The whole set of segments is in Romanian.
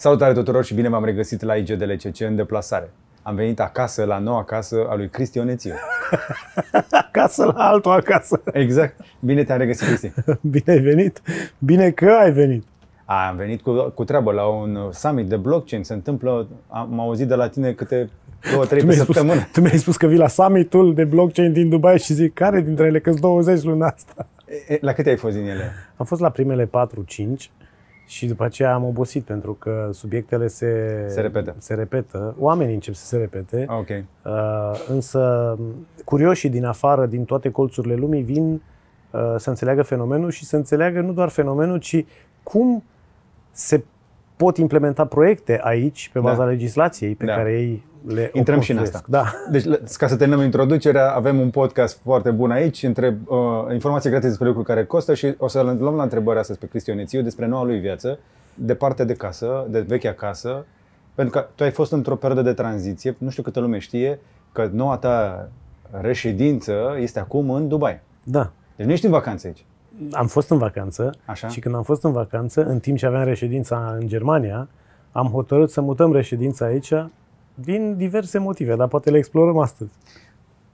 Salutare tuturor și bine v-am regăsit la IGDLCC în deplasare. Am venit acasă la noua casă a lui Cristi Onețiu. acasă la altul acasă. Exact. Bine te-am regăsit, Cristi. bine ai venit. Bine că ai venit. A, am venit cu, cu treabă la un summit de blockchain. Se întâmplă, am auzit de la tine câte două, trei pe săptămână. Spus, tu mi-ai spus că vii la summitul de blockchain din Dubai și zic, care dintre ele? că 20 luna asta. La câte ai fost din ele? Am fost la primele 4-5. Și după aceea am obosit pentru că subiectele se, se, repetă. se repetă, oamenii încep să se repete, ah, okay. uh, însă curioșii din afară, din toate colțurile lumii, vin uh, să înțeleagă fenomenul și să înțeleagă nu doar fenomenul, ci cum se pot implementa proiecte aici pe baza da. legislației pe da. care ei le Intrăm și în asta. Da. Deci, ca să terminăm introducerea, avem un podcast foarte bun aici, între, uh, informații gratis despre lucruri care costă și o să luăm la întrebarea astăzi pe Cristian Ețiu despre noua lui viață, departe de casă, de vechea casă, pentru că tu ai fost într-o perioadă de tranziție, nu știu câtă lume știe, că noua ta reședință este acum în Dubai. Da. Deci nu ești în vacanță aici. Am fost în vacanță Așa? și când am fost în vacanță, în timp ce aveam reședința în Germania, am hotărât să mutăm reședința aici din diverse motive, dar poate le explorăm astăzi.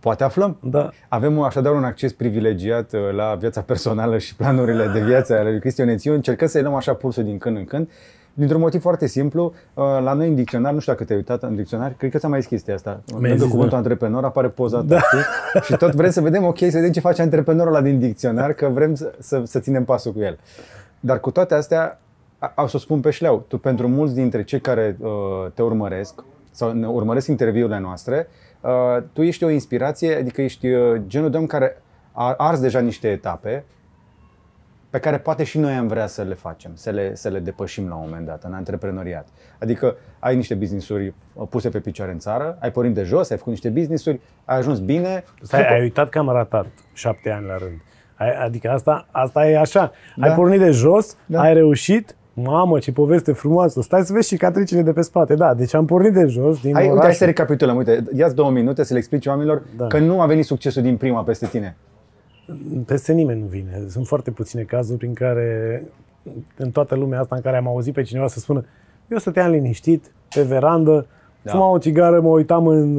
Poate aflăm. Da. Avem așadar un acces privilegiat uh, la viața personală și planurile de viață ale lui Cristian Ețiu. Încercăm să-i luăm așa pulsul din când în când. Dintr-un motiv foarte simplu, uh, la noi în dicționar, nu știu dacă te-ai uitat în dicționar, cred că ți a mai schis asta. Lângă cuvântul da. antreprenor apare poza da. ta, Și tot vrem să vedem, ok, să vedem ce face antreprenorul ăla din dicționar, că vrem să, să, să ținem pasul cu el. Dar cu toate astea, au să o spun pe șleau, tu pentru mulți dintre cei care uh, te urmăresc, sau ne urmăresc interviurile noastre, uh, tu ești o inspirație, adică ești uh, genul de om care a ars deja niște etape pe care poate și noi am vrea să le facem, să le, să le depășim la un moment dat în antreprenoriat. Adică ai niște businessuri uh, puse pe picioare în țară, ai pornit de jos, ai făcut niște businessuri, ai ajuns bine. Stai, ai uitat că am ratat șapte ani la rând. adică asta, asta e așa. Da. Ai pornit de jos, da. ai reușit, Mamă, ce poveste frumoasă! Stai să vezi și catricile de pe spate. Da, deci am pornit de jos, din hai, oraș. Uite, hai să recapitulăm. Uite, ia două minute să le explici oamenilor da. că nu a venit succesul din prima peste tine. Peste nimeni nu vine. Sunt foarte puține cazuri prin care, în toată lumea asta în care am auzit pe cineva să spună eu stăteam liniștit, pe verandă, da. fumam o țigară, mă uitam în,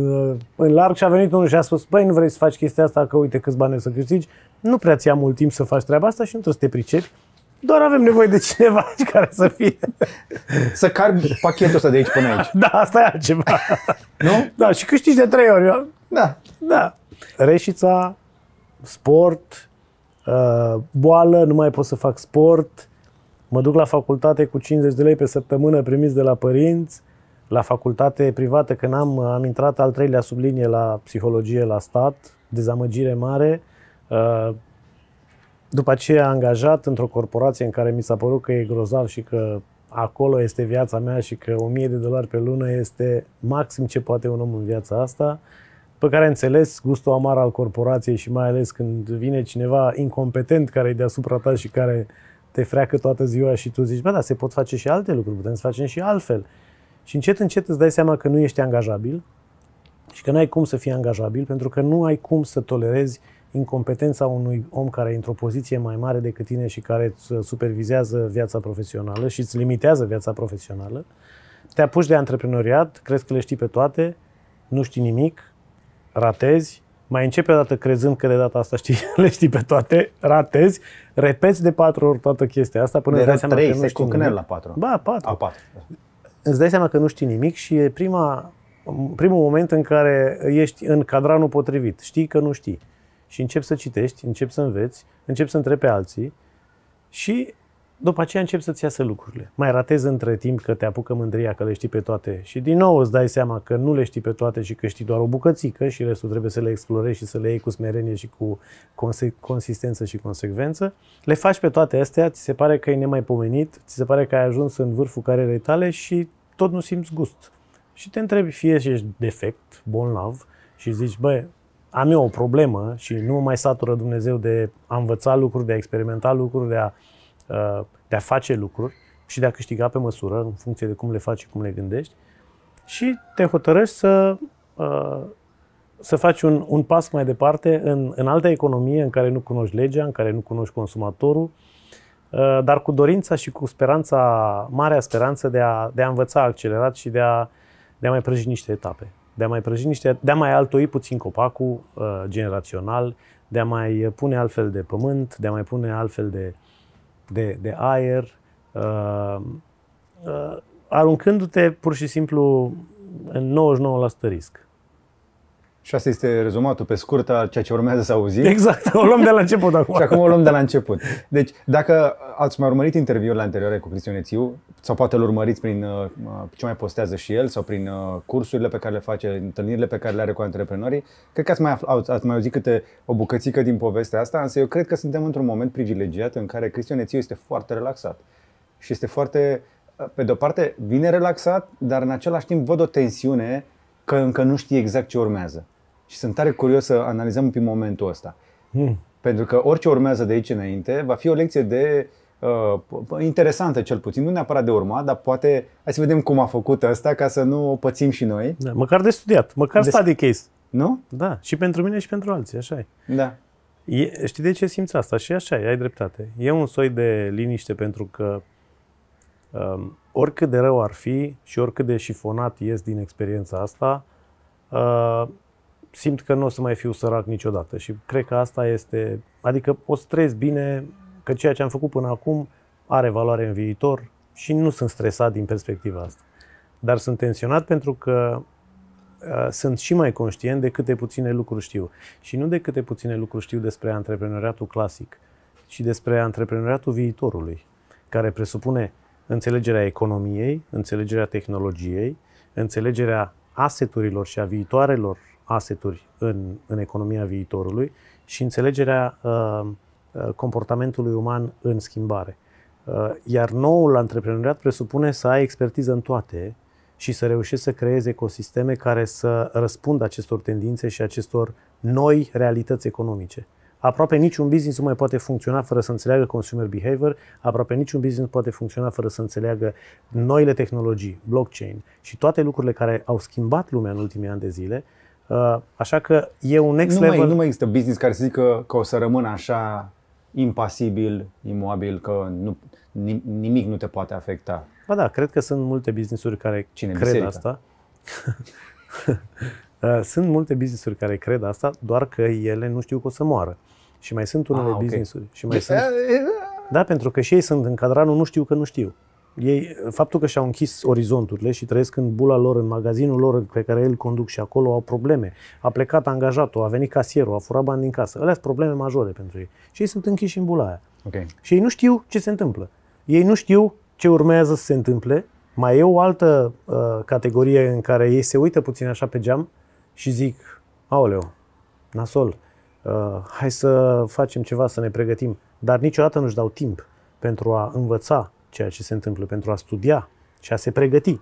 în larg și a venit unul și a spus, băi, nu vrei să faci chestia asta, că uite câți bani să câștigi, nu prea ți-a mult timp să faci treaba asta și nu trebuie să te pricepi doar avem nevoie de cineva aici care să fie. Să car pachetul ăsta de aici până aici. Da, asta e altceva. nu? Da, și câștigi de trei ori. Da. Da. Reșița, sport, uh, boală, nu mai pot să fac sport, mă duc la facultate cu 50 de lei pe săptămână primiți de la părinți, la facultate privată, când am, am intrat al treilea sublinie la psihologie la stat, dezamăgire mare, uh, după aceea angajat într-o corporație în care mi s-a părut că e grozav și că acolo este viața mea și că 1000 de dolari pe lună este maxim ce poate un om în viața asta, pe care înțeles gustul amar al corporației și mai ales când vine cineva incompetent care e deasupra ta și care te freacă toată ziua și tu zici, bă, da, se pot face și alte lucruri, putem să facem și altfel. Și încet, încet îți dai seama că nu ești angajabil și că n-ai cum să fii angajabil pentru că nu ai cum să tolerezi uh, incompetența unui om care e într-o poziție mai mare decât tine și care îți uh, supervizează viața profesională și îți limitează viața profesională, te apuci de antreprenoriat, crezi că le știi pe toate, nu știi nimic, ratezi, mai începi o dată crezând că de data asta știi, le știi pe toate, ratezi, repeți de patru ori toată chestia asta până de îți dai seama 3, că nu știi nimic. la patru. Ba, patru. A, patru. Da. Îți dai seama că nu știi nimic și e prima, primul moment în care ești în cadranul potrivit. Știi că nu știi și încep să citești, încep să înveți, încep să întrebi pe alții și după aceea încep să-ți iasă lucrurile. Mai ratezi între timp că te apucă mândria că le știi pe toate și din nou îți dai seama că nu le știi pe toate și că știi doar o bucățică și restul trebuie să le explorezi și să le iei cu smerenie și cu conse- consistență și consecvență. Le faci pe toate astea, ți se pare că e nemaipomenit, ți se pare că ai ajuns în vârful carierei tale și tot nu simți gust. Și te întrebi, fie ești defect, bolnav, și zici, bă, am eu o problemă și nu mă mai satură Dumnezeu de a învăța lucruri, de a experimenta lucruri, de a, uh, de a face lucruri și de a câștiga pe măsură, în funcție de cum le faci și cum le gândești, și te hotărăști să, uh, să faci un, un pas mai departe în, în alta economie în care nu cunoști legea, în care nu cunoști consumatorul, uh, dar cu dorința și cu speranța, marea speranță de a, de a învăța accelerat și de a, de a mai prăji niște etape de a mai prăji niște, de a mai altoi puțin copacul uh, generațional, de a mai pune altfel de pământ, de a mai pune altfel de, de, de aer, uh, uh, aruncându-te pur și simplu în 99% risc. Și asta este rezumatul pe scurt a ceea ce urmează să auzi. Exact, o luăm de la început acum. și acum o luăm de la început. Deci, dacă ați mai urmărit interviurile anterioare cu Cristian Ețiu, sau poate îl urmăriți prin uh, uh, ce mai postează și el sau prin uh, cursurile pe care le face, întâlnirile pe care le are cu antreprenorii. Cred că ați mai, aflat, ați mai auzit câte o bucățică din povestea asta, însă eu cred că suntem într-un moment privilegiat în care Cristian Ețiu este foarte relaxat și este foarte, pe de-o parte, vine relaxat, dar în același timp văd o tensiune că încă nu știe exact ce urmează. Și sunt tare curios să analizăm un pic momentul ăsta. Hmm. Pentru că orice urmează de aici înainte va fi o lecție de uh, interesantă cel puțin, nu neapărat de urmat, dar poate hai să vedem cum a făcut asta ca să nu o pățim și noi. Da, măcar de studiat, măcar de... study case. Nu? Da, și pentru mine și pentru alții, așa e. Da. E, știi de ce simți asta? Și așa e, ai dreptate. E un soi de liniște pentru că um, oricât de rău ar fi și oricât de șifonat ies din experiența asta, uh, simt că nu o să mai fiu sărac niciodată și cred că asta este, adică o să trăiesc bine că ceea ce am făcut până acum are valoare în viitor și nu sunt stresat din perspectiva asta. Dar sunt tensionat pentru că uh, sunt și mai conștient de câte puține lucruri știu. Și nu de câte puține lucruri știu despre antreprenoriatul clasic, ci despre antreprenoriatul viitorului, care presupune înțelegerea economiei, înțelegerea tehnologiei, înțelegerea aseturilor și a viitoarelor aseturi în, în economia viitorului și înțelegerea uh, Uh, comportamentului uman în schimbare. Uh, iar noul antreprenoriat presupune să ai expertiză în toate și să reușești să creezi ecosisteme care să răspundă acestor tendințe și acestor noi realități economice. Aproape niciun business nu mai poate funcționa fără să înțeleagă consumer behavior, aproape niciun business nu poate funcționa fără să înțeleagă noile tehnologii, blockchain și toate lucrurile care au schimbat lumea în ultimii ani de zile. Uh, așa că e un next nu level. Mai, nu mai există business care să zică că o să rămână așa impasibil, imobil, că nu, nimic nu te poate afecta. Ba da, cred că sunt multe businessuri care Cine? cred Biserica. asta. Uh, sunt multe businessuri care cred asta, doar că ele nu știu că o să moară. Și mai sunt unele ah, okay. businessuri. Și mai deci, sunt... da, pentru că și ei sunt în cadranul nu știu că nu știu. Ei, faptul că și-au închis orizonturile și trăiesc în bula lor, în magazinul lor pe care el conduc și acolo au probleme. A plecat angajatul, a venit casierul, a furat bani din casă. Alea sunt probleme majore pentru ei. Și ei sunt închiși în bula aia. Okay. Și ei nu știu ce se întâmplă. Ei nu știu ce urmează să se întâmple. Mai e o altă uh, categorie în care ei se uită puțin așa pe geam și zic, aoleu, nasol, uh, hai să facem ceva, să ne pregătim. Dar niciodată nu-și dau timp pentru a învăța ceea ce se întâmplă, pentru a studia și a se pregăti.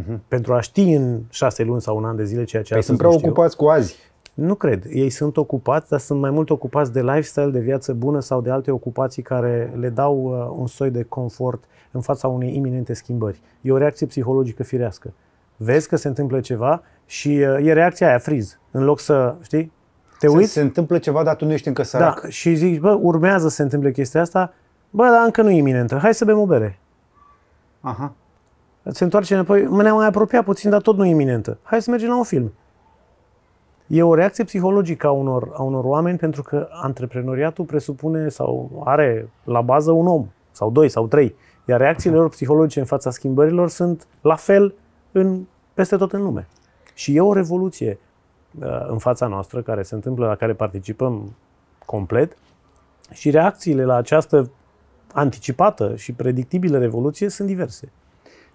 Uh-huh. Pentru a ști în șase luni sau un an de zile ceea ce Ei păi sunt prea ocupați cu azi. Nu cred. Ei sunt ocupați, dar sunt mai mult ocupați de lifestyle, de viață bună sau de alte ocupații care le dau uh, un soi de confort în fața unei iminente schimbări. E o reacție psihologică firească. Vezi că se întâmplă ceva și uh, e reacția aia, friz. În loc să, știi, te uiți. Se, se întâmplă ceva, dar tu nu ești încă sărac. Da, și zici, bă, urmează să se întâmple chestia asta, Bă, dar încă nu e iminentă. Hai să bem o bere. Aha. Se întoarce înapoi. Mă ne-am mai apropiat puțin, dar tot nu e iminentă. Hai să mergem la un film. E o reacție psihologică a unor, a unor oameni pentru că antreprenoriatul presupune sau are la bază un om sau doi sau trei. Iar reacțiile lor psihologice în fața schimbărilor sunt la fel în, peste tot în lume. Și e o revoluție uh, în fața noastră care se întâmplă, la care participăm complet și reacțiile la această anticipată și predictibilă revoluție sunt diverse.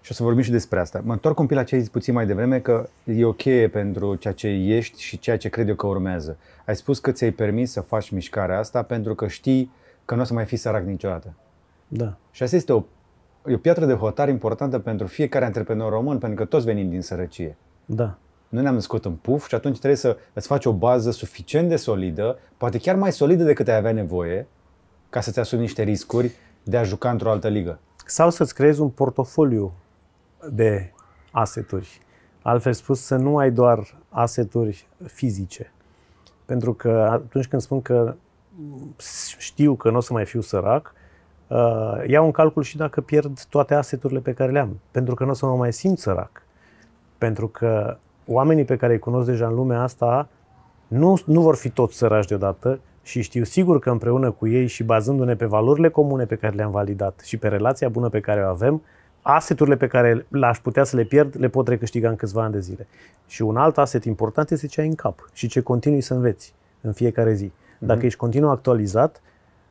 Și o să vorbim și despre asta. Mă întorc un pic la ce ai zis puțin mai devreme, că e ok pentru ceea ce ești și ceea ce cred eu că urmează. Ai spus că ți-ai permis să faci mișcarea asta pentru că știi că nu o să mai fii sărac niciodată. Da. Și asta este o, e o piatră de hotar importantă pentru fiecare antreprenor român, pentru că toți venim din sărăcie. Da. Nu ne-am născut în puf și atunci trebuie să îți faci o bază suficient de solidă, poate chiar mai solidă decât ai avea nevoie, ca să-ți asumi niște riscuri de a juca într-o altă ligă. Sau să-ți creezi un portofoliu de aseturi. Altfel spus, să nu ai doar aseturi fizice. Pentru că atunci când spun că știu că nu o să mai fiu sărac, uh, iau un calcul și dacă pierd toate aseturile pe care le am. Pentru că nu o să mă mai simt sărac. Pentru că oamenii pe care îi cunosc deja în lumea asta nu, nu vor fi toți săraci deodată, și știu sigur că împreună cu ei și bazându-ne pe valorile comune pe care le-am validat și pe relația bună pe care o avem, aseturile pe care le-aș putea să le pierd le pot recâștiga în câțiva ani de zile. Și un alt aset important este ce ai în cap și ce continui să înveți în fiecare zi. Mhm. Dacă mm-hmm. ești continuu actualizat,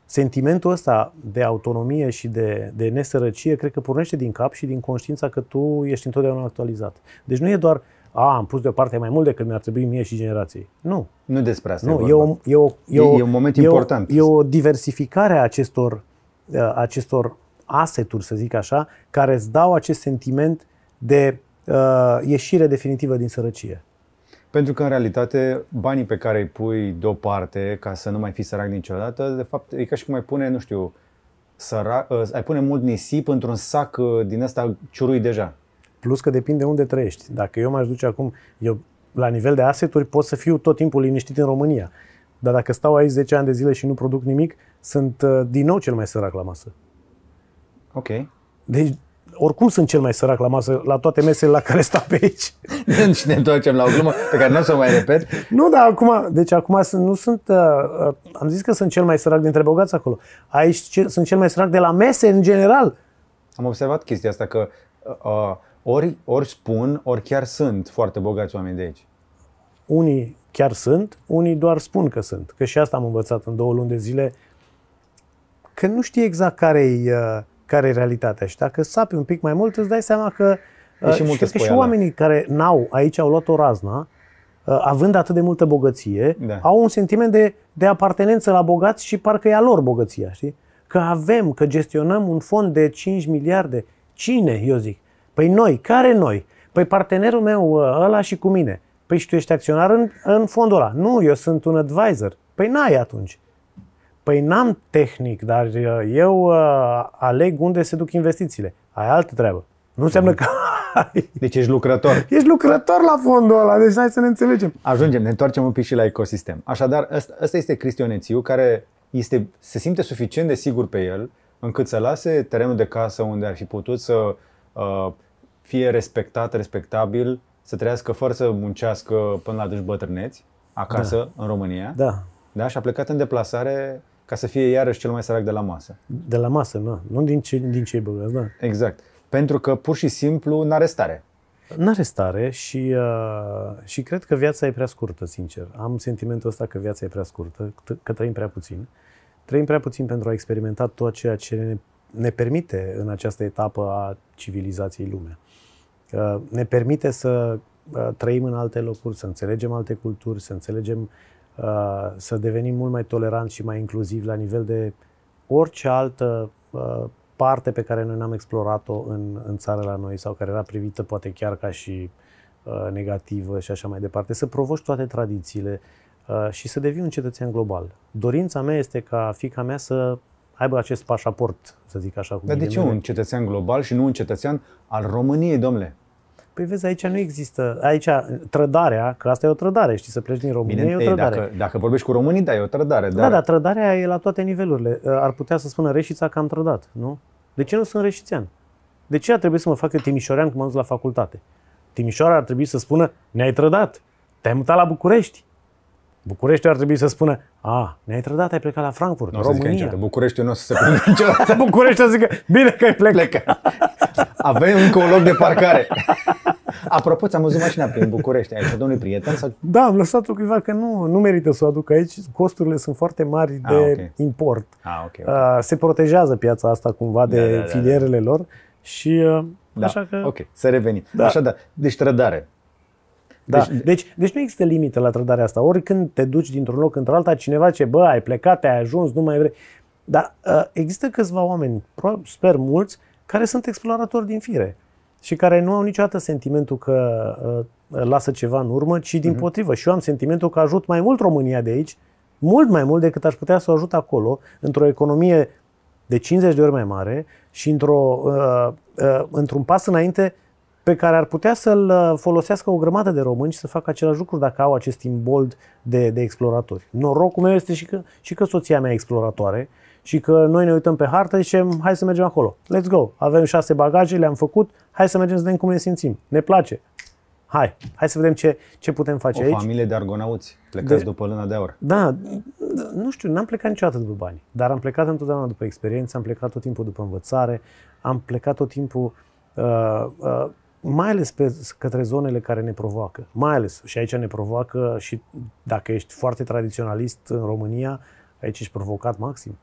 sentimentul ăsta de autonomie și de, de nesărăcie cred că pornește din cap și din conștiința că tu ești întotdeauna actualizat. Deci nu e doar uh, a, am pus deoparte mai mult decât mi-ar trebui mie și generației. Nu. Nu despre asta nu, e, o, e, o, e, o, e un moment e important. O, e o diversificare a acestor, uh, acestor aseturi, să zic așa, care îți dau acest sentiment de uh, ieșire definitivă din sărăcie. Pentru că, în realitate, banii pe care îi pui deoparte ca să nu mai fii sărac niciodată, de fapt, e ca și cum ai pune, nu știu, sărac, uh, ai pune mult nisip într-un sac uh, din ăsta ciurui deja. Plus că depinde unde trăiești. Dacă eu m-aș duce acum, eu la nivel de aseturi pot să fiu tot timpul liniștit în România. Dar dacă stau aici 10 ani de zile și nu produc nimic, sunt uh, din nou cel mai sărac la masă. Ok. Deci, oricum sunt cel mai sărac la masă, la toate mesele la care stau pe aici. și deci ne întoarcem la o glumă pe care nu o să o mai repet. Nu, dar acum, deci acum sunt, nu sunt, uh, uh, am zis că sunt cel mai sărac dintre bogați acolo. Aici ce, sunt cel mai sărac de la mese în general. Am observat chestia asta că uh, uh ori, ori spun, ori chiar sunt foarte bogați oameni de aici. Unii chiar sunt, unii doar spun că sunt. Că și asta am învățat în două luni de zile, că nu știi exact care e uh, care realitatea. Și dacă sapi un pic mai mult, îți dai seama că e și, uh, multe că și oamenii care n-au, aici au luat o razna, uh, având atât de multă bogăție, da. au un sentiment de, de apartenență la bogați și parcă e a lor bogăția, știi? Că avem, că gestionăm un fond de 5 miliarde. Cine, eu zic? Păi noi, care noi? Păi partenerul meu uh, ăla și cu mine. Păi și tu ești acționar în, în fondul ăla. Nu, eu sunt un advisor. Păi n-ai atunci. Păi n-am tehnic, dar uh, eu uh, aleg unde se duc investițiile. Ai altă treabă. Nu înseamnă că ai. Deci ești lucrător. Ești lucrător la fondul ăla, deci hai să ne înțelegem. Ajungem, ne întoarcem un pic și la ecosistem. Așadar, ăsta, ăsta este Ețiu, care este, se simte suficient de sigur pe el încât să lase terenul de casă unde ar fi putut să uh, fie respectat, respectabil, să trăiască fără să muncească până la duși bătrâneți, acasă, da. în România. Da. Da? Și a plecat în deplasare ca să fie iarăși cel mai sărac de la masă. De la masă, nu. Nu din ce, din cei băgați, da. Exact. Pentru că pur și simplu n-are stare. N-are stare și, uh, și cred că viața e prea scurtă, sincer. Am sentimentul ăsta că viața e prea scurtă, că trăim prea puțin. Trăim prea puțin pentru a experimenta tot ceea ce ne, ne permite în această etapă a civilizației lumea ne permite să uh, trăim în alte locuri, să înțelegem alte culturi, să înțelegem, uh, să devenim mult mai toleranți și mai inclusivi la nivel de orice altă uh, parte pe care noi n-am explorat-o în, în țară la noi sau care era privită poate chiar ca și negativă și așa mai departe, să provoci toate tradițiile și să devii un cetățean global. Dorința mea este ca fica mea să aibă acest pașaport, să zic așa. Cu Dar de ce un cetățean global și nu un cetățean al României, domnule? Păi vezi, aici nu există, aici trădarea, că asta e o trădare, știi, să pleci din România Bine, e o trădare. Ei, dacă, dacă vorbești cu românii, da, e o trădare. Da, dar... Da, da, trădarea e la toate nivelurile. Uh, ar putea să spună reșița că am trădat, nu? De ce nu sunt reșițean? De ce ar trebui să mă fac eu timișorean când m-am dus la facultate? Timișoara ar trebui să spună, ne-ai trădat, te-ai mutat la București. București ar trebui să spună, a, ne-ai trădat, ai plecat la Frankfurt, n-o România. București nu o să se prindă niciodată. București o să zică, bine că ai plecat. Avem încă un loc de parcare. Apropo, ți-am văzut mașina prin București, ai făcut unui prieten? Sau... Da, am lăsat-o cuiva că nu, nu merită să o aduc aici. Costurile sunt foarte mari ah, de a, okay. import. A, ah, okay, okay. A, ah, se protejează piața asta cumva da, de da, da, da, filierele da. lor și da. așa că... Ok, să revenim. Da. Așa, da. Deci trădare. Da. Deci, deci, deci nu există limită la trădarea asta. Oricând te duci dintr-un loc într-alta, cineva ce, bă, ai plecat, ai ajuns, nu mai vrei. Dar uh, există câțiva oameni, sper mulți, care sunt exploratori din fire și care nu au niciodată sentimentul că uh, lasă ceva în urmă, ci din uh-huh. potrivă. Și eu am sentimentul că ajut mai mult România de aici, mult mai mult decât aș putea să o ajut acolo, într-o economie de 50 de ori mai mare și într-o, uh, uh, într-un pas înainte pe care ar putea să-l uh, folosească o grămadă de români și să facă același lucru dacă au acest imbold de, de exploratori. Norocul meu este și că, și că soția mea e exploratoare și că noi ne uităm pe hartă și zicem, hai să mergem acolo, let's go, avem șase bagaje, le-am făcut, hai să mergem să vedem cum ne simțim, ne place. Hai, hai să vedem ce, ce putem face o aici. O familie de argonauți, plecați de... după luna de aur. Da, nu știu, n-am plecat niciodată după bani, dar am plecat întotdeauna după experiență, am plecat tot timpul după învățare, am plecat tot timpul uh, uh, mai ales pe, către zonele care ne provoacă. Mai ales, și aici ne provoacă și dacă ești foarte tradiționalist în România, aici ești provocat maxim.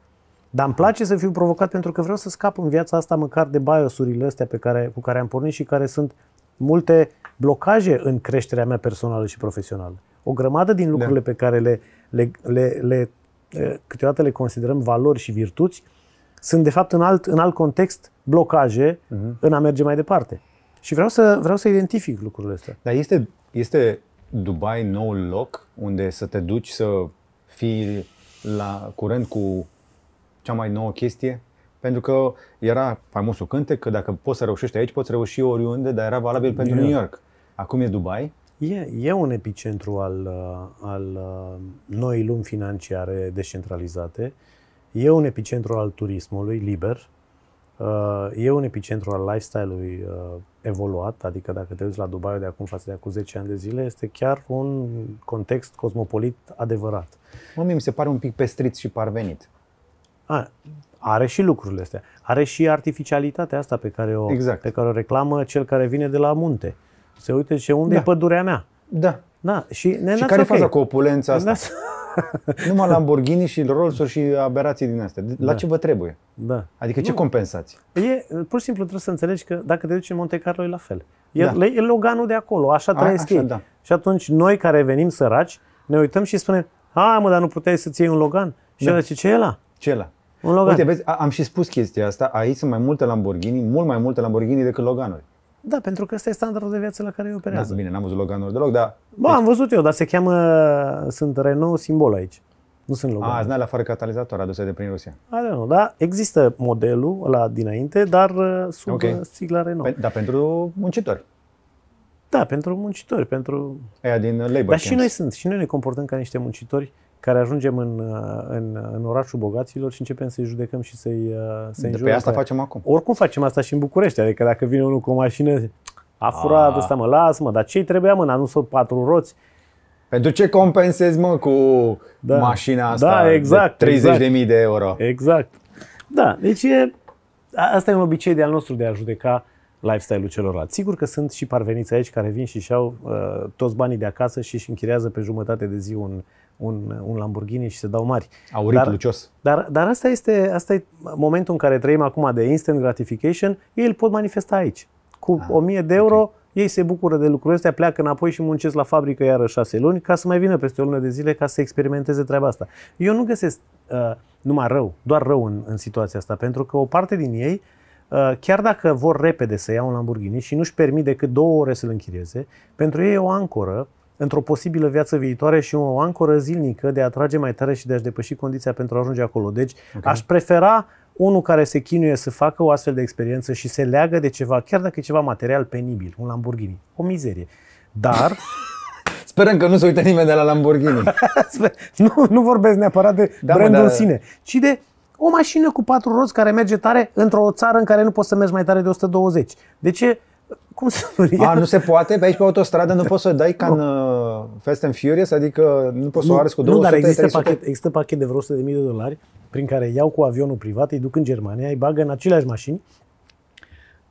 Dar îmi place să fiu provocat pentru că vreau să scap în viața asta măcar de biosurile astea pe care, cu care am pornit și care sunt multe blocaje în creșterea mea personală și profesională. O grămadă din da. lucrurile da. pe care le, le, le, le, câteodată le considerăm valori și virtuți sunt de fapt în alt, în alt context blocaje uh-huh. în a merge mai departe. Și vreau să, vreau să identific lucrurile astea. Dar este, este Dubai noul loc unde să te duci să fii la curent cu cea mai nouă chestie? Pentru că era faimosul cântec că dacă poți să reușești aici, poți reuși oriunde, dar era valabil pentru York. New York. Acum e Dubai. E, e un epicentru al, uh, al uh, noii lumi financiare descentralizate. E un epicentru al turismului liber. Uh, e un epicentru al lifestyle-ului uh, evoluat, adică dacă te uiți la Dubai de acum față de acum 10 ani de zile, este chiar un context cosmopolit adevărat. Mă, mi se pare un pic pestrit și parvenit. A, are și lucrurile astea. Are și artificialitatea asta pe care o, exact. pe care o reclamă cel care vine de la munte. Se uite ce unde da. e pădurea mea. Da. Na, și, ne și care e okay. faza cu opulența asta? Numai Lamborghini și Rolls-uri și aberații din astea. La da. ce vă trebuie? Da. Adică ce nu. compensați? E, pur și simplu trebuie să înțelegi că dacă te duci în Monte Carlo e la fel. E, da. e Loganul de acolo, așa A, trăiesc ei. Da. Și atunci noi care venim săraci, ne uităm și spunem, a, mă, dar nu puteai să-ți iei un Logan? Și da. zice, ce e la? Ce e la? Un Logan. Uite, vezi, am și spus chestia asta, aici sunt mai multe Lamborghini, mult mai multe Lamborghini decât Loganuri. Da, pentru că ăsta e standardul de viață la care eu da, operează. Da, bine, n-am văzut loganul deloc, dar... Ba, am văzut eu, dar se cheamă... Sunt Renault simbol aici. Nu sunt Logan. A, azi la fără catalizator aduse de prin Rusia. A, nu, da, există modelul la dinainte, dar uh, sub okay. Uh, sigla Renault. Pe, da, pentru muncitori. Da, pentru muncitori, pentru... Aia din labor Dar camps. și noi sunt, și noi ne comportăm ca niște muncitori uh, care ajungem în, uh, în, uh, în orașul bogaților și începem să-i judecăm și să-i, uh, să-i înjurăm. Pe asta facem acum. Oricum facem asta și în București, adică dacă vine unul cu o mașină, a furat ah. ăsta, asta mă, las mă, dar ce-i trebuia mă, nu sunt patru roți. Pentru păi ce compensezi mă cu da. mașina da, asta da, exact, exact. de 30.000 exact. de, de euro? Exact. Da, deci e, asta e un obicei de al nostru de a judeca lifestyle-ul celorlalți. Sigur că sunt și parveniți aici care vin și și-au uh, toți banii de acasă și și închirează pe jumătate de zi un, un, un Lamborghini și se dau mari. Aurit, dar, lucios. Dar, dar asta, este, asta e momentul în care trăim acum de instant gratification, ei îl pot manifesta aici. Cu ah, 1000 de euro, okay. ei se bucură de lucrurile astea, pleacă înapoi și muncesc la fabrică iară șase luni ca să mai vină peste o lună de zile ca să experimenteze treaba asta. Eu nu găsesc uh, numai rău, doar rău în, în situația asta, pentru că o parte din ei uh, chiar dacă vor repede să ia un Lamborghini și nu-și permit decât două ore să-l închirieze, pentru ei e o ancoră într-o posibilă viață viitoare și o ancoră zilnică de a trage mai tare și de a-și depăși condiția pentru a ajunge acolo. Deci okay. aș prefera unul care se chinuie să facă o astfel de experiență și se leagă de ceva, chiar dacă e ceva material penibil, un Lamborghini, o mizerie. Dar Sperăm că nu se uită nimeni de la Lamborghini. nu, nu vorbesc neapărat de da, brandul în da, da. sine, ci de o mașină cu patru roți care merge tare într-o țară în care nu poți să mergi mai tare de 120. De ce cum să nu A, nu se poate? Pe aici pe autostradă nu poți să dai ca în uh, Fast and Furious? Adică nu poți nu, să o arzi cu 200, Nu, dar există 300... pachet, există pachet de vreo 100.000 de dolari prin care iau cu avionul privat, îi duc în Germania, îi bagă în aceleași mașini,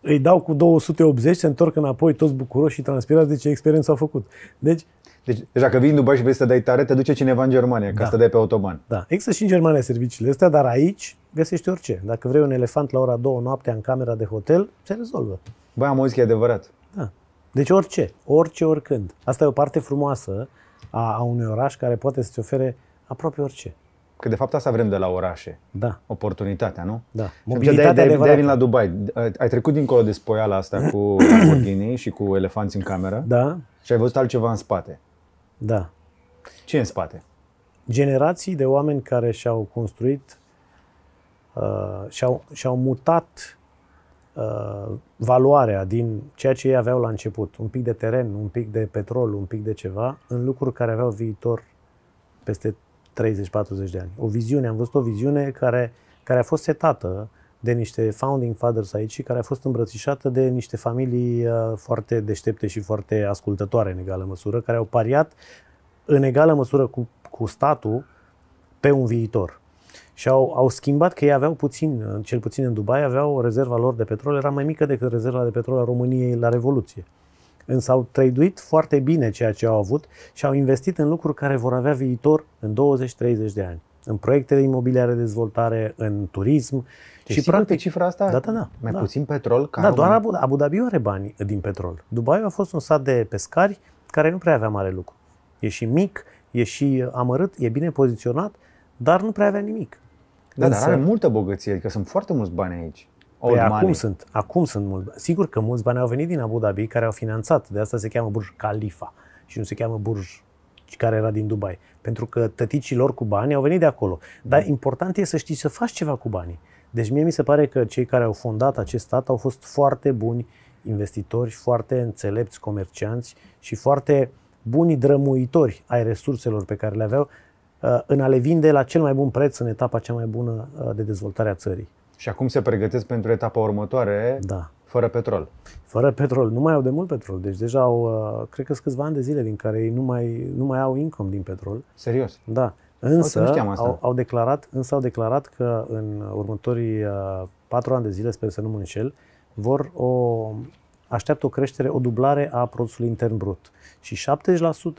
îi dau cu 280, se întorc înapoi toți bucuroși și transpirați de ce experiență au făcut. Deci, deci, deci dacă vii în Dubai și vrei să dai tare, te duce cineva în Germania, ca da. să dai pe autoban. Da, există și în Germania serviciile astea, dar aici găsești orice. Dacă vrei un elefant la ora 2 noaptea în camera de hotel, se rezolvă. Băi, am auzit că e adevărat. Da. Deci orice, orice, oricând. Asta e o parte frumoasă a, a unui oraș care poate să-ți ofere aproape orice. Că de fapt asta vrem de la orașe. Da. Oportunitatea, nu? Da. Mobilitatea de de vin la Dubai. Ai trecut dincolo de spoiala asta cu Lamborghini și cu elefanți în cameră. Da. Și ai văzut altceva în spate. Da. Ce în spate? Generații de oameni care și-au construit uh, și-au, și-au mutat Uh, valoarea din ceea ce ei aveau la început, un pic de teren, un pic de petrol, un pic de ceva, în lucruri care aveau viitor peste 30-40 de ani. O viziune, am văzut o viziune care, care a fost setată de niște founding fathers aici, care a fost îmbrățișată de niște familii uh, foarte deștepte și foarte ascultătoare în egală măsură, care au pariat în egală măsură cu, cu statul pe un viitor. Și au, au schimbat că ei aveau puțin, cel puțin în Dubai, aveau rezerva lor de petrol, era mai mică decât rezerva de petrol a României la Revoluție. Însă au traduit foarte bine ceea ce au avut și au investit în lucruri care vor avea viitor în 20-30 de ani. În proiecte de imobiliare de dezvoltare, în turism. Deci și practic, pe cifra asta? Da, da, da. Mai da. puțin petrol ca Da, doar Abu, Abu Dhabi are bani din petrol. Dubai a fost un sat de pescari care nu prea avea mare lucru. E și mic, e și amărât, e bine poziționat, dar nu prea avea nimic. Da, Însă, dar are multă bogăție, adică sunt foarte mulți bani aici. păi acum sunt, acum sunt mulți bani. Sigur că mulți bani au venit din Abu Dhabi care au finanțat, de asta se cheamă Burj Khalifa și nu se cheamă Burj care era din Dubai. Pentru că tăticii lor cu bani au venit de acolo. Dar mm. important e să știi să faci ceva cu banii. Deci mie mi se pare că cei care au fondat acest stat au fost foarte buni investitori, foarte înțelepți comercianți și foarte buni drămuitori ai resurselor pe care le aveau Uh, în a le vinde la cel mai bun preț în etapa cea mai bună uh, de dezvoltare a țării. Și acum se pregătesc pentru etapa următoare, da. fără petrol. Fără petrol. Nu mai au de mult petrol. Deci deja au, uh, cred că sunt câțiva ani de zile din care ei nu mai, nu mai au income din petrol. Serios? Da. Însă Au, au, declarat, însă au declarat că în următorii patru ani de zile, sper să nu mă înșel, vor o așteaptă o creștere, o dublare a produsului intern brut. Și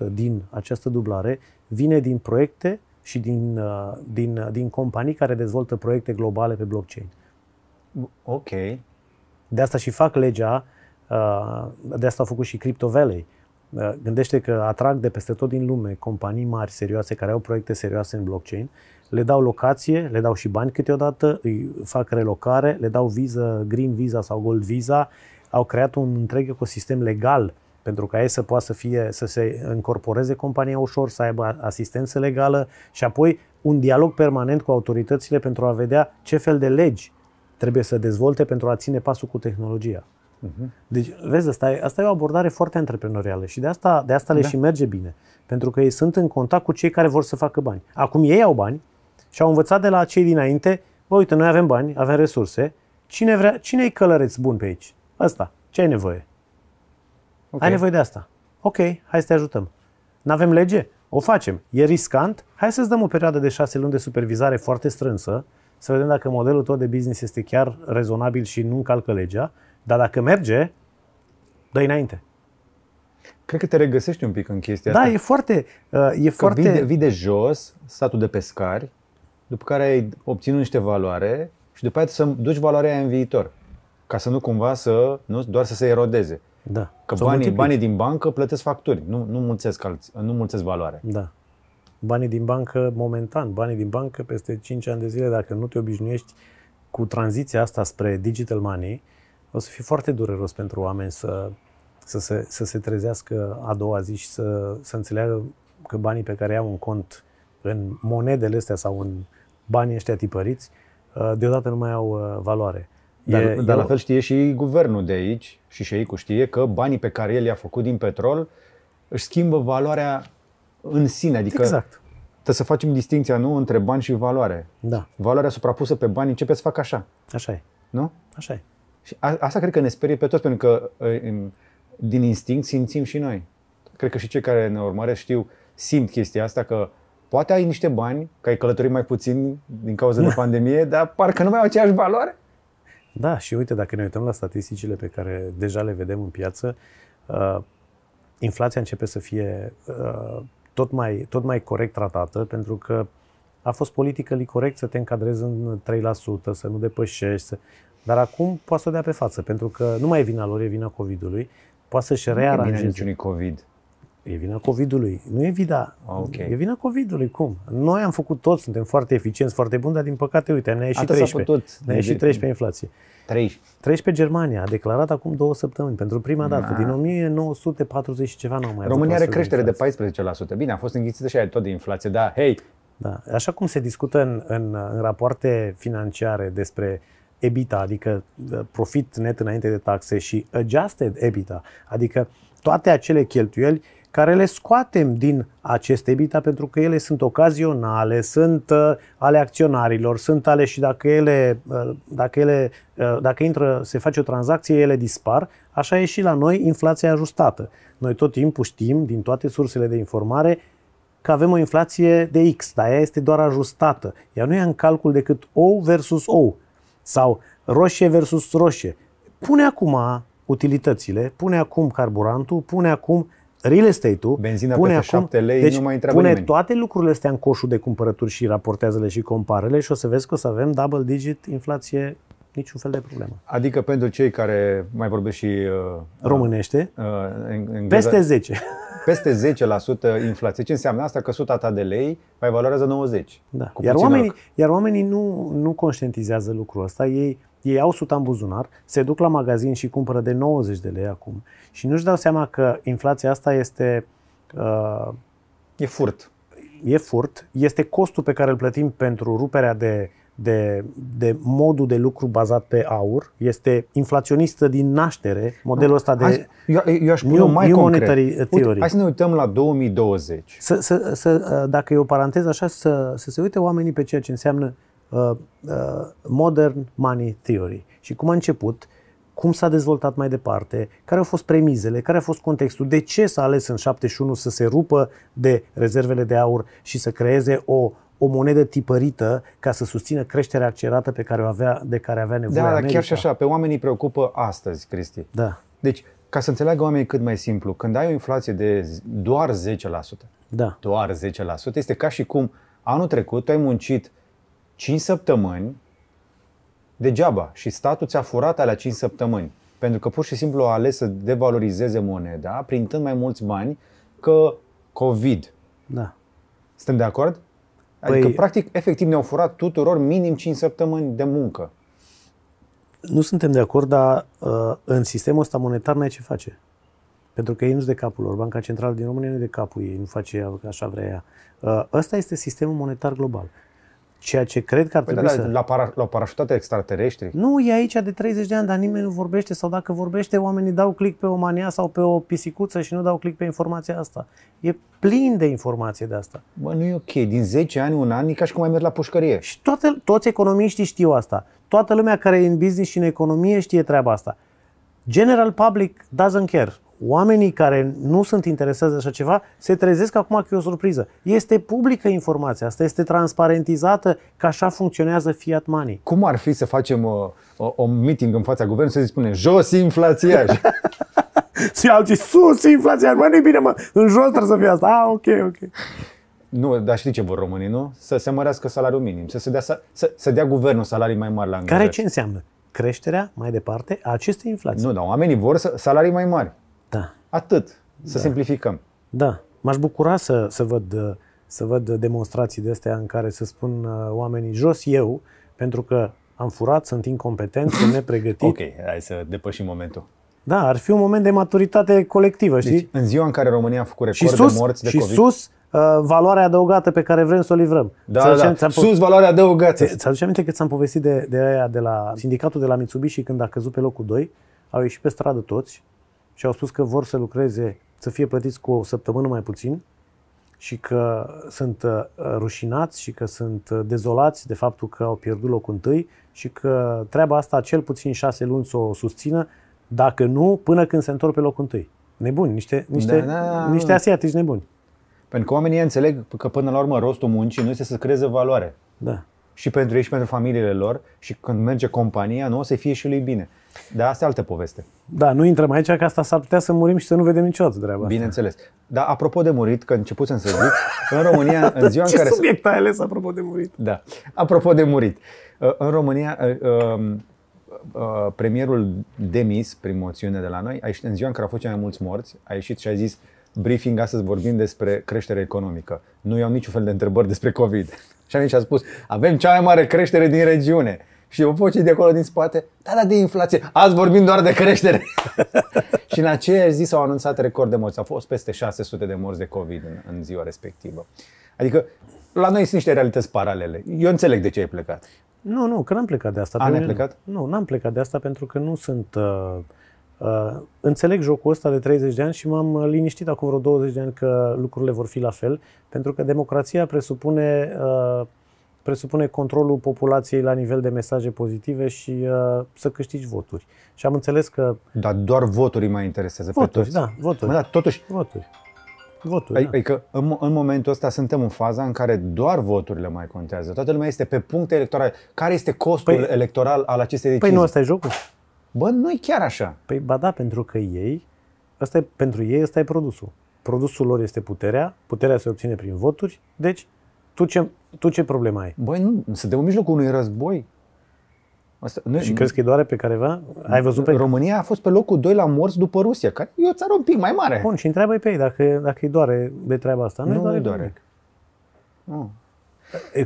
70% din această dublare vine din proiecte și din, uh, din, uh, din companii care dezvoltă proiecte globale pe blockchain. Ok. De asta și fac legea, uh, de asta au făcut și Crypto Valley. Gândește că atrag de peste tot din lume companii mari, serioase, care au proiecte serioase în blockchain, le dau locație, le dau și bani câteodată, îi fac relocare, le dau viză, green visa sau gold visa, au creat un întreg ecosistem legal pentru ca ei să poată să, fie, să se încorporeze compania ușor, să aibă asistență legală și apoi un dialog permanent cu autoritățile pentru a vedea ce fel de legi trebuie să dezvolte pentru a ține pasul cu tehnologia. Mhm. Deci, vezi, asta e, asta e o abordare foarte antreprenorială și de asta, de asta le da. și merge bine. Pentru că ei sunt în contact cu cei care vor să facă bani. Acum ei au bani și au învățat de la cei dinainte, bă, uite, noi avem bani, avem resurse, cine, vrea, cine e călăreț bun pe aici? Asta. Ce ai nevoie? Okay. Ai nevoie de asta. Ok, hai să te ajutăm. Nu avem lege? O facem. E riscant? Hai să-ți dăm o perioadă de șase luni de supervizare foarte strânsă, să vedem dacă modelul tău de business este chiar rezonabil și nu încalcă legea, dar dacă merge, dă înainte. Cred că te regăsești un pic în chestia da, asta. Da, e foarte... Uh, e că foarte... Vii, de, vii de jos, statul de pescari, după care ai obținut niște valoare și după aceea să duci valoarea aia în viitor ca să nu cumva să, nu, doar să se erodeze. Da. Că banii, banii din bancă plătesc facturi, nu, nu, mulțesc, alți, nu mulțesc valoare. Da. Banii din bancă, momentan, banii din bancă, peste 5 ani de zile, dacă nu te obișnuiești cu tranziția asta spre digital money, o să fie foarte dureros pentru oameni să, să, se, să se trezească a doua zi și să, să înțeleagă că banii pe care au un cont în monedele astea sau în banii ăștia tipăriți, uh, deodată nu mai au uh, valoare. Dar, e, dar e la fel știe și guvernul de aici și șeicul știe că banii pe care el i-a făcut din petrol își schimbă valoarea în sine. Adică exact. Trebuie să facem distinția, nu? Între bani și valoare. Da. Valoarea suprapusă pe bani începe să facă așa. Așa e. Nu? Așa e. Și a, asta cred că ne sperie pe toți, pentru că din instinct simțim și noi. Cred că și cei care ne urmăresc știu, simt chestia asta că poate ai niște bani, că ai călătorit mai puțin din cauza de pandemie, dar parcă nu mai au aceeași valoare. Da, și uite, dacă ne uităm la statisticile pe care deja le vedem în piață, uh, inflația începe să fie uh, tot, mai, tot mai corect tratată, pentru că a fost politică corect să te încadrezi în 3%, să nu depășești, să... dar acum poate să o dea pe față, pentru că nu mai e vina lor, e vina COVID-ului, poate să-și rearanjeze. Nu e COVID. E vina COVID-ului. Nu e vina. Ah, okay. E vina COVID-ului, cum? Noi am făcut tot, suntem foarte eficienți, foarte buni, dar din păcate, uite, ne-a ieșit Atât 13. Tot. ne-a deci ieșit 13 inflație. 13. 13 Germania a declarat acum două săptămâni, pentru prima dată, din 1940 și ceva nu mai România are creștere de, de 14%. Bine, a fost înghițită și aia tot de inflație, dar hei! Da. Așa cum se discută în, în, în rapoarte financiare despre EBITA, adică uh, profit net înainte de taxe și adjusted EBITA, adică toate acele cheltuieli care le scoatem din aceste EBITDA pentru că ele sunt ocazionale, sunt uh, ale acționarilor, sunt ale și dacă ele, uh, dacă ele, uh, dacă intră, se face o tranzacție, ele dispar, așa e și la noi inflația ajustată. Noi tot timpul știm din toate sursele de informare că avem o inflație de X, dar ea este doar ajustată. Ea nu e în calcul decât O versus O sau roșie versus roșie. Pune acum utilitățile, pune acum carburantul, pune acum Real estate-ul Benzina pune acum, 7 lei, deci nu mai pune nimeni. toate lucrurile astea în coșul de cumpărături și raportează-le și comparele și o să vezi că o să avem double digit inflație niciun fel de problemă. Adică pentru cei care mai vorbesc și... Uh, uh Românește, uh, în, în peste 10. Peste 10% inflație. Ce înseamnă asta? Că suta ta de lei mai valorează 90. Da. Iar oamenii, iar oamenii nu, nu conștientizează lucrul ăsta. Ei ei au suta în buzunar, se duc la magazin și cumpără de 90 de lei acum și nu-și dau seama că inflația asta este... Uh, e furt. E furt, este costul pe care îl plătim pentru ruperea de, de, de modul de lucru bazat pe aur, este inflaționistă din naștere, modelul ăsta de... Azi, eu, eu aș pune mai concret. Uite, hai să ne uităm la 2020. Să, să, să, uh, dacă e o paranteză așa, să, să se uite oamenii pe ceea ce înseamnă uh, uh, uh, Modern Money Theory și cum a început, cum s-a dezvoltat mai departe, care au fost premizele, care a fost contextul, de ce s-a ales în 71 să se rupă de rezervele de aur și să creeze o o monedă tipărită ca să susțină creșterea accelerată pe care o avea, de care avea nevoie. Da, dar chiar și așa, pe oamenii preocupă astăzi, Cristi. Da. Deci, ca să înțeleagă oamenii cât mai simplu, când ai o inflație de doar 10%, da. doar 10%, este ca și cum anul trecut tu ai muncit 5 săptămâni degeaba și statul ți-a furat alea 5 săptămâni. Pentru că pur și simplu a ales să devalorizeze moneda, printând mai mulți bani că COVID. Da. Suntem de acord? Adică, păi- practic, efectiv ne-au furat tuturor minim 5 săptămâni de muncă. Nu suntem de acord, dar uh, în sistemul ăsta monetar n-ai ce face. Pentru că ei nu de capul lor. Banca Centrală din România nu de capul ei, nu face așa vrea ea. Uh, ăsta este sistemul monetar global. Ceea ce cred că ar păi da, trebui da, să... La, para, la parașutate extraterestri? Nu, e aici de 30 de ani, dar nimeni nu vorbește sau dacă vorbește, oamenii dau click pe o mania sau pe o pisicuță și nu dau click pe informația asta. E plin de informație de asta. Bă, nu e ok. Din 10 ani, un an, e ca și cum ai mers la pușcărie. Și toate, toți economiștii știu asta. Toată lumea care e în business și în economie știe treaba asta. General public doesn't care oamenii care nu sunt interesați de așa ceva se trezesc acum că e o surpriză. Este publică informația asta, este transparentizată că așa funcționează fiat money. Cum ar fi să facem uh, o, o, o meeting în fața guvernului să-i spunem jos inflația? și alții sus inflația, mă, nu bine, mă, în jos trebuie să fie asta. Ah, ok, ok. Nu, dar știi ce vor românii, nu? Să se mărească salariul minim, să, se dea, să, să dea guvernul salarii mai mari la angajat. Care ce înseamnă? Creșterea, mai departe, a acestei inflații. Nu, dar oamenii vor să, salarii mai mari. Da. Atât. Să da. simplificăm. Da. M-aș bucura să, să, văd, să văd demonstrații de astea în care să spun uh, oamenii jos eu, pentru că am furat, sunt incompetent, sunt nepregătit. ok, hai să depășim momentul. Da, ar fi un moment de maturitate colectivă, știi? Deci, în ziua în care România a făcut record și sus, de morți de și COVID. sus, uh, valoarea adăugată pe care vrem să o livrăm. Da, da, da. sus valoarea adăugată. Ți-aduce aminte că ți-am povestit de, de aia de la sindicatul de la Mitsubishi când a căzut pe locul 2? Au ieșit pe stradă toți și au spus că vor să lucreze, să fie plătiți cu o săptămână mai puțin și că sunt uh, rușinați și că sunt uh, dezolați de faptul că au pierdut locul întâi și că treaba asta cel puțin șase luni să o susțină, dacă nu, până când se întorc pe locul întâi. Nebuni, niște, niște, da, da, niște asiatici nebuni. Pentru că oamenii înțeleg că până la urmă rostul muncii nu este să creeze valoare. Da și pentru ei și pentru familiile lor și când merge compania, nu o să fie și lui bine. Dar asta e altă poveste. Da, nu intrăm aici, că asta s-ar putea să murim și să nu vedem niciodată treaba asta. Bineînțeles. Dar apropo de murit, că început să zic, în România, în ziua Ce în care... Ce subiect ai ales apropo de murit? Da, apropo de murit. Uh, în România, uh, um, uh, premierul demis, prin moțiune de la noi, a ieșit în ziua în care au fost cei mai mulți morți, a ieșit și a zis, briefing, astăzi vorbim despre creștere economică. Nu iau niciun fel de întrebări despre COVID. Și și a spus, avem cea mai mare creștere din regiune. Și o voce de acolo din spate, da, da, de inflație. Azi vorbim doar de creștere. și în aceeași zi s-au anunțat record de morți. Au fost peste 600 de morți de COVID în, în ziua respectivă. Adică, la noi sunt niște realități paralele. Eu înțeleg de ce ai plecat. Nu, nu, că n-am plecat de asta. A, n plecat? Nu, n-am plecat de asta pentru că nu sunt... Uh Uh, înțeleg jocul ăsta de 30 de ani și m-am uh, liniștit acum vreo 20 de ani că lucrurile vor fi la fel, pentru că democrația presupune, uh, presupune controlul populației la nivel de mesaje pozitive și uh, să câștigi voturi. Și am înțeles că... Dar doar voturi mai interesează voturi, pe toți. da, voturi. Mă, da, totuși... Voturi. Voturi, adică da. Păi în, în momentul ăsta suntem în faza în care doar voturile mai contează. Toată lumea este pe puncte electorale. Care este costul păi, electoral al acestei decizii? Păi nu, asta e jocul. Bă, nu e chiar așa. Păi, ba da, pentru că ei, asta e, pentru ei ăsta e produsul. Produsul lor este puterea, puterea se obține prin voturi, deci tu ce, tu ce problema ai? Băi, nu, suntem în mijlocul unui război. Asta, nu, și crezi că e doare pe careva? Ai văzut pe... România a fost pe locul 2 la morți după Rusia, care e o țară un pic mai mare. Bun, și întreabă pe ei dacă, dacă îi doare de treaba asta. Nu, nu doare. doare. Nu.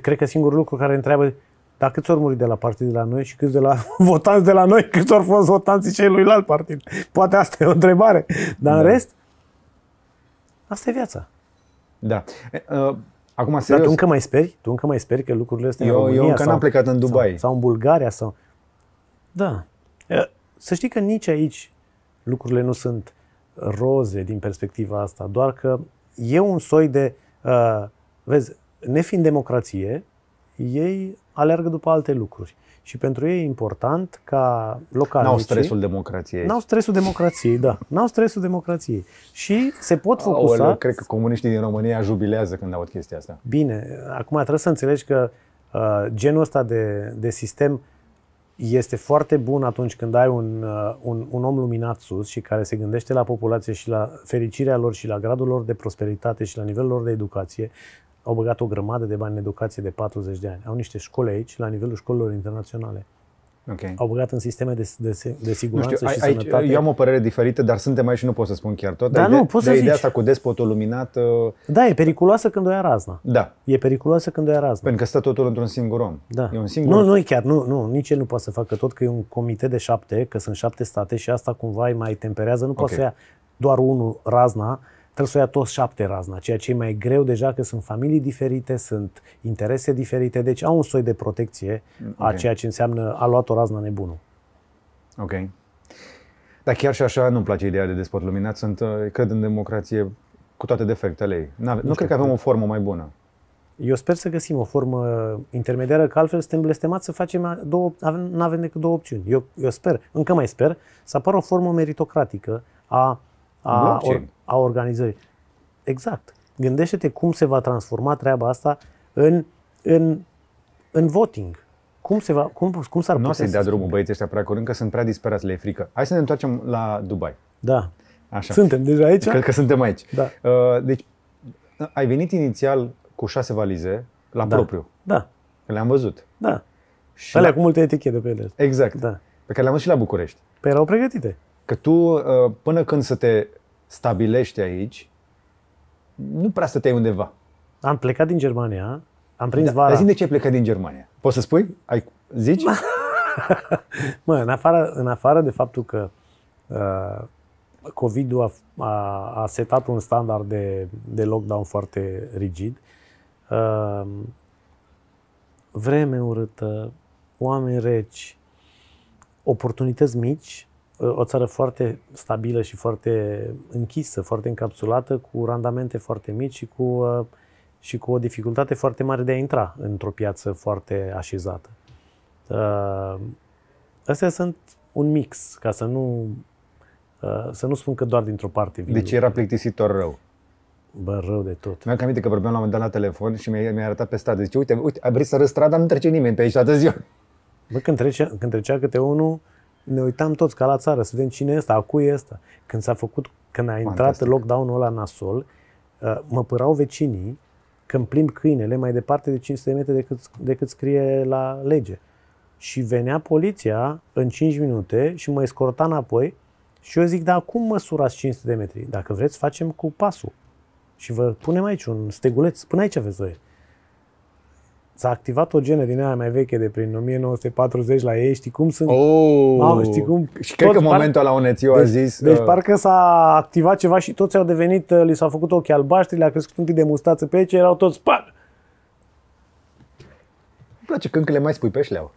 Cred că singurul lucru care întreabă dar câți ori muri de la partid de la noi și câți de la votanți de la noi, câți ori fost votanții celuilalt partid? Poate asta e o întrebare. Dar da. în rest, asta e viața. Da. Uh, acum, serios. Dar tu încă mai speri? Tu încă mai speri că lucrurile astea eu, în România? Eu încă sau, n-am plecat în Dubai. Sau, sau în Bulgaria? sau. Da. Să știi că nici aici lucrurile nu sunt roze din perspectiva asta, doar că e un soi de, uh, vezi, nefiind democrație, ei alergă după alte lucruri. Și pentru ei e important ca localnicii... N-au stresul democrației. N-au stresul democrației, da. N-au stresul democrației. Și se pot focusa... Aoleu, cred că comuniștii din România jubilează când aud chestia asta. Bine, acum trebuie să înțelegi că uh, genul ăsta de, de sistem este foarte bun atunci când ai un, uh, un, un om luminat sus și care se gândește la populație și la fericirea lor și la gradul lor de prosperitate și la nivelul lor de educație au băgat o grămadă de bani în educație de 40 de ani. Au niște școli aici, la nivelul școlilor internaționale. Okay. Au băgat în sisteme de, de, de siguranță nu știu, și aici, sănătate. Eu am o părere diferită, dar suntem aici și nu pot să spun chiar tot. Da, nu, poți să ideea zici. asta cu despotul luminat... Uh... Da, e periculoasă când o ia razna. Da. E periculoasă când o ia razna. Pentru că stă totul într-un singur om. Da. E un singur nu, nu chiar, nu, nu, nici el nu poate să facă tot, că e un comitet de șapte, că sunt șapte state și asta cumva îi mai temperează, nu okay. să ia doar unul razna, Trebuie să ia toți șapte razna, ceea ce e mai greu deja că sunt familii diferite, sunt interese diferite, deci au un soi de protecție okay. a ceea ce înseamnă a luat o razna nebunul. Ok. Dar chiar și așa nu-mi place ideea de despot luminat. Sunt, uh, cred în democrație cu toate defectele ei. Nu, nu cred că avem o formă mai bună. Eu sper să găsim o formă intermediară, că altfel suntem blestemați să facem două, avem, nu avem decât două opțiuni. Eu, eu sper, încă mai sper, să apară o formă meritocratică a a, or, a organizării. Exact. Gândește-te cum se va transforma treaba asta în, în, în voting. Cum, se va, cum, cum s-ar putea Nu o să-i dea drumul băieții ăștia prea curând, că sunt prea disperați, le e frică. Hai să ne întoarcem la Dubai. Da. Așa. Suntem deja aici? Cred că suntem aici. Da. Uh, deci, ai venit inițial cu șase valize, la da. propriu. Da. Că le-am văzut. Da. Și Alea la... cu multe etichete pe ele. Exact. Da. Pe care le-am văzut și la București. Păi erau pregătite. Că tu, uh, până când să te stabilești aici, nu prea ai undeva. Am plecat din Germania, am prins da, vara. Dar zi de ce ai plecat din Germania? Poți să spui? Ai, zici? mă, în afară, în afară de faptul că uh, COVID-ul a, a, a setat un standard de, de lockdown foarte rigid, uh, vreme urâtă, oameni reci, oportunități mici, o țară foarte stabilă și foarte închisă, foarte încapsulată, cu randamente foarte mici și cu, uh, și cu o dificultate foarte mare de a intra într-o piață foarte așezată. Uh, astea sunt un mix, ca să nu, uh, să nu spun că doar dintr-o parte vin. Deci era plictisitor rău. Bă, rău de tot. Mi-am aminte că vorbeam la un moment dat la telefon și mi-a, mi arătat pe stradă. Zice, uite, uite, a vrut să răstrada, nu trece nimeni pe aici toată ziua. Bă, când trecea, când trecea câte unul, ne uitam toți ca la țară, să vedem cine e ăsta, cui e ăsta. Când s-a făcut, când a intrat Fantastic. lockdown-ul ăla nasol, uh, mă părau vecinii că îmi plimb câinele mai departe de 500 de metri decât, decât scrie la lege. Și venea poliția în 5 minute și mă escorta înapoi și eu zic, dar cum măsurați 500 de metri? Dacă vreți, facem cu pasul. Și vă punem aici un steguleț. Până aici aveți voie. S-a activat o genă din aia mai veche de prin 1940 la ei, știi cum sunt? Oh, Mamă, știi cum? Și cred că par... momentul la Unețiu deci, a zis... Deci uh... parcă s-a activat ceva și toți au devenit, uh, li s-au făcut ochii albaștri, le-a crescut un pic de mustață pe aici, erau toți... Pa! Îmi place când le mai spui pe șleau.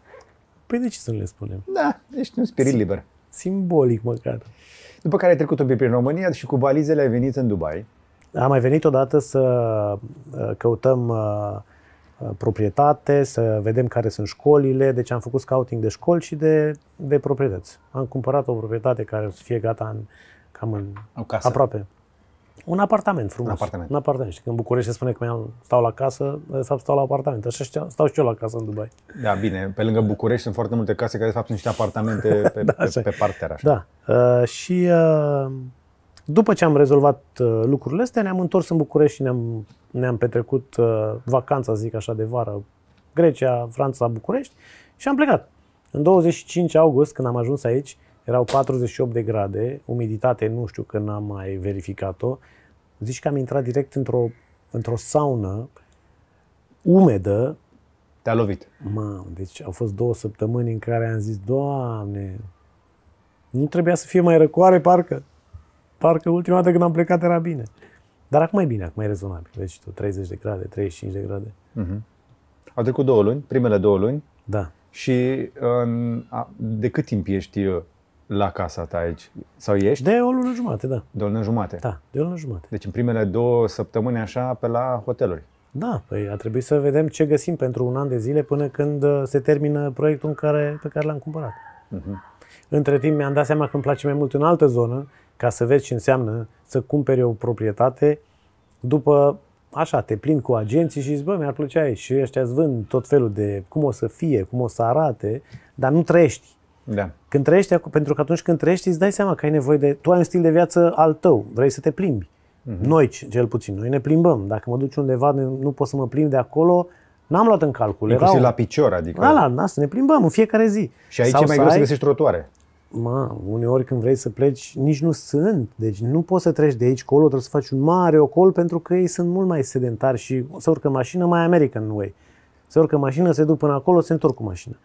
Păi de ce să nu le spunem? Da, ești un spirit Sim- liber. Simbolic măcar. După care ai trecut un pic prin România și cu valizele ai venit în Dubai. Am mai venit odată să uh, căutăm uh, Uh, proprietate, să vedem care sunt școlile. Deci am făcut scouting de școli și de, de proprietăți. Am cumpărat o proprietate care o să fie gata în, cam în o casă. aproape. Un apartament frumos. Un apartament. Un apartament. și în București se spune că stau la casă, de fapt stau la apartament. Așa stau și eu la casă în Dubai. Da, bine. Pe lângă București sunt foarte multe case care de fapt sunt niște apartamente pe, da, pe, pe parter. Așa. Da. Uh, și uh, după ce am rezolvat uh, lucrurile astea, ne-am întors în București și ne-am ne-am petrecut uh, vacanța, zic așa, de vară, Grecia, Franța, București și am plecat. În 25 august, când am ajuns aici, erau 48 de grade, umiditate nu știu când am mai verificat-o. Zici că am intrat direct într-o, într-o saună umedă. Te-a lovit. Mă, deci au fost două săptămâni în care am zis, Doamne, nu trebuia să fie mai răcoare, parcă. Parcă ultima dată când am plecat era bine. Dar acum e bine, acum e rezonabil. Vezi tu, 30 de grade, 35 de grade. Uh-huh. Au trecut două luni, primele două luni. Da. Și um, de cât timp ești eu uh, la casa ta aici? Sau ești? De o lună jumate, da. De o lună jumate? Da, de o lună jumate. Deci în primele două săptămâni așa pe la hoteluri. Da, păi a trebuit să vedem ce găsim pentru un an de zile până când uh, se termină proiectul în care, pe care l-am cumpărat. Uh-huh. Între timp mi-am dat seama că îmi place mai mult în altă zonă ca să vezi ce înseamnă să cumpere o proprietate după așa, te plin cu agenții și zici, bă, mi-ar plăcea aici și ăștia îți vând tot felul de cum o să fie, cum o să arate, dar nu trăiești. Da. Când trăiești, pentru că atunci când trăiești îți dai seama că ai nevoie de, tu ai un stil de viață al tău, vrei să te plimbi. Mm-hmm. Noi, cel puțin, noi ne plimbăm. Dacă mă duci undeva, nu pot să mă plimb de acolo, n-am luat în calcul. Inclusiv Erau... la picior, adică. Da, la, asta ne plimbăm în fiecare zi. Și aici Sau e mai greu să ai... găsești trotuare ma, uneori când vrei să pleci, nici nu sunt. Deci nu poți să treci de aici colo, trebuie să faci un mare ocol pentru că ei sunt mult mai sedentari și se urcă mașină mai American way. Se urcă mașină, se duc până acolo, se întorc cu mașina.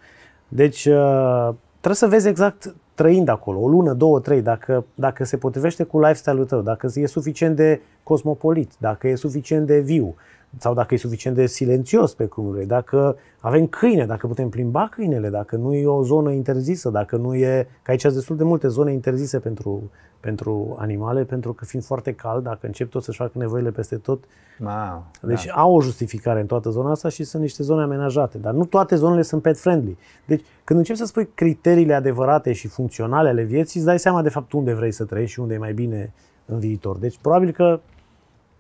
Deci uh, trebuie să vezi exact trăind acolo, o lună, două, trei, dacă, dacă se potrivește cu lifestyle-ul tău, dacă e suficient de cosmopolit, dacă e suficient de viu, sau dacă e suficient de silențios pe câmure, dacă avem câine, dacă putem plimba câinele, dacă nu e o zonă interzisă, dacă nu e... Că aici sunt destul de multe zone interzise pentru, pentru animale, pentru că fiind foarte cald, dacă încep tot să-și facă nevoile peste tot, wow, deci da. au o justificare în toată zona asta și sunt niște zone amenajate, dar nu toate zonele sunt pet-friendly. Deci când începi să spui criteriile adevărate și funcționale ale vieții, îți dai seama de fapt unde vrei să trăiești și unde e mai bine în viitor. Deci probabil că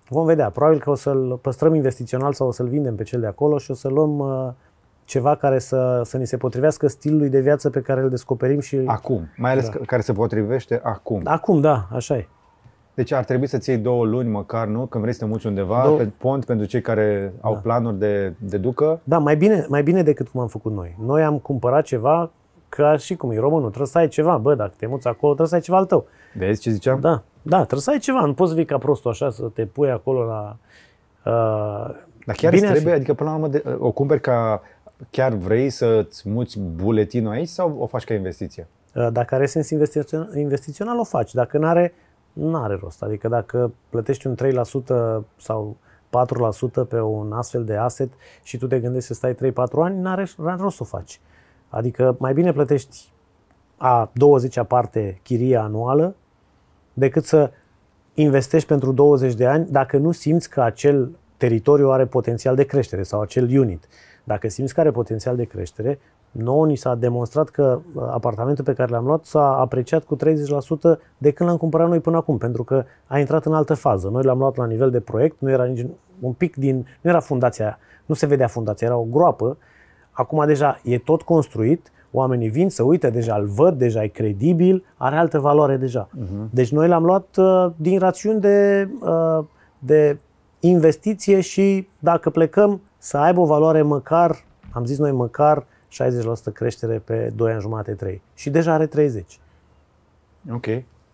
Vom vedea. Probabil că o să-l păstrăm investițional sau o să-l vindem pe cel de acolo și o să luăm uh, ceva care să, să ni se potrivească stilului de viață pe care îl descoperim și... Acum, mai ales da. care se potrivește acum. Acum, da, așa e. Deci ar trebui să-ți iei două luni măcar, nu? Când vrei să te muți undeva, Do- pe pont pentru cei care da. au planuri de, de ducă. Da, mai bine, mai bine decât cum am făcut noi. Noi am cumpărat ceva ca și cum e românul, trebuie să ai ceva, bă, dacă te muți acolo, trebuie să ai ceva al tău. Vezi ce ziceam? Da. Da, trebuie să ai ceva. Nu poți vii ca prostul așa să te pui acolo la... Uh, Dar chiar bine trebuie? Adică până la urmă de, uh, o cumperi ca... Chiar vrei să-ți muți buletinul aici sau o faci ca investiție? Uh, dacă are sens investițional, investițional o faci. Dacă nu are, nu are rost. Adică dacă plătești un 3% sau 4% pe un astfel de asset și tu te gândești să stai 3-4 ani, nu are n-are rost să o faci. Adică mai bine plătești a 20-a parte chiria anuală decât să investești pentru 20 de ani dacă nu simți că acel teritoriu are potențial de creștere sau acel unit. Dacă simți că are potențial de creștere, nouă ni s-a demonstrat că uh, apartamentul pe care l-am luat s-a apreciat cu 30% de când l-am cumpărat noi până acum, pentru că a intrat în altă fază. Noi l-am luat la nivel de proiect, nu era nici un pic din, nu era fundația, nu se vedea fundația, era o groapă. Acum deja e tot construit, Oamenii vin, se uită deja, îl văd deja, e credibil, are altă valoare deja. Uh-huh. Deci noi l-am luat uh, din rațiuni de, uh, de investiție și dacă plecăm să aibă o valoare măcar, am zis noi măcar 60% creștere pe 2 ani jumate, 3. Și deja are 30. Ok.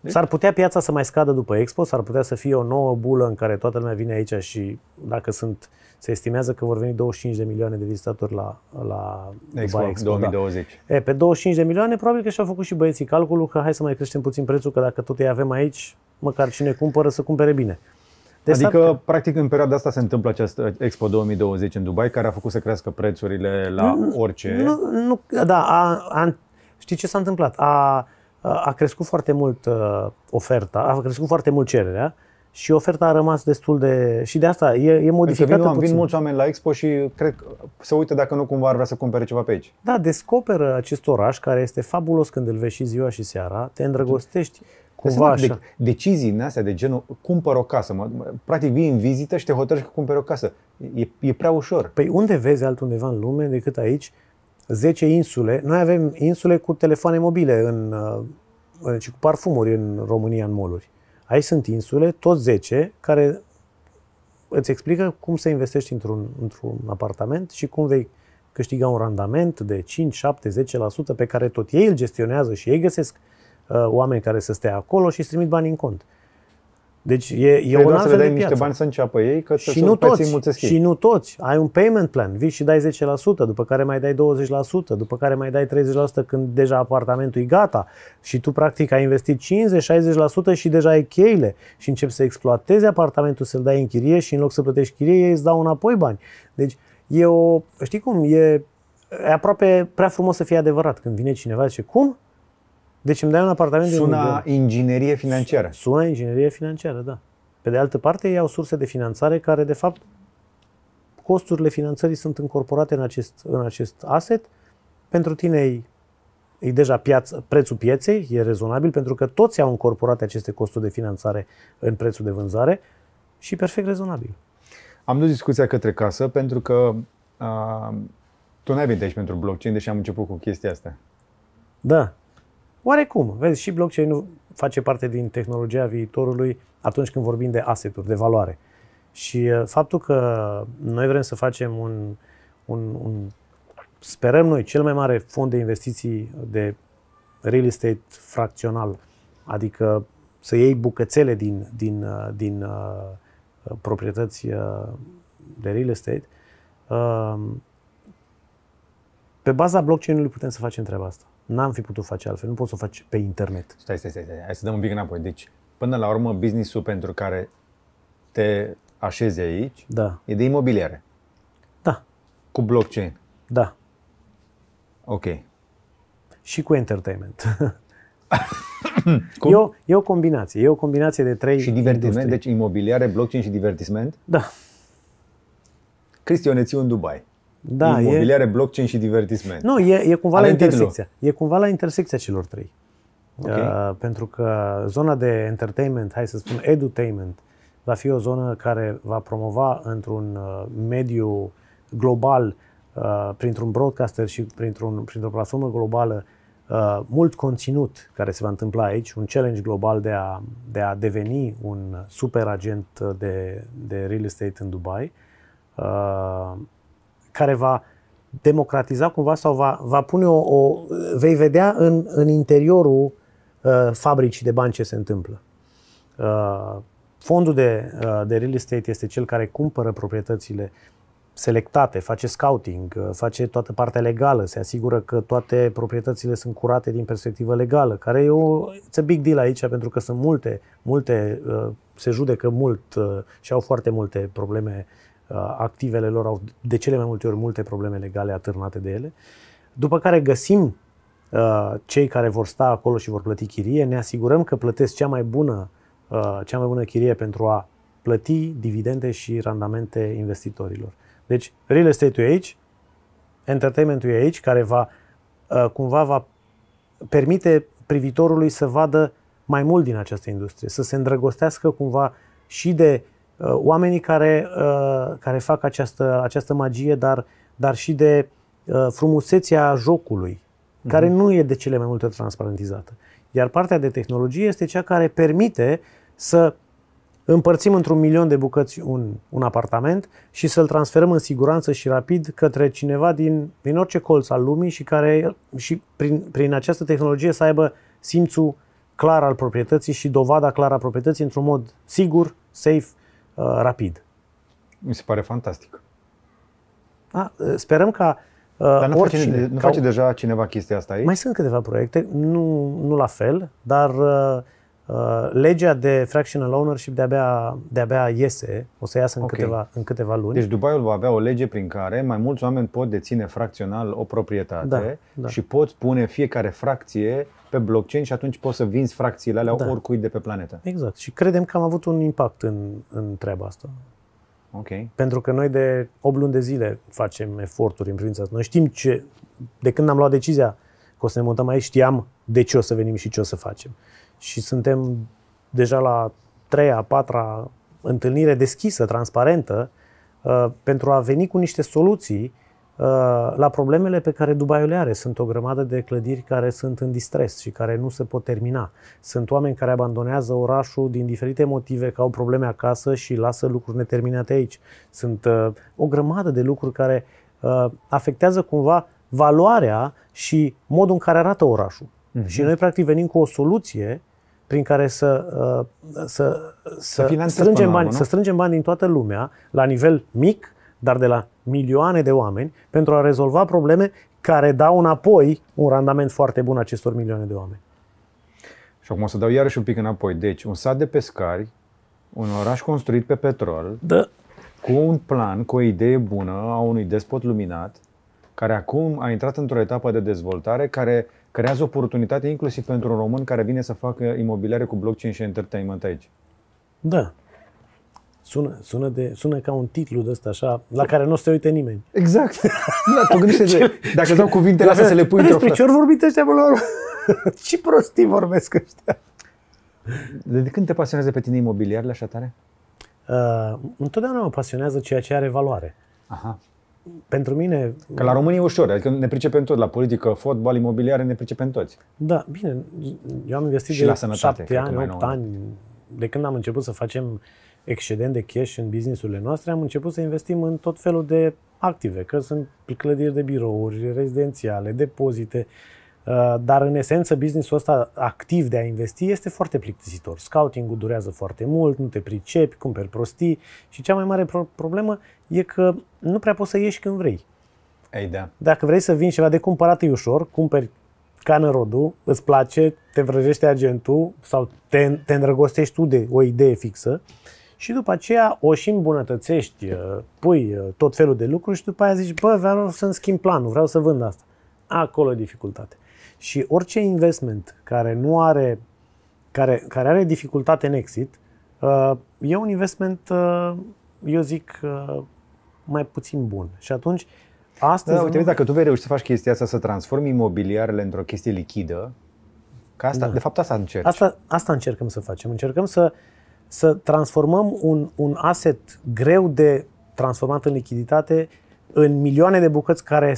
Deci? S-ar putea piața să mai scadă după Expo, s-ar putea să fie o nouă bulă în care toată lumea vine aici și dacă sunt, se estimează că vor veni 25 de milioane de vizitatori la, la Expo, Dubai Expo 2020. Da. E, pe 25 de milioane probabil că și-au făcut și băieții calculul că hai să mai creștem puțin prețul, că dacă tot îi avem aici, măcar cine cumpără să cumpere bine. De deci adică, start, practic, în perioada asta se întâmplă această Expo 2020 în Dubai, care a făcut să crească prețurile la nu, orice. Nu, nu, da, a, a, știi ce s-a întâmplat? A, a crescut foarte mult uh, oferta, a crescut foarte mult cererea și oferta a rămas destul de... și de asta e, e modificată adică vin, puțin. vin mulți oameni la Expo și cred că se uită dacă nu cumva ar vrea să cumpere ceva pe aici. Da, descoperă acest oraș care este fabulos când îl vezi și ziua și seara, te îndrăgostești cumva așa. De, decizii în astea de genul, cumpăr o casă, mă, practic vii în vizită și te hotărăști că cumperi o casă. E, e prea ușor. Păi unde vezi altundeva în lume decât aici 10 insule. Noi avem insule cu telefoane mobile uh, în, și cu parfumuri în România, în moluri. Aici sunt insule, tot 10, care îți explică cum să investești într-un, într-un apartament și cum vei câștiga un randament de 5, 7, 10% pe care tot ei îl gestionează și ei găsesc uh, oameni care să stea acolo și îți trimit bani în cont. Deci e, e un o altfel să le dai de piață. niște bani să înceapă ei, că și nu toți, Și nu toți. Ai un payment plan. Vii și dai 10%, după care mai dai 20%, după care mai dai 30% când deja apartamentul e gata. Și tu practic ai investit 50-60% și deja ai cheile și începi să exploatezi apartamentul, să-l dai în chirie și în loc să plătești chirie, ei îți dau înapoi bani. Deci e o... Știi cum? E, e aproape prea frumos să fie adevărat. Când vine cineva și zice, cum? Deci îmi dai un apartament Sună de Suna inginerie financiară. Sună inginerie financiară, da. Pe de altă parte, ei au surse de finanțare care, de fapt, costurile finanțării sunt încorporate în acest, în acest asset. Pentru tine e, e deja piață, prețul pieței, e rezonabil, pentru că toți au încorporat aceste costuri de finanțare în prețul de vânzare și perfect rezonabil. Am dus discuția către casă pentru că uh, tu n-ai venit aici pentru blockchain, deși am început cu chestia asta. Da, Oarecum, vezi, și blockchain-ul face parte din tehnologia viitorului atunci când vorbim de asset-uri, de valoare. Și uh, faptul că noi vrem să facem un, un, un sperăm noi, cel mai mare fond de investiții de real estate fracțional, adică să iei bucățele din, din, uh, din uh, proprietăți uh, de real estate, uh, pe baza blockchain-ului putem să facem treaba asta. N-am fi putut face altfel, nu poți să o faci pe internet. Stai, stai, stai, stai, hai să dăm un pic înapoi. Deci, până la urmă, businessul pentru care te așezi aici da. e de imobiliare. Da. Cu blockchain. Da. Ok. Și cu entertainment. Cum? E, o, e o combinație. E o combinație de trei Și divertisment, industrie. deci imobiliare, blockchain și divertisment? Da. Cristian, în Dubai. Da, Imobiliare, e... blockchain și divertisment. Nu, e, e cumva Avem la intersecția. E cumva la intersecția celor trei. Okay. Uh, pentru că zona de entertainment, hai să spun edutainment, va fi o zonă care va promova într-un uh, mediu global, uh, printr-un broadcaster și printr-un, printr-o platformă globală, uh, mult conținut care se va întâmpla aici, un challenge global de a, de a deveni un super agent de, de real estate în Dubai. Uh, care va democratiza cumva sau va, va pune o, o... vei vedea în, în interiorul uh, fabricii de bani ce se întâmplă. Uh, fondul de, uh, de real estate este cel care cumpără proprietățile selectate, face scouting, uh, face toată partea legală, se asigură că toate proprietățile sunt curate din perspectivă legală, care e o it's a big deal aici pentru că sunt multe, multe uh, se judecă mult uh, și au foarte multe probleme Uh, activele lor au de cele mai multe ori multe probleme legale atârnate de ele, după care găsim uh, cei care vor sta acolo și vor plăti chirie, ne asigurăm că plătesc cea mai bună, uh, cea mai bună chirie pentru a plăti dividende și randamente investitorilor. Deci, real estate-ul e aici, entertainment-ul e aici, care va, cumva va permite privitorului să vadă mai mult din această industrie, să se îndrăgostească cumva și de uh, Uh, oamenii care, uh, care fac această, această magie, dar, dar și de uh, frumusețea jocului, mm-hmm. care nu e de cele mai multe transparentizată. Iar partea de tehnologie este cea care permite să împărțim într-un milion de bucăți un, un apartament și să-l transferăm în siguranță și rapid către cineva din, din orice colț al lumii și care și prin, prin această tehnologie să aibă simțul clar al proprietății și dovada clară a proprietății într-un mod sigur, safe Uh, rapid. Mi se pare fantastic. Da, uh, sperăm ca uh, dar nu, oricine, face, nu ca... face deja cineva chestia asta aici? Mai sunt câteva proiecte, nu, nu la fel, dar Uh, legea de fractional ownership de-abia, de-abia iese, o să iasă în, okay. câteva, în câteva luni. Deci Dubaiul va avea o lege prin care mai mulți oameni pot deține fracțional o proprietate da, da. și pot pune fiecare fracție pe blockchain și atunci poți să vinzi fracțiile alea da. oricui de pe planetă. Exact. Și credem că am avut un impact în, în treaba asta. Okay. Pentru că noi de 8 luni de zile facem eforturi în privința asta. Noi știm ce, de când am luat decizia că o să ne mutăm aici, știam de ce o să venim și ce o să facem și suntem deja la treia, patra întâlnire deschisă, transparentă, uh, pentru a veni cu niște soluții uh, la problemele pe care Dubaiul le are. Sunt o grămadă de clădiri care sunt în distres și care nu se pot termina. Sunt oameni care abandonează orașul din diferite motive, că au probleme acasă și lasă lucruri neterminate aici. Sunt uh, o grămadă de lucruri care afectează cumva valoarea și modul în care arată orașul. Mm-hmm. Și noi, practic, venim cu o soluție prin care să, uh, să, să, să strângem, bani, urmă, să strângem bani din toată lumea, la nivel mic, dar de la milioane de oameni, pentru a rezolva probleme care dau înapoi un randament foarte bun acestor milioane de oameni. Și acum o să dau iarăși un pic înapoi. Deci, un sat de pescari, un oraș construit pe petrol, da. cu un plan, cu o idee bună a unui despot luminat, care acum a intrat într-o etapă de dezvoltare care creează oportunitate inclusiv pentru un român care vine să facă imobiliare cu blockchain și entertainment aici. Da. Sună, sună, de, sună ca un titlu de ăsta așa, la care nu se uite nimeni. Exact. Da, tu gândește de, dacă dau cuvintele astea să le pui într-o ce vorbit ăștia până la ce prostii vorbesc ăștia? De, de când te pasionează pe tine imobiliarele așa tare? Uh, întotdeauna mă pasionează ceea ce are valoare. Aha pentru mine... Că la România e ușor, adică ne pricepem tot, la politică, fotbal, imobiliare, ne pricepem toți. Da, bine, eu am investit și de la sănătate, șapte ani, opt ani, de când am început să facem excedent de cash în businessurile noastre, am început să investim în tot felul de active, că sunt clădiri de birouri, rezidențiale, depozite, uh, Uh, dar, în esență, businessul ăsta activ de a investi este foarte plictisitor. Scouting-ul durează foarte mult, nu te pricepi, cumperi prostii și cea mai mare pro- problemă e că nu prea poți să ieși când vrei. Ei, da. Dacă vrei să vin ceva de cumpărat, e ușor, cumperi canărodul, îți place, te vrăjește agentul sau te, te îndrăgostești tu de o idee fixă și după aceea o și îmbunătățești, uh, pui uh, tot felul de lucruri și după aia zici, bă, vreau să-mi schimb planul, vreau să vând asta. Acolo e dificultate. Și orice investment care nu are, care, care are dificultate în exit, uh, e un investment, uh, eu zic, uh, mai puțin bun. Și atunci, astăzi... Da, uite, nu... dacă tu vei reuși să faci chestia asta, să transformi imobiliarele într-o chestie lichidă, ca asta, da. de fapt asta încerci. Asta, asta încercăm să facem. Încercăm să, să transformăm un, un asset greu de transformat în lichiditate în milioane de bucăți care,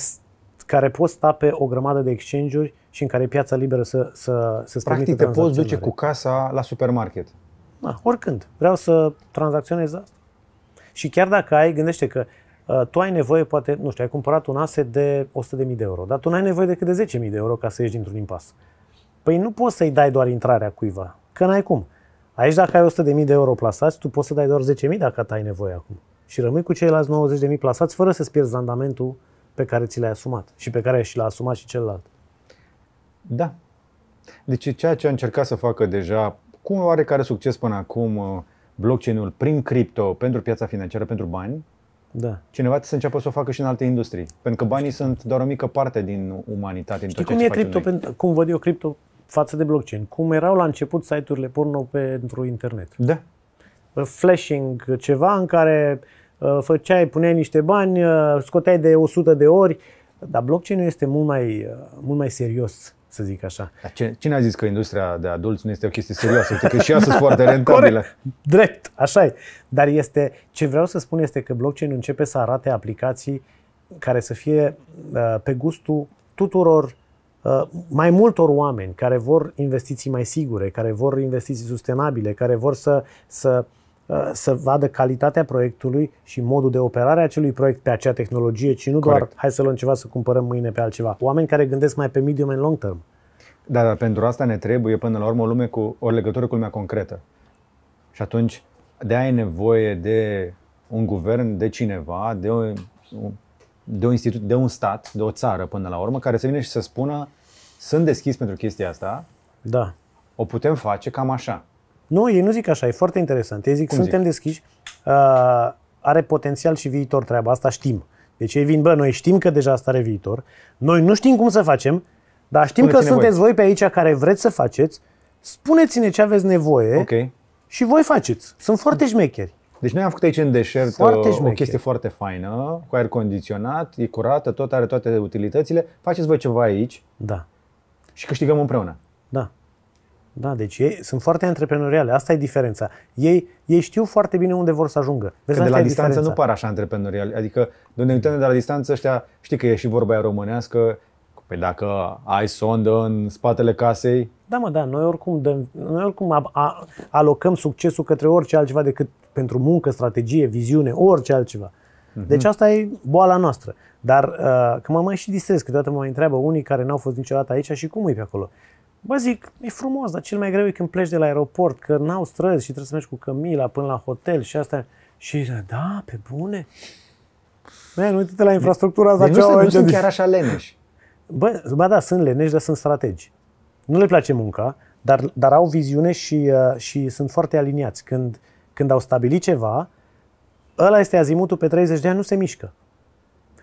care pot sta pe o grămadă de exchange-uri și în care piața liberă să, să, să Practic te poți duce cu casa la supermarket. Da, oricând. Vreau să tranzacționez asta. Și chiar dacă ai, gândește că uh, tu ai nevoie, poate, nu știu, ai cumpărat un aset de 100.000 de euro, dar tu n-ai nevoie decât de 10.000 de euro ca să ieși dintr-un impas. Păi nu poți să-i dai doar intrarea cuiva, că n-ai cum. Aici dacă ai 100.000 de euro plasați, tu poți să dai doar 10.000 dacă ai nevoie acum. Și rămâi cu ceilalți 90.000 plasați fără să-ți pierzi randamentul pe care ți l-ai asumat și pe care și l-a asumat și celălalt. Da. Deci ceea ce a încercat să facă deja cu oarecare succes până acum uh, blockchain-ul prin cripto pentru piața financiară, pentru bani, da. Cineva trebuie să înceapă să o facă și în alte industrii. Pentru că banii sunt doar o mică parte din umanitate. Știi tot cum e cripto? cum văd eu cripto față de blockchain? Cum erau la început site-urile porno pentru internet? Da. Flashing, ceva în care uh, făceai, puneai niște bani, uh, scoteai de 100 de ori, dar blockchain-ul este mult mai, mult mai serios să zic așa. Ce, cine a zis că industria de adulți nu este o chestie serioasă? Uite că și ea sunt foarte rentabilă. Corect. Drept, așa e. Dar este, ce vreau să spun este că blockchain începe să arate aplicații care să fie uh, pe gustul tuturor uh, mai multor oameni care vor investiții mai sigure, care vor investiții sustenabile, care vor să, să uh, să vadă calitatea proiectului și modul de operare a acelui proiect pe acea tehnologie, ci nu Corect. doar hai să luăm ceva să cumpărăm mâine pe altceva. Oameni care gândesc mai pe medium and long term. Da, dar pentru asta ne trebuie până la urmă o lume cu o legătură cu lumea concretă. Și atunci de aia nevoie de un guvern, de cineva, de, o, de, un institut, de un stat, de o țară până la urmă, care să vină și să spună sunt deschis pentru chestia asta, da. o putem face cam așa. Nu, ei nu zic așa, e foarte interesant. Ei zic, Cum suntem zic? deschiși, uh, are potențial și viitor treaba asta, știm. Deci ei vin, bă, noi știm că deja asta are viitor, noi nu știm cum să facem, dar știm spune că sunteți voi. voi pe aici care vreți să faceți, spuneți-ne ce aveți nevoie okay. și voi faceți. Sunt foarte șmecheri. Deci noi am făcut aici în deșert foarte o, o chestie foarte faină, cu aer condiționat, e curată, tot are toate utilitățile. Faceți voi ceva aici. Da. Și câștigăm împreună. Da, deci ei sunt foarte antreprenoriale. Asta e diferența. Ei, ei știu foarte bine unde vor să ajungă. Vezi, de la distanță diferența. nu par așa antreprenoriale. Adică, de unde uităm de la distanță, ăștia, știi că e și vorba aia românească, Păi dacă ai sondă în spatele casei... Da, mă, da, noi oricum, dăm, noi oricum a, a, alocăm succesul către orice altceva decât pentru muncă, strategie, viziune, orice altceva. Mm-hmm. Deci asta e boala noastră. Dar uh, că mă mai și distrez, câteodată mă mai întreabă unii care n-au fost niciodată aici și cum e pe acolo. Bă, zic, e frumos, dar cel mai greu e când pleci de la aeroport, că n-au străzi și trebuie să mergi cu Camila până la hotel și asta. Și zic, da, pe bune. Nu uite-te la deci, infrastructura asta. Deci nu, sunt, nu sunt chiar așa leneși. Bă, bă, da, sunt leneși, dar sunt strategi. Nu le place munca, dar, dar au viziune și, uh, și sunt foarte aliniați. Când, când au stabilit ceva, ăla este azimutul pe 30 de ani, nu se mișcă.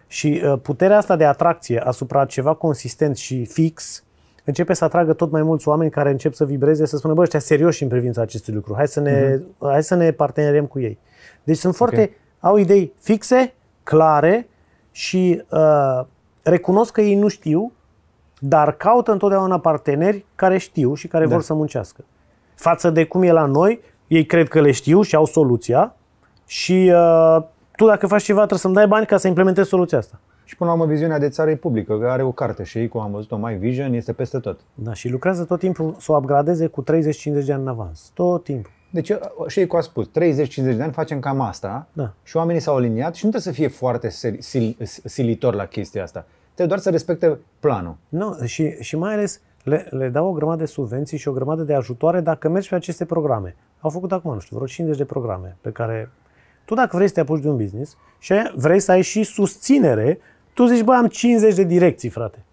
Și uh, puterea asta de atracție asupra ceva consistent și fix începe să atragă tot mai mulți oameni care încep să vibreze, să spună, bă, ăștia serioși în privința acestui lucru, hai să ne, uh-huh. hai să ne parteneriem cu ei. Deci sunt foarte, okay. au idei fixe, clare și uh, recunosc că ei nu știu, dar caută întotdeauna parteneri care știu și care da. vor să muncească. Față de cum e la noi, ei cred că le știu și au soluția și uh, tu dacă faci ceva trebuie să-mi dai bani ca să implementezi soluția asta și până la urmă viziunea de țară e publică, că are o carte și ei, cum am văzut-o, My Vision, este peste tot. Da, și lucrează tot timpul să o upgradeze cu 30-50 de ani în avans. Tot timpul. Deci uh, uh, și ei cu a spus, 30-50 de ani facem cam asta da. și oamenii s-au aliniat și nu trebuie să fie foarte sil, sil, silitor la chestia asta. Trebuie doar să respecte planul. Nu, și, și mai ales le, le dau o grămadă de subvenții și o grămadă de ajutoare dacă mergi pe aceste programe. Au făcut acum, nu știu, vreo 50 de programe pe care tu dacă vrei să te apuci de un business și vrei să ai și susținere tu zici, bă, am 50 de direcții, frate.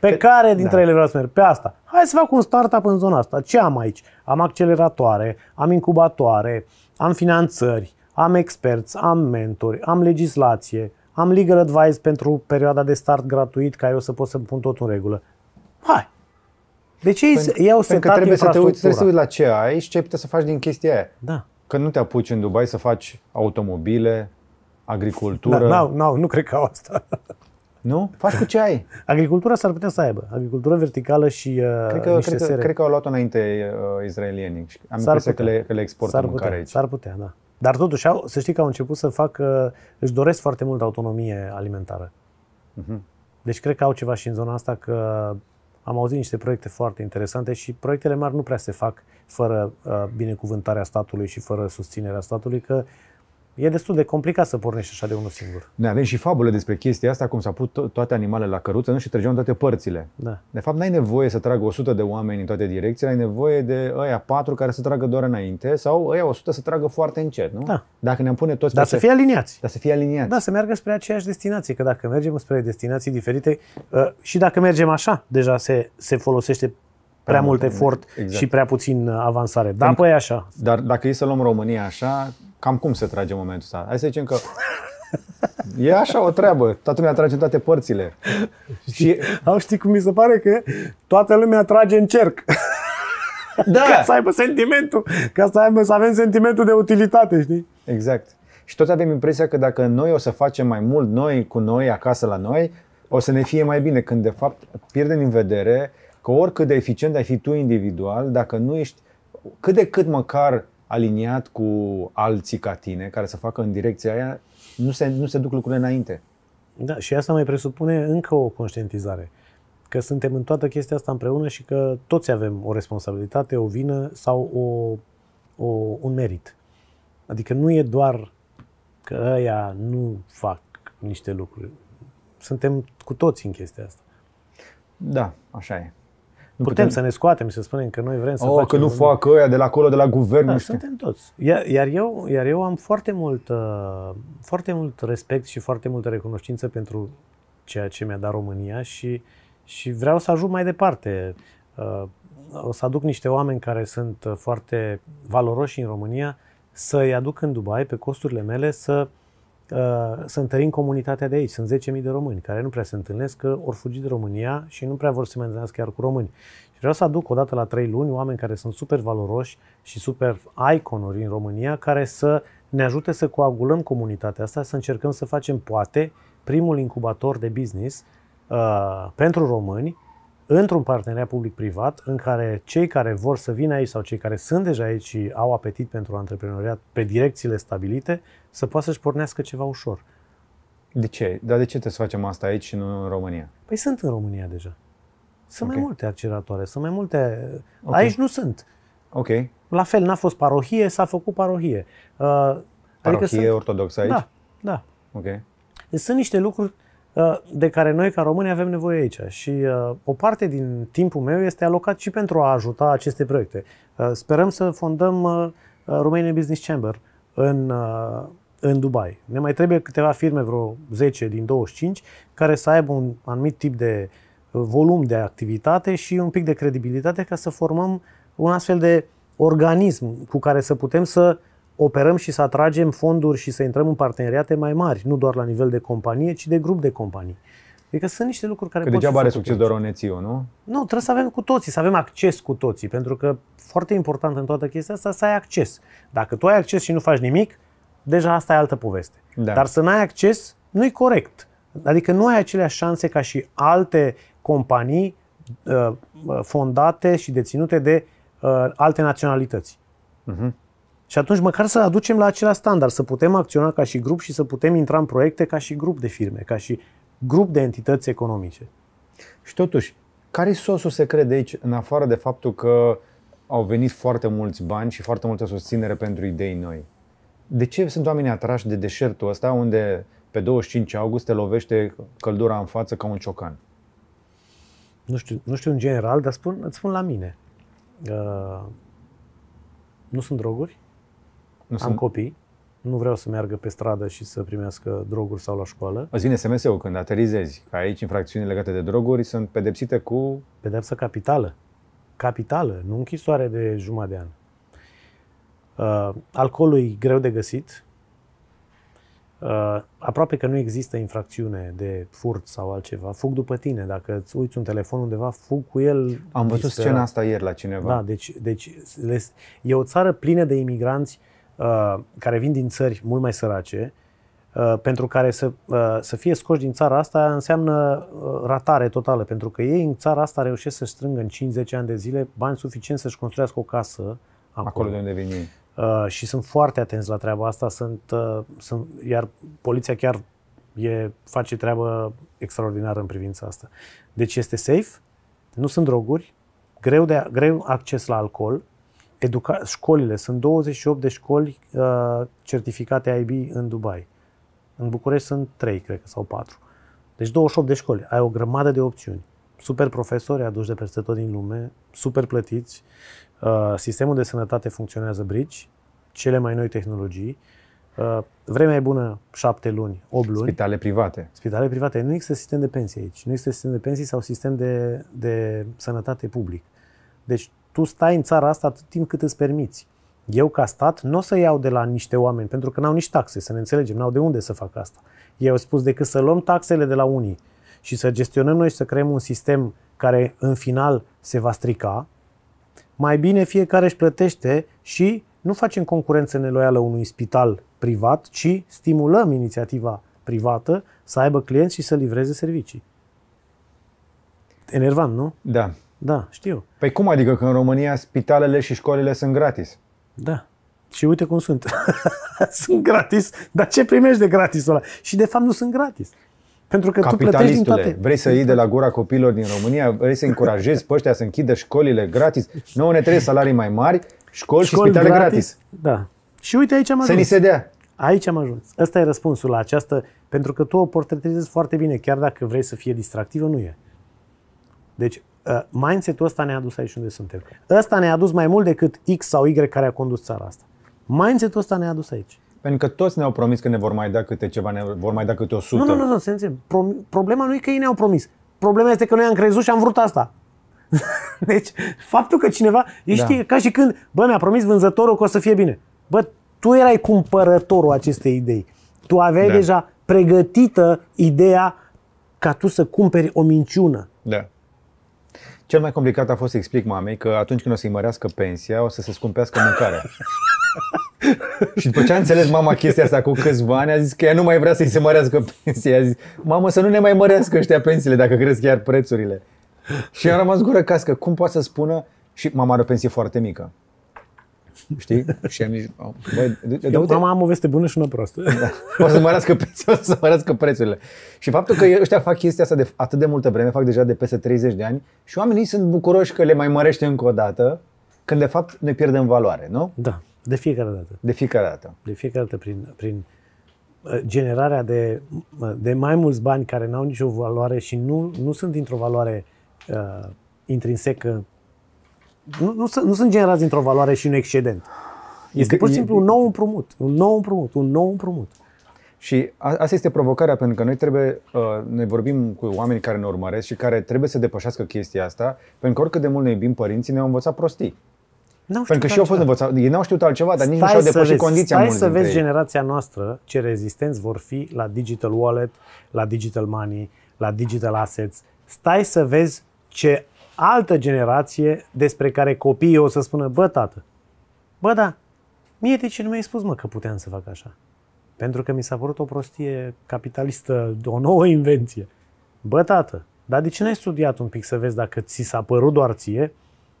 Pe, pe care da. dintre da. ele vreau să merg? Pe asta. Hai să fac un startup în zona asta. Ce am aici? Am acceleratoare, am incubatoare, am finanțări, am experți, am mentori, am legislație, am legal advice pentru perioada de start gratuit ca eu să pot să pun tot în regulă. Hai! De ce pentru, ei au setat că trebuie să te uiți, trebuie să uiți la ce ai și ce ai putea să faci din chestia aia. Da. Că nu te apuci în Dubai să faci automobile, da, agricultură. Da, nu, nu, nu cred că au asta. Nu? Faci cu ce ai. Agricultura s-ar putea să aibă. Agricultură verticală și uh, cred că, niște cred că, sere. Cred că au luat-o înainte uh, izraelienii. Am s-ar putea. că le, că le exportă s-ar putea, aici. S-ar putea, da. Dar totuși, au, să știi că au început să facă, își doresc foarte mult autonomie alimentară. Uh-huh. Deci cred că au ceva și în zona asta că am auzit niște proiecte foarte interesante și proiectele mari nu prea se fac fără uh, binecuvântarea statului și fără susținerea statului, că E destul de complicat să pornești așa de unul singur. Ne avem și fabule despre chestia asta, cum s au pus to- toate animalele la căruță nu? și trăgeau în toate părțile. Da. De fapt, n-ai nevoie să tragă 100 de oameni în toate direcțiile, ai nevoie de ăia patru care să tragă doar înainte sau ăia 100 să tragă foarte încet, nu? Da. Dacă ne-am pune toți Dar să fie aliniați. Dar să fie aliniați. Da, să meargă spre aceeași destinație, că dacă mergem spre destinații diferite uh, și dacă mergem așa, deja se, se folosește prea mult efort exact. și prea puțin avansare. Da, apoi păi așa. Dar dacă e să luăm România așa, Cam cum se trage momentul ăsta? Hai să zicem că E așa o treabă, toată lumea trage în toate părțile. Și... Au știi cum mi se pare că toată lumea trage în cerc. Da. ca să aibă sentimentul, ca să, aibă, să avem sentimentul de utilitate, știi? Exact. Și toți avem impresia că dacă noi o să facem mai mult, noi cu noi, acasă la noi, o să ne fie mai bine, când de fapt pierdem în vedere că oricât de eficient ai fi tu individual, dacă nu ești cât de cât măcar aliniat cu alții ca tine, care să facă în direcția aia, nu se, nu se duc lucrurile înainte. Da, și asta mai presupune încă o conștientizare. Că suntem în toată chestia asta împreună și că toți avem o responsabilitate, o vină sau o, o, un merit. Adică nu e doar că ăia nu fac niște lucruri. Suntem cu toți în chestia asta. Da, așa e putem, putem să ne scoatem și să spunem că noi vrem să oh, facem... că nu un... fac ăia de la acolo, de la guvern. Da, suntem toți. Iar, iar, eu, iar eu am foarte mult, uh, foarte mult respect și foarte multă recunoștință pentru ceea ce mi-a dat România și, și vreau să ajung mai departe. Uh, o să aduc niște oameni care sunt foarte valoroși în România să-i aduc în Dubai pe costurile mele să Uh, să întărim comunitatea de aici. Sunt 10.000 de români care nu prea se întâlnesc, că ori fugi de România și nu prea vor să se mai întâlnească chiar cu români. Și vreau să aduc odată la 3 luni oameni care sunt super valoroși și super iconuri în România, care să ne ajute să coagulăm comunitatea asta, să încercăm să facem poate primul incubator de business uh, pentru români, într-un parteneriat public-privat în care cei care vor să vină aici sau cei care sunt deja aici și au apetit pentru antreprenoriat pe direcțiile stabilite să poată să-și pornească ceva ușor. De ce? Dar de ce trebuie să facem asta aici și nu în România? Păi sunt în România deja. Sunt okay. mai multe acceleratoare, sunt mai multe... Okay. Aici nu sunt. Ok. La fel, n-a fost parohie, s-a făcut parohie. Uh, adică parohie adică sunt... ortodoxă aici? Da, da. Ok. Deci sunt niște lucruri uh, Uh, de care noi ca români avem nevoie aici și uh, o parte din timpul meu este alocat și pentru a ajuta aceste proiecte. Uh, sperăm să fondăm Romanian Business Chamber în, în Dubai. Ne mai trebuie câteva firme, vreo 10 din 25, care să aibă un anumit tip de volum de activitate și un pic de credibilitate ca să formăm un astfel de organism cu care să putem să uh, operăm și să atragem fonduri și să intrăm în parteneriate mai mari, nu doar la nivel de companie, ci de grup de companii. Adică sunt niște lucruri care. Că degeaba are succes doar Onețiu, nu? Nu, trebuie să avem cu toții, să avem acces cu toții, pentru că foarte important în toată chestia asta să ai acces. Dacă tu ai acces și nu faci nimic, deja asta e altă poveste. Da. Dar să n-ai acces nu e corect. Adică nu ai aceleași șanse ca și alte companii uh, uh fondate și deținute de uh, alte naționalități. Uh-huh. Și atunci măcar să aducem la același standard, să putem acționa ca și grup și să putem intra în proiecte ca și grup de firme, ca și grup de entități economice. Și totuși, care sosul se crede aici, în afară de faptul că au venit foarte mulți bani și foarte multă susținere pentru idei noi? De ce sunt oamenii atrași de deșertul ăsta unde pe 25 august te lovește căldura în față ca un ciocan? Nu știu, nu știu în general, dar spun, îți spun la mine. Uh, nu sunt droguri, nu am copii, nu vreau să meargă pe stradă și să primească droguri sau la școală. Îți vine SMS-ul când aterizezi, că aici infracțiunile legate de droguri sunt pedepsite cu... Pedepsă capitală. Capitală, nu închisoare de jumătate de an. Uh, alcoolul e greu de găsit. Uh, aproape că nu există infracțiune de furt sau altceva. Fug după tine. Dacă îți uiți un telefon undeva, fug cu el. Am văzut scena asta ieri la cineva. Da, deci, deci le, e o țară plină de imigranți uh, Uh, care vin din țări mult mai sărace, uh, pentru care să, uh, să fie scoși din țara asta înseamnă ratare totală, pentru că ei în țara asta reușesc să strângă în 5-10 ani de zile bani suficient să-și construiască o casă acolo, acolo de unde vin ei. și sunt foarte atenți la treaba asta, sunt, sunt, iar poliția chiar e, face treabă extraordinară în privința asta. Deci este safe, nu sunt droguri, greu, de, greu acces la alcool, educa- școlile, sunt 28 de școli uh, certificate IB în Dubai. În București sunt 3, cred că, sau 4. Deci 28 de școli, ai o grămadă de opțiuni. Super profesori aduși de peste tot din lume, super plătiți, uh, sistemul de sănătate funcționează brici, cele mai noi tehnologii, uh, vremea e bună 7 luni, 8 luni. Spitale private. Spitale private. Nu există sistem de pensii aici. Nu există sistem de pensii sau sistem de, de sănătate public. Deci tu stai în țara asta atât timp cât îți permiți. Eu, ca stat, nu o să iau de la niște oameni, pentru că n-au nici taxe, să ne înțelegem, n-au de unde să facă asta. Eu au spus decât să luăm taxele de la unii și să gestionăm noi și să creăm un sistem care în final se va strica, mai bine fiecare își plătește și nu facem concurență neloială unui spital privat, ci stimulăm inițiativa privată să aibă clienți și să livreze servicii. Enervant, nu? Da. Da, știu. Păi cum adică că în România spitalele și școlile sunt gratis? Da. Și uite cum sunt. sunt gratis, dar ce primești de gratis ăla? Și de fapt nu sunt gratis. Pentru că tu plătești din toate. vrei să iei de la gura copiilor din România, vrei să încurajezi pe ăștia să închidă școlile gratis. Nu ne trebuie salarii mai mari, școli, școli și spitale gratis. gratis. Da. Și uite aici am ajuns. Să ni se dea. Aici am ajuns. Ăsta e răspunsul la această, pentru că tu o portretizezi foarte bine, chiar dacă vrei să fie distractivă, nu e. Deci Uh, mindset-ul ăsta ne-a adus aici unde suntem. Ăsta ne-a adus mai mult decât X sau Y care a condus țara asta. Mindset-ul ăsta ne-a adus aici. Pentru că toți ne-au promis că ne vor mai da câte ceva, ne vor mai da câte sută. Nu, nu, nu, nu Pro- problema nu e că ei ne-au promis. Problema este că noi am crezut și am vrut asta. deci, faptul că cineva, da. știi, ca și când, bă, mi-a promis vânzătorul că o să fie bine. Bă, tu erai cumpărătorul acestei idei. Tu aveai da. deja pregătită ideea ca tu să cumperi o minciună. Da. Cel mai complicat a fost să explic mamei că atunci când o să-i mărească pensia, o să se scumpească mâncarea. și după ce a înțeles mama chestia asta cu câțiva ani, a zis că ea nu mai vrea să-i se mărească pensia. A zis, mamă, să nu ne mai mărească ăștia pensiile dacă crezi chiar prețurile. Și am rămas gură cască. Cum poate să spună? Și mama are o pensie foarte mică știi? Și am zis, băi, de, de, de, de, am o veste bună și una proastă. Da. O să mărească, o să mărească prețurile. Și faptul că ăștia fac chestia asta de atât de multă vreme, fac deja de peste 30 de ani și oamenii sunt bucuroși că le mai mărește încă o dată, când de fapt ne pierdem valoare, nu? Da, de fiecare dată. De fiecare dată. De fiecare dată prin, prin uh, generarea de, uh, de mai mulți bani care n-au nicio valoare și nu, nu sunt într-o valoare uh, intrinsecă nu, nu, nu sunt generați dintr-o valoare și un excedent. Este pur și simplu un nou împrumut, un nou împrumut, un nou împrumut. Și a, asta este provocarea, pentru că noi trebuie, uh, noi vorbim cu oameni care ne urmăresc și care trebuie să depășească chestia asta, pentru că oricât de mult ne iubim părinții, ne-au învățat prostii. N-au pentru că și eu au fost învățat, ei n-au știut altceva, dar stai nici nu și-au depășit vezi, condiția Stai să vezi ei. generația noastră ce rezistenți vor fi la digital wallet, la digital money, la digital assets. Stai să vezi ce altă generație despre care copiii o să spună, bă, tată, bă, da, mie de ce nu mi-ai spus, mă, că puteam să fac așa? Pentru că mi s-a părut o prostie capitalistă, o nouă invenție. Bă, tată, dar de ce n-ai studiat un pic să vezi dacă ți s-a părut doar ție?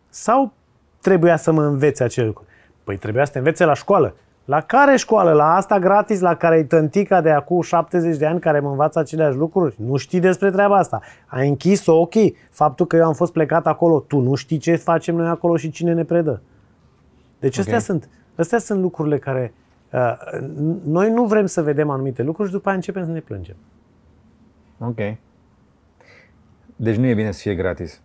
Sau trebuia să mă înveți acel lucru? Păi trebuia să te învețe la școală. La care școală? La asta gratis, la care e tântica de acum 70 de ani care mă învață aceleași lucruri? Nu știi despre treaba asta. Ai închis ochii. Faptul că eu am fost plecat acolo, tu nu știi ce facem noi acolo și cine ne predă. Deci okay. astea, sunt, astea sunt lucrurile care... Uh, noi nu vrem să vedem anumite lucruri și după aia începem să ne plângem. Ok. Deci nu e bine să fie gratis.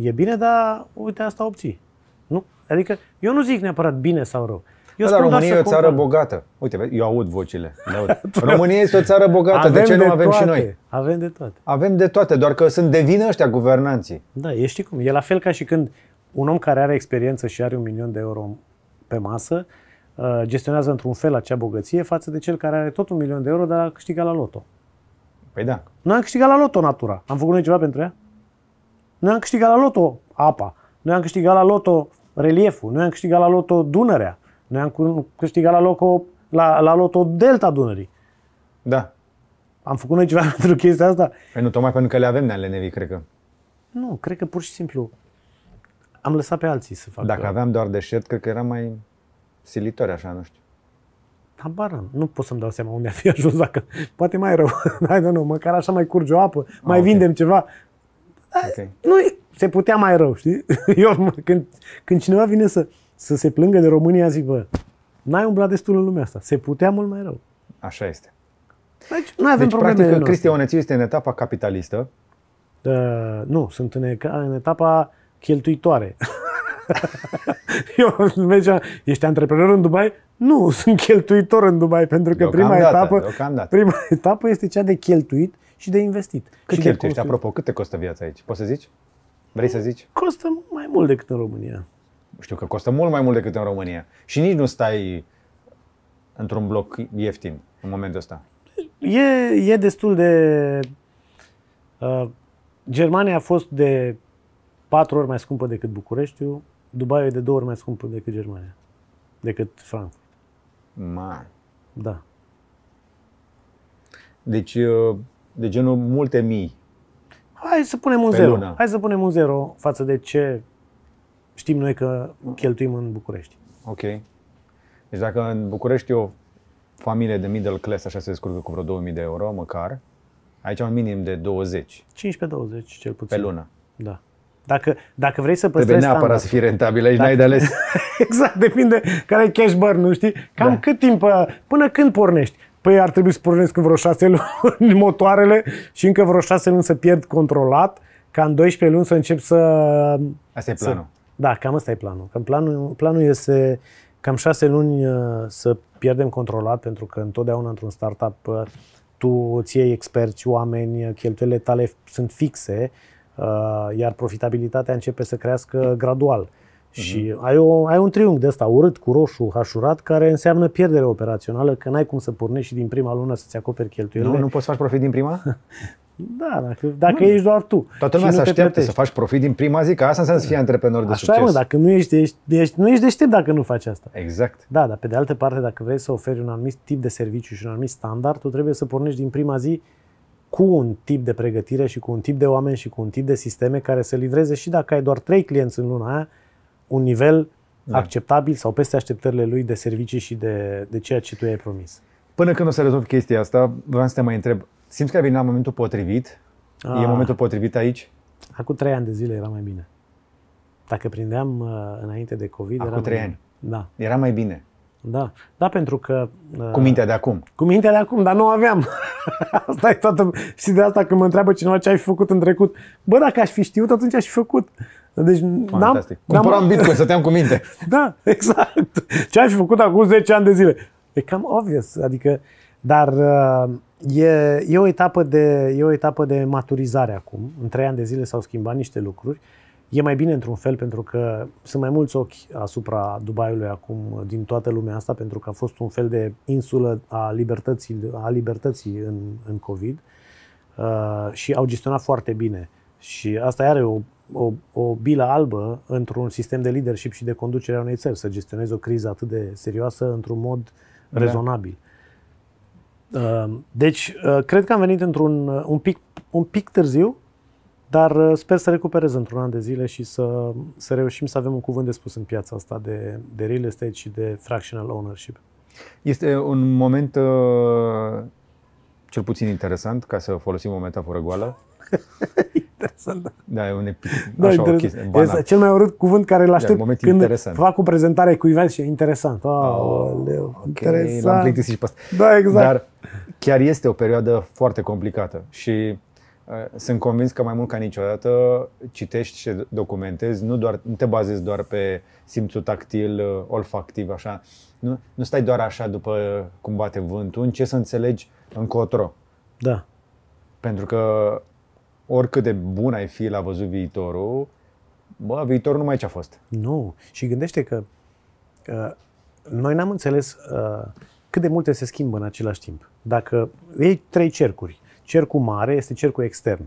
E bine, dar uite, asta obții. Nu? Adică eu nu zic neapărat bine sau rău. Eu dar România e o țară cumpăr. bogată. Uite, eu aud vocile. Aud. Păi, România este o țară bogată. Avem de ce de nu avem toate. și noi? Avem de toate. Avem de toate, doar că sunt de vină ăștia guvernanții. Da, e știi cum. E la fel ca și când un om care are experiență și are un milion de euro pe masă, uh, gestionează într-un fel acea bogăție față de cel care are tot un milion de euro, dar a câștigat la loto. Păi da. Noi am câștigat la loto natura. Am făcut noi ceva pentru ea? Noi am câștigat la loto apa. Noi am câștigat la loto relieful. Noi am câștigat la loto Dunărea. Noi am câștigat la, locul la, la loto Delta Dunării. Da. Am făcut noi ceva pentru chestia asta? Păi nu, tocmai pentru că le avem de ale cred că. Nu, cred că pur și simplu am lăsat pe alții să facă. Dacă aveam doar deșert, cred că era mai silitor așa, nu știu. Habar Nu pot să-mi dau seama unde a fi ajuns dacă... Poate mai rău. Hai de nu, măcar așa mai curge o apă, ah, mai okay. vindem ceva. Okay. Nu, se putea mai rău, știi? Eu, când, când cineva vine să să se plângă de România, zic, bă, n-ai umblat destul în lumea asta. Se putea mult mai rău. Așa este. Deci, nu avem deci, probleme. Practic, Cristian Onețiu este în etapa capitalistă. Uh, nu, sunt în, în etapa cheltuitoare. Eu mergea, ești antreprenor în Dubai? Nu, sunt cheltuitor în Dubai, pentru că prima etapă, prima etapă este cea de cheltuit și de investit. Cât și cheltuiești? Apropo, cât te costă viața aici? Poți să zici? Vrei să zici? Costă mai mult decât în România știu că costă mult mai mult decât în România și nici nu stai într-un bloc ieftin în momentul ăsta. E, e destul de... Uh, Germania a fost de patru ori mai scumpă decât Bucureștiul, Dubai e de două ori mai scumpă decât Germania, decât Frankfurt. Ma. Da. Deci, uh, de genul multe mii. Hai să punem un zero. Hai să punem un zero față de ce știm noi că cheltuim în București. Ok. Deci dacă în București e o familie de middle class, așa se descurcă cu vreo 2000 de euro, măcar, aici un minim de 20. 15-20, cel puțin. Pe lună. Da. Dacă, dacă vrei să păstrezi Trebuie neapărat să fii rentabil, aici dacă, n-ai de ales. exact, depinde care e cash burn, nu știi? Cam da. cât timp, până când pornești? Păi ar trebui să pornesc în vreo șase luni motoarele și încă vreo șase luni să pierd controlat, ca în 12 luni să încep să... Asta e planul. Da, cam ăsta e planul. Cam planul, planul este cam șase luni uh, să pierdem controlat, pentru că întotdeauna într-un startup uh, tu îți iei experți, oameni, uh, cheltuielile tale sunt fixe, iar profitabilitatea începe să crească gradual. Mhm. Și uh-huh. ai, o, ai un triunghi de ăsta urât, cu roșu, hașurat, care înseamnă pierdere operațională, că n-ai cum să pornești și din prima lună să-ți acoperi cheltuielile. Nu, nu poți să faci profit din prima? Da, dacă, dacă ești doar tu. Toată lumea se așteaptă să faci profit din prima zi, că asta înseamnă să fii antreprenor de Așa succes. Așa, dacă nu ești, ești, ești, nu ești deștept dacă nu faci asta. Exact. Da, dar pe de altă parte, dacă vrei să oferi un anumit tip de serviciu și un anumit standard, tu trebuie să pornești din prima zi cu un tip de pregătire și cu un tip de oameni și cu un tip de sisteme care să livreze și dacă ai doar trei clienți în luna aia, un nivel da. acceptabil sau peste așteptările lui de servicii și de, de ceea ce tu ai promis. Până când o să rezolv chestia asta, vreau să te mai întreb, Simți că ai venit la momentul potrivit? A, e ah. momentul potrivit aici? Acum trei ani de zile era mai bine. Dacă prindeam uh, înainte de COVID... Acum trei ani? Da. Era mai bine? Da. Da, pentru că... Uh, cu mintea de acum. Cu mintea de acum, dar nu aveam. asta e toată... Și de asta când mă întreabă cineva ce ai făcut în trecut, bă, dacă aș fi știut, atunci aș fi făcut. Deci n-am... Cumpăram Bitcoin, stăteam cu minte. da, exact. Ce ai fi făcut acum 10 ani de zile? E cam obvious, adică uh, dar uh, e, e, o etapă de, e o etapă de maturizare acum. În trei ani de zile s-au schimbat niște lucruri. E mai bine într-un fel pentru că sunt mai mulți ochi asupra Dubaiului acum din toată lumea asta pentru că a fost un fel de insulă a libertății, a libertății în, în COVID uh, și au gestionat foarte bine. Și asta are o, o, o bilă albă într-un sistem de leadership și de conducere a unei țări, să gestionezi o criză atât de serioasă într-un mod da. rezonabil. Ehm, deci, eh, cred că am venit într-un eh, un pic, un pic târziu, dar eh, sper să recuperez într-un an de zile și să, să reușim să avem un cuvânt de spus în piața asta de, de real estate și de fractional ownership. Este un moment cel puțin interesant, ca să folosim o metaforă goală, interesant. Da. da, e un epic, da, așa este o chestie, banal. Cel mai urât cuvânt care îl da, aștept da, când interesant. fac o prezentare cuiva și e interesant. Oh, oh, okay, interesant. L-am și pe asta. Da, exact. Dar chiar este o perioadă foarte complicată și uh, sunt convins că mai mult ca niciodată citești și documentezi, nu, doar, nu te bazezi doar pe simțul tactil, uh, olfactiv, așa. Nu, nu stai doar așa după cum bate vântul, încerci să înțelegi încotro. Da. Pentru că oricât de bun ai fi la văzut viitorul, bă, viitorul nu mai ce a fost. Nu. Și gândește că uh, noi n-am înțeles uh, cât de multe se schimbă în același timp. Dacă iei trei cercuri, cercul mare este cercul extern,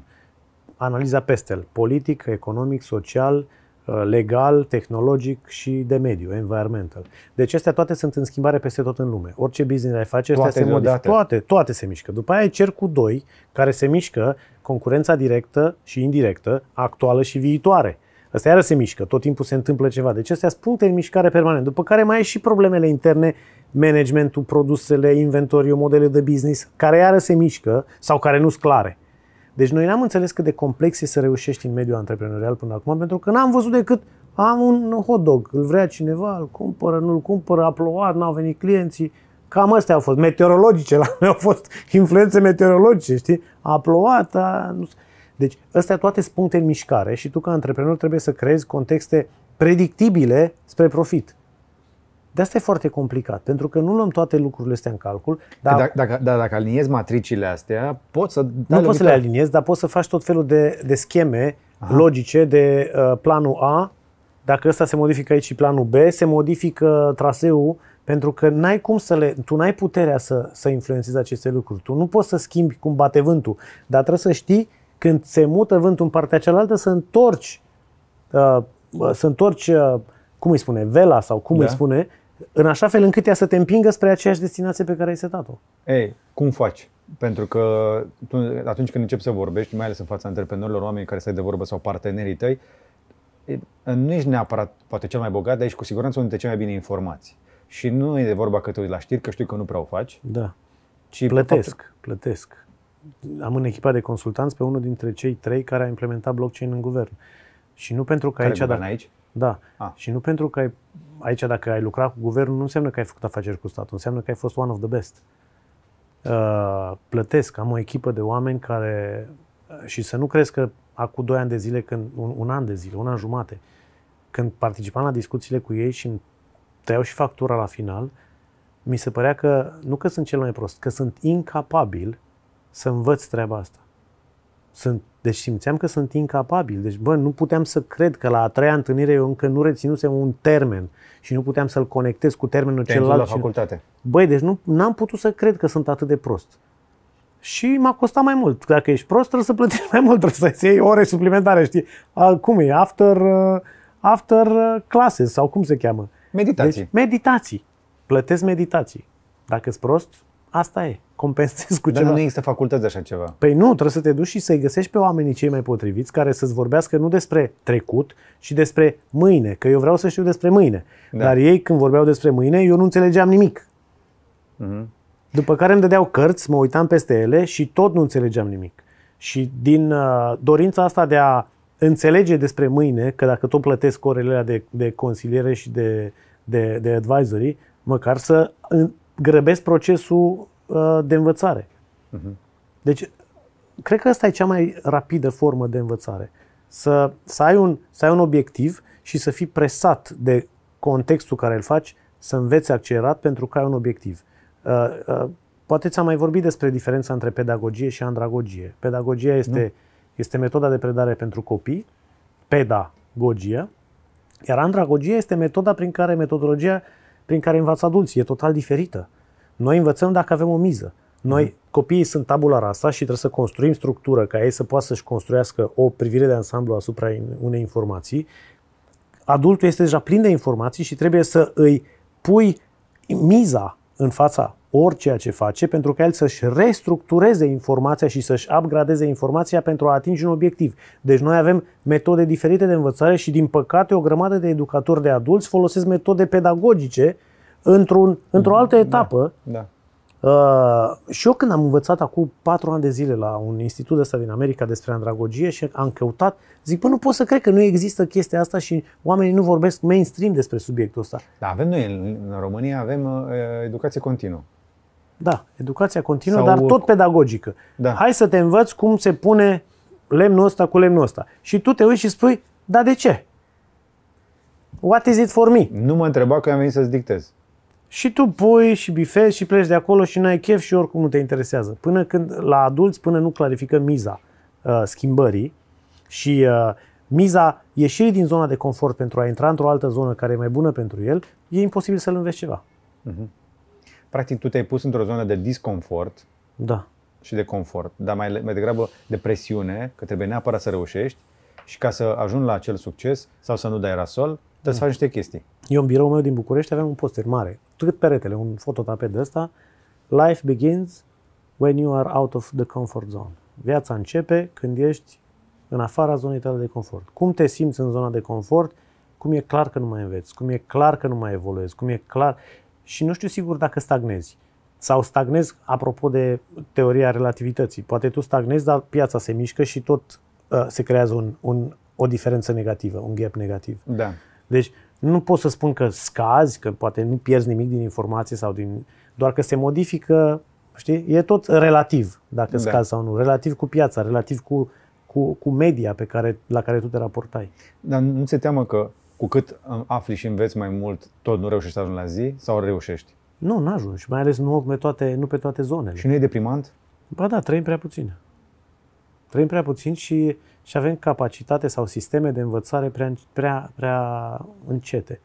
analiza pestel, politic, economic, social, Uh, legal, tehnologic și de mediu, environmental. Deci astea toate sunt în schimbare peste tot în lume. Orice business ai face, toate se modifică. Toate, toate se mișcă. După aia cer cu doi care se mișcă concurența directă și indirectă, actuală și viitoare. Asta iară se mișcă, tot timpul se întâmplă ceva. Deci astea sunt puncte în mișcare permanent. După care mai e și problemele interne, managementul, produsele, inventoriu, modele de business, care iară se mișcă sau care nu sunt clare. Deci noi n-am înțeles cât de complex e să reușești în mediul antreprenorial până acum, pentru că n-am văzut decât am un hot dog, îl vrea cineva, îl cumpără, nu-l cumpără, a plouat, n-au venit clienții. Cam astea au fost meteorologice, la noi au fost influențe meteorologice, știi? A plouat, a... Deci astea toate sunt puncte în mișcare și tu ca antreprenor trebuie să creezi contexte predictibile spre profit. De asta e foarte complicat, pentru că nu luăm toate lucrurile astea în calcul. Dar dacă, dacă, da, dacă aliniezi matricile astea, poți să... Nu poți să le aliniezi, dar poți să faci tot felul de, de scheme Aha. logice de uh, planul A, dacă ăsta se modifică aici și planul B, se modifică traseul, pentru că n-ai cum să le, tu n-ai puterea să, să influențezi aceste lucruri. Tu nu poți să schimbi cum bate vântul, dar trebuie să știi când se mută vântul în partea cealaltă să întorci, uh, să întorci, uh, cum îi spune, vela sau cum da. îi spune, în așa fel încât ea să te împingă spre aceeași destinație pe care ai setat-o. Ei, cum faci? Pentru că tu, atunci când începi să vorbești, mai ales în fața antreprenorilor, oamenii care stai de vorbă sau partenerii tăi, nu ești neapărat poate cel mai bogat, dar ești cu siguranță unul dintre cei mai bine informați. Și nu e de vorba că te uiți la știri, că știu că nu prea o faci. Da. Ci plătesc, faptul... plătesc. Am în echipa de consultanți pe unul dintre cei trei care a implementat blockchain în guvern. Și nu pentru că care aici... Dacă... aici? Da. A. Ah. Și nu pentru că ai aici dacă ai lucrat cu guvernul, nu înseamnă că ai făcut afaceri cu statul, înseamnă că ai fost one of the best. Uh, plătesc, am o echipă de oameni care, uh, și să nu crezi că acum doi ani de zile, când, un, un an de zile, un an jumate, când participam la discuțiile cu ei și tăiau și factura la final, mi se părea că, nu că sunt cel mai prost, că sunt incapabil să învăț treaba asta. Sunt deci simțeam că sunt incapabil. Deci, bă, nu puteam să cred că la a treia întâlnire eu încă nu reținusem un termen și nu puteam să-l conectez cu termenul Te celălalt. la facultate. Băi, deci nu, n-am putut să cred că sunt atât de prost. Și m-a costat mai mult. Dacă ești prost, trebuie să plătești mai mult, trebuie să iei ore suplimentare, știi? A, cum e? After, uh, after uh, classes sau cum se cheamă? Meditații. Deci, meditații. Plătesc meditații. Dacă ești prost, Asta e. Compensezi cu Dar ceva. nu există facultăți de așa ceva. Păi nu, trebuie să te duci și să-i găsești pe oamenii cei mai potriviți care să-ți vorbească nu despre trecut, ci despre mâine. Că eu vreau să știu despre mâine. Da. Dar ei când vorbeau despre mâine, eu nu înțelegeam nimic. Mm-hmm. După care îmi dădeau cărți, mă uitam peste ele și tot nu înțelegeam nimic. Și din uh, dorința asta de a înțelege despre mâine, că dacă tot plătesc orele de, de consiliere și de, de, de advisory, măcar să grăbesc procesul uh, de învățare. Uh-huh. Deci, cred că asta e cea mai rapidă formă de învățare. Să, să, ai un, să ai un obiectiv și să fii presat de contextul care îl faci, să înveți accelerat pentru că ai un obiectiv. Uh, uh, poate ți-am mai vorbit despre diferența între pedagogie și andragogie. Pedagogia este, este metoda de predare pentru copii, pedagogia, iar andragogia este metoda prin care metodologia prin care învață adulții. E total diferită. Noi învățăm dacă avem o miză. Noi, mm. copiii sunt tabula rasa și trebuie să construim structură ca ei să poată să-și construiască o privire de ansamblu asupra unei informații. Adultul este deja plin de informații și trebuie să îi pui miza în fața oriceea ce face pentru ca el să-și restructureze informația și să-și upgradeze informația pentru a atinge un obiectiv. Deci noi avem metode diferite de învățare și din păcate o grămadă de educatori de adulți folosesc metode pedagogice într-un, într-o altă da. etapă. Da, da. Uh, și eu când am învățat acum patru ani de zile la un institut ăsta din America despre andragogie și am căutat, zic, bă, nu pot să cred că nu există chestia asta și oamenii nu vorbesc mainstream despre subiectul ăsta. Da, avem noi, în România avem uh, educație continuă. Da, educația continuă, Sau... dar tot pedagogică. Da. Hai să te învăț cum se pune lemnul ăsta cu lemnul ăsta. Și tu te uiți și spui, da de ce? What is it for me? Nu mă întreba că am venit să-ți dictez. Și tu pui și bifezi și pleci de acolo și n-ai chef și oricum nu te interesează. Până când, la adulți, până nu clarificăm miza uh, schimbării și uh, miza ieșirii din zona de confort pentru a intra într-o altă zonă care e mai bună pentru el, e imposibil să-l înveți ceva. Uh-huh. Practic, tu te-ai pus într-o zonă de disconfort da. și de confort, dar mai, mai degrabă de presiune, că trebuie neapărat să reușești și ca să ajungi la acel succes sau să nu dai rasol, trebuie să da. faci niște chestii. Eu în biroul meu din București aveam un poster mare, cât peretele, un fototapet de ăsta, Life begins when you are out of the comfort zone. Viața începe când ești în afara zonei tale de confort. Cum te simți în zona de confort? Cum e clar că nu mai înveți, cum e clar că nu mai evoluezi, cum e clar și nu știu sigur dacă stagnezi. Sau stagnezi, apropo de teoria relativității. Poate tu stagnezi, dar piața se mișcă și tot uh, se creează un, un, o diferență negativă, un gap negativ. Da. Deci nu pot să spun că scazi, că poate nu pierzi nimic din informație sau din... Doar că se modifică, știi? E tot relativ, dacă da. scazi sau nu. Relativ cu piața, relativ cu, cu, cu media pe care, la care tu te raportai. Dar nu se teamă că cu cât uh, afli și înveți mai mult, tot nu reușești să ajungi la zi sau reușești? Nu, nu ajungi, mai ales nu pe toate, nu pe toate zonele. Și nu e deprimant? Ba da, trăim prea puțin. Trăim prea puțin și, și avem capacitate sau sisteme de învățare prea, prea, prea încete.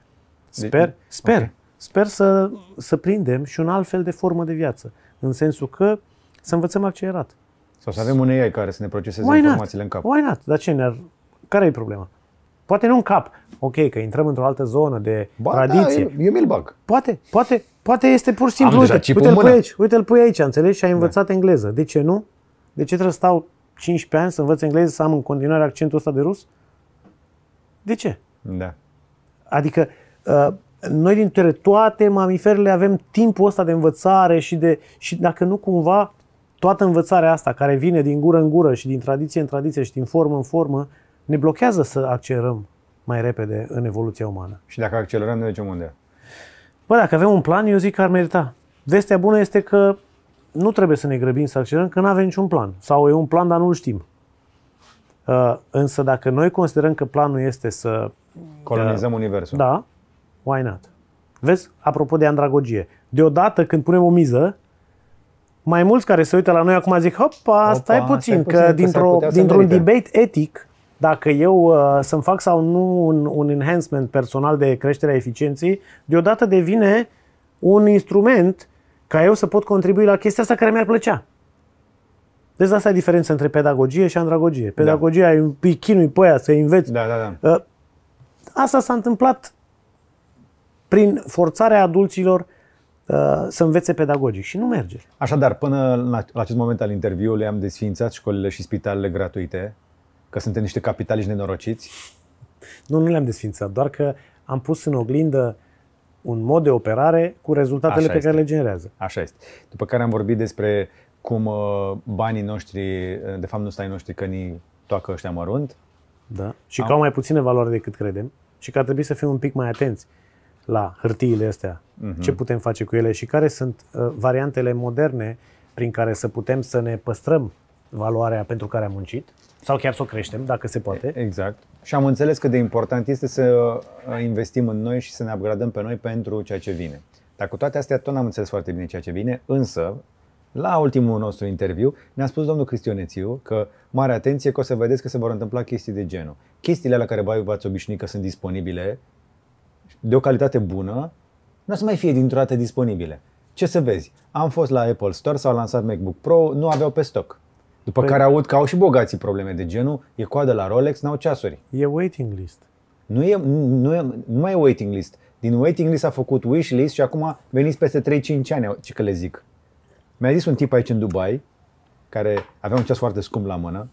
Sper, de, sper, okay. sper să, să prindem și un alt fel de formă de viață, în sensul că să învățăm accelerat. Sau să avem un AI care să ne proceseze Why informațiile not? în cap. Why not? Dar ce ne-ar... Care e problema? Poate nu în cap. Ok, că intrăm într-o altă zonă de ba, da, tradiție. Da, eu, eu mi-l bag. Poate, poate, poate este pur și simplu. Am uite, uite-l pui aici, uite-l pui aici, înțelegi? Și ai da. învățat da. engleză. De ce nu? De ce trebuie să stau 15 ani să învăț engleză, să am în continuare accentul ăsta de rus? De ce? Da. Adică, uh, noi dintre toate mamiferele avem timpul ăsta de învățare și, de, și dacă nu cumva toată învățarea asta care vine din gură în gură și din tradiție în tradiție și din formă în formă, ne blochează să accelerăm mai repede în evoluția umană. Și dacă accelerăm, ne ducem unde? Bă, dacă avem un plan, eu zic că ar merita. Vestea bună este că nu trebuie să ne grăbim să accelerăm, că nu avem niciun plan. Sau e un plan, dar nu-l știm. Uh, însă dacă noi considerăm că planul este să... Uh, Colonizăm uh, universul. Da, why not? Vezi, apropo de andragogie, deodată când punem o miză, mai mulți care se uită la noi acum zic, Hopa! stai puțin, stai puțin, că, că dintr un dintr-un debate etic dacă eu uh, să-mi fac sau nu un, un enhancement personal de creșterea eficienței, deodată devine un instrument ca eu să pot contribui la chestia asta care mi-ar plăcea. Deci asta e diferența între pedagogie și andragogie. Da. Pedagogia da. îi chinui pe aia să înveți. Da, da, da. Uh, asta s-a întâmplat prin forțarea adulților uh, să învețe pedagogic și nu merge. Așadar, până la, acest moment al interviului am desființat școlile și spitalele gratuite că suntem niște capitaliști nenorociți? Nu, nu le-am desfințat, doar că am pus în oglindă un mod de operare cu rezultatele Așa pe este. care le generează. Așa este. După care am vorbit despre cum uh, banii noștri, uh, de fapt nu stai noștri că ni toacă ăștia mărunt. Da. Și am... că au mai puține valoare decât credem și că ar trebui să fim un pic mai atenți la hârtiile astea, uh-huh. ce putem face cu ele și care sunt uh, variantele moderne prin care să putem să ne păstrăm valoarea pentru care am muncit sau chiar să o creștem, dacă se poate. Exact. Și am înțeles că de important este să uh, investim în noi și să ne upgradăm pe noi pentru ceea ce vine. Dar cu toate astea tot n-am înțeles foarte bine ceea ce vine, însă la ultimul nostru interviu ne-a spus domnul Cristionețiu că mare atenție că o să vedeți că se vor întâmpla chestii de genul. Chestiile la care v-ați obișnuit că sunt disponibile de o calitate bună, nu o să mai fie dintr-o dată disponibile. Ce să vezi? Am fost la Apple Store, s-au lansat MacBook Pro, nu aveau pe stoc. După păi... care aud că au și bogații probleme de genul, e coadă la Rolex, n-au ceasuri. E waiting list. Nu, e, nu, e, nu mai e waiting list. Din waiting list a făcut wish list și acum veniți peste 3-5 ani, ce că le zic. Mi-a zis un tip aici în Dubai, care avea un ceas foarte scump la mână,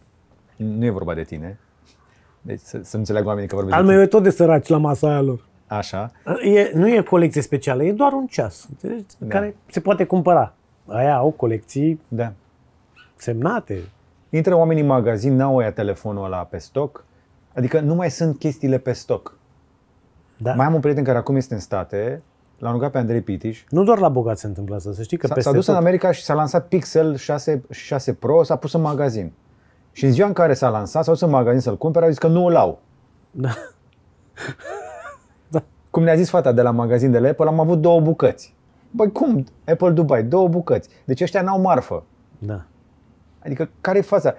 nu e vorba de tine, deci să, să înțeleagă oamenii că vorbesc Al meu e tot de săraci la masa aia lor. Așa. E, nu e colecție specială, e doar un ceas, înțelegi? Da. Care se poate cumpăra. Aia au colecții da semnate. Intră oamenii în magazin, n-au aia telefonul ăla pe stoc, adică nu mai sunt chestiile pe stoc. Da. Mai am un prieten care acum este în state, l-am rugat pe Andrei Pitiș. Nu doar la bogat se întâmplă asta, să știi că s-a, S-a dus tot... în America și s-a lansat Pixel 6, 6 Pro, s-a pus în magazin. Și în ziua în care s-a lansat, s-a dus în magazin să-l cumpere, a zis că nu îl au. Da. da. Cum ne-a zis fata de la magazin de la Apple, am avut două bucăți. Băi cum? Apple Dubai, două bucăți. Deci ăștia n-au marfă. Da. Adică care e faza?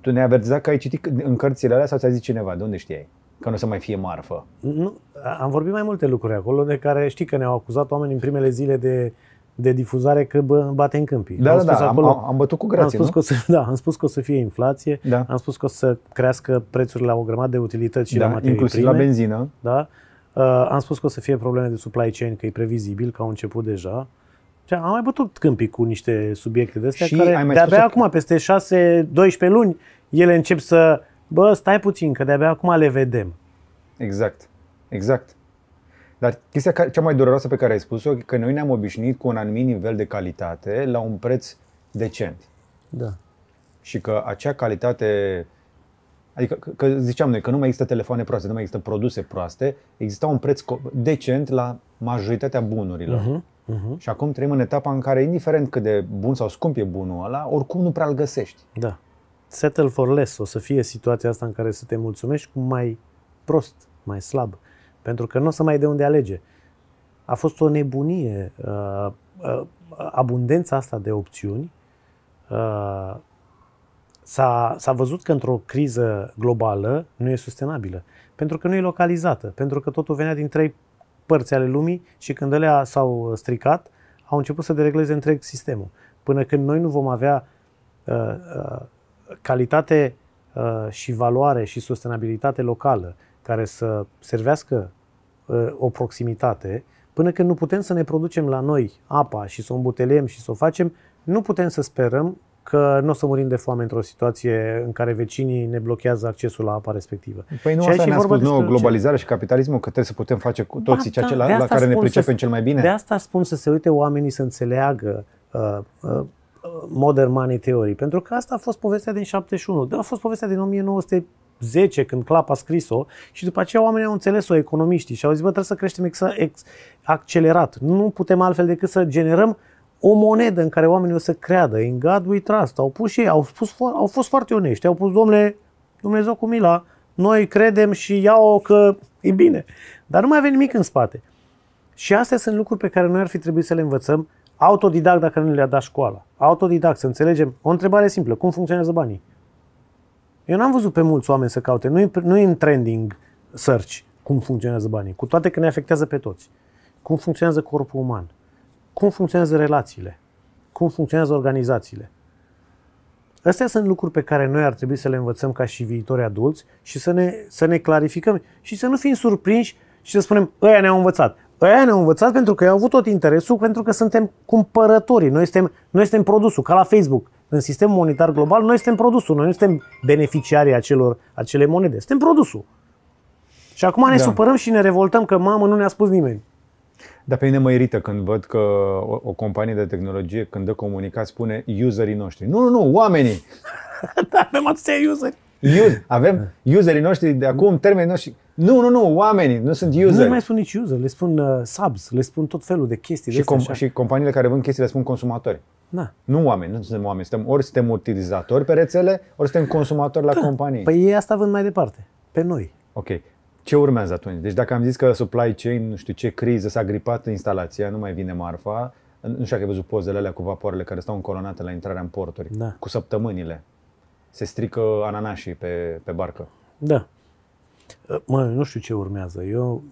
Tu ne-ai avertizat că ai citit în cărțile alea sau ți-a zis cineva? De unde știai? Că nu o să mai fie marfă. Nu, am vorbit mai multe lucruri acolo de care știi că ne-au acuzat oameni în primele zile de, de difuzare că bă, bate în câmpii. Da, da, da am da, da, acolo, am, am bătut cu grație, am spus nu? Că o să, da, am spus că o să fie inflație, da. am spus că o să crească prețurile la o grămadă de utilități și da, la materii inclusiv prime, la benzină. Da, uh, am spus că o să fie probleme de supply chain, că e previzibil, că au început deja. Uh, am mai bătut câmpii cu niște subiecte de astea care de-abia acum, peste 6-12 luni, ele încep să... Bă, stai puțin, că de-abia acum le vedem. Exact, exact. Dar chestia cea mai dureroasă pe care ai spus-o, că noi ne-am obișnuit cu un anumit nivel de calitate la un preț decent. Da. Și că acea calitate, adică că ziceam noi că nu mai există telefoane proaste, nu mai există produse proaste, exista un preț decent la majoritatea bunurilor. Uh-huh. Uh-huh. Și acum trăim în etapa în care, indiferent cât de bun sau scump e bunul ăla, oricum nu prea îl găsești. Da. Settle for less. O să fie situația asta în care să te mulțumești cu mai prost, mai slab. Pentru că nu o să mai de unde alege. A fost o nebunie. Uh, uh, abundența asta de opțiuni uh, S-a, s-a, văzut că într-o criză globală nu e sustenabilă, pentru că nu e localizată, pentru că totul venea din trei părți ale lumii și când alea s-au uh, stricat, au început să deregleze întreg sistemul. Până când noi nu vom avea uh, uh, calitate uh, și valoare și sustenabilitate locală care să servească uh, o proximitate, până când nu putem să ne producem la noi apa și să o îmbuteliem și să o facem, nu putem să sperăm că nu o să murim de foame într-o situație în care vecinii ne blochează accesul la apa respectivă. Păi nu și asta ne-a spus nu, globalizarea ce... și capitalismul, că trebuie să putem face cu toții ba, ceea ce da, la, la care ne pricepem să, cel mai bine? De asta spun să se uite oamenii să înțeleagă uh, uh, modern money theory, pentru că asta a fost povestea din 71, da, a fost povestea din 1900 10 când Clap a scris-o și după aceea oamenii au înțeles-o, economiștii, și au zis, bă, trebuie să creștem ex- ex- accelerat. Nu putem altfel decât să generăm o monedă în care oamenii o să creadă, in God we trust, au pus și ei, au, spus, au fost foarte onești, au pus, domnule, Dumnezeu cu mila, noi credem și iau că e bine. Dar nu mai avem nimic în spate. Și astea sunt lucruri pe care noi ar fi trebuit să le învățăm autodidact dacă nu le-a dat școala. Autodidact, să înțelegem. O întrebare simplă, cum funcționează banii? Eu n-am văzut pe mulți oameni să caute, nu e, nu e în trending search cum funcționează banii, cu toate că ne afectează pe toți. Cum funcționează corpul uman? cum funcționează relațiile, cum funcționează organizațiile. Astea sunt lucruri pe care noi ar trebui să le învățăm ca și viitori adulți și să ne, să ne clarificăm și să nu fim surprinși și să spunem, ăia ne-au învățat. Ăia ne-au învățat pentru că i-au avut tot interesul, pentru că suntem cumpărătorii, noi suntem, noi suntem produsul, ca la Facebook. În sistemul monetar global, noi suntem produsul, noi nu suntem beneficiarii acelor, acele monede, suntem produsul. Și acum ne da. supărăm și ne revoltăm că mamă, nu ne-a spus nimeni. Dar pe mine mă irită când văd că o, o companie de tehnologie, când dă comunicat, spune userii noștri. Nu, nu, nu, oamenii! da, avem atâția useri. User. Avem userii noștri de acum, termenii noștri. Nu, nu, nu, oamenii, nu sunt useri. Nu mai spun nici user, le spun uh, subs, le spun tot felul de chestii. Și, de com- așa. și companiile care vând chestii le spun consumatori. Na. Da. Nu oameni, nu suntem oameni. Suntem, ori suntem utilizatori pe rețele, ori suntem consumatori da. la companii. Păi ei asta vând mai departe, pe noi. Ok. Ce urmează atunci? Deci dacă am zis că supply chain, nu știu ce criză, s-a gripat instalația, nu mai vine marfa, nu știu dacă ai văzut pozele alea cu vapoarele care stau încolonate la intrarea în porturi, da. cu săptămânile. Se strică ananașii pe, pe barcă. Da. Ă, mă, nu știu ce urmează. Eu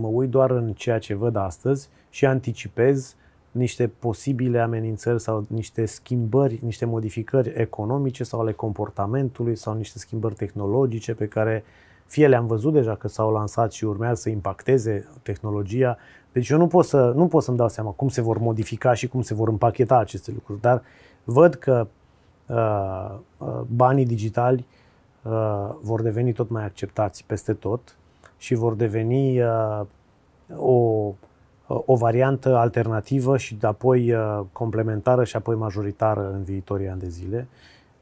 mă uit doar în ceea ce văd astăzi și anticipez niște posibile amenințări sau niște schimbări, niște modificări economice sau ale comportamentului sau niște schimbări tehnologice pe care uh, fie le-am văzut deja că s-au lansat și urmează să impacteze tehnologia. Deci eu nu pot, să, nu pot să-mi dau seama cum se vor modifica și cum se vor împacheta aceste lucruri, dar văd că uh, uh banii digitali uh, vor deveni tot mai acceptați peste tot și vor deveni uh, o uh, o variantă alternativă și apoi uh, complementară și apoi majoritară în viitorii ani de zile.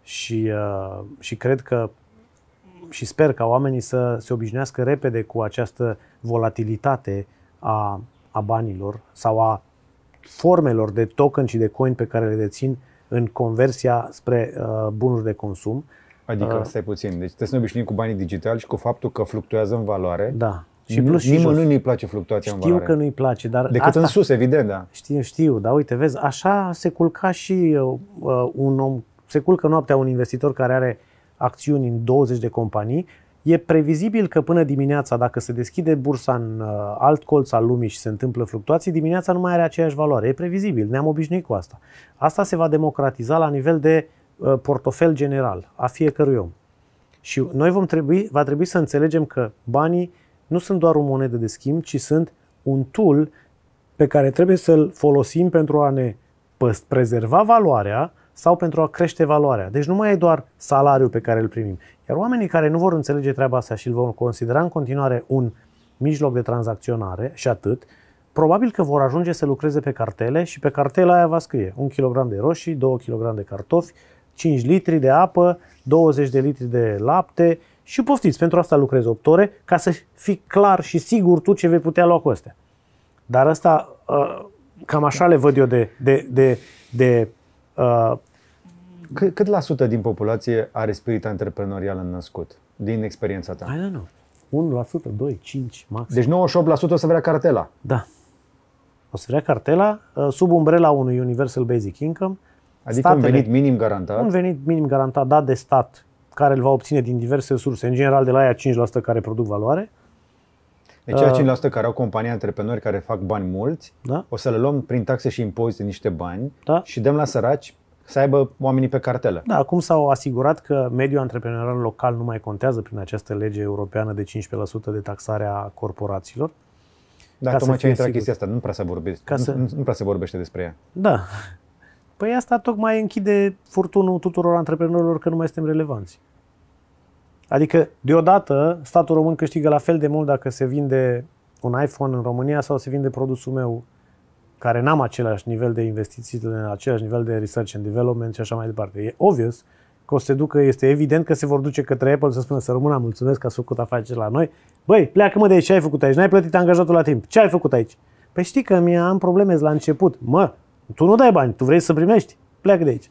Și, și cred că și sper ca oamenii să se obișnuiască repede cu această volatilitate a, a banilor sau a formelor de token și de coin pe care le dețin în conversia spre uh, bunuri de consum. Adică, uh, stai puțin, deci trebuie să ne obișnuim cu banii digitali și cu faptul că fluctuează în valoare. Da. Și nu, plus nimănui nu-i place fluctuația știu în valoare. Știu că nu-i place, dar Decât asta, în sus, evident, da. Știu, știu, dar uite, vezi, așa se culca și uh, un om, se culcă noaptea un investitor care are acțiuni în 20 de companii, E previzibil că până dimineața, dacă se deschide bursa în uh, alt colț al lumii și se întâmplă fluctuații, dimineața nu mai are aceeași valoare. E previzibil, ne-am obișnuit cu asta. Asta se va democratiza la nivel de uh, portofel general a fiecărui om. Și noi vom trebui, va trebui să înțelegem că banii nu sunt doar o monedă de schimb, ci sunt un tool pe care trebuie să-l folosim pentru a ne prezerva valoarea, sau pentru a crește valoarea. Deci nu mai e doar salariul pe care îl primim. Iar oamenii care nu vor înțelege treaba asta și îl vor considera în continuare un mijloc de tranzacționare și atât, probabil că vor ajunge să lucreze pe cartele și pe cartela aia va scrie 1 kg de roșii, 2 kg de cartofi, 5 litri de apă, 20 de litri de lapte și poftiți, pentru asta lucrezi 8 ore ca să fii clar și sigur tu ce vei putea lua cu astea. Dar asta, uh, cam așa le văd eu de, de, de, de Uh, cât, la sută din populație are spirit antreprenorial în născut, din experiența ta? I don't know. 1%, 2, 5, maxim. Deci 98% o să vrea cartela. Da. O să vrea cartela uh, sub umbrela unui Universal Basic Income. Adică statele, un venit minim garantat. Un venit minim garantat dat de stat, care îl va obține din diverse surse, în general de la aia 5% care produc valoare. Deci uh, 5% care au companii antreprenori care fac bani mulți, da? o să le luăm prin taxe și impozite niște bani da? și dăm la săraci să aibă oamenii pe cartelă. Da, acum s-au asigurat că mediul antreprenorial local nu mai contează prin această lege europeană de 15% de taxare a corporațiilor. Da, tocmai ce intra chestia asta, nu prea se vorbește, ca să... nu, nu prea se vorbește despre ea. Da. Păi asta tocmai închide furtunul tuturor antreprenorilor că nu mai suntem relevanți. Adică, deodată, statul român câștigă la fel de mult dacă se vinde un iPhone în România sau se vinde produsul meu care n-am același nivel de investiții, același nivel de research and development și așa mai departe. E obvious că o să se ducă, este evident că se vor duce către Apple să spună să rămână, mulțumesc că ați făcut afaceri la noi. Băi, pleacă mă de aici, ce ai făcut aici? N-ai plătit angajatul la timp. Ce ai făcut aici? Păi știi că mi am probleme la început. Mă, tu nu dai bani, tu vrei să primești. Pleacă de aici.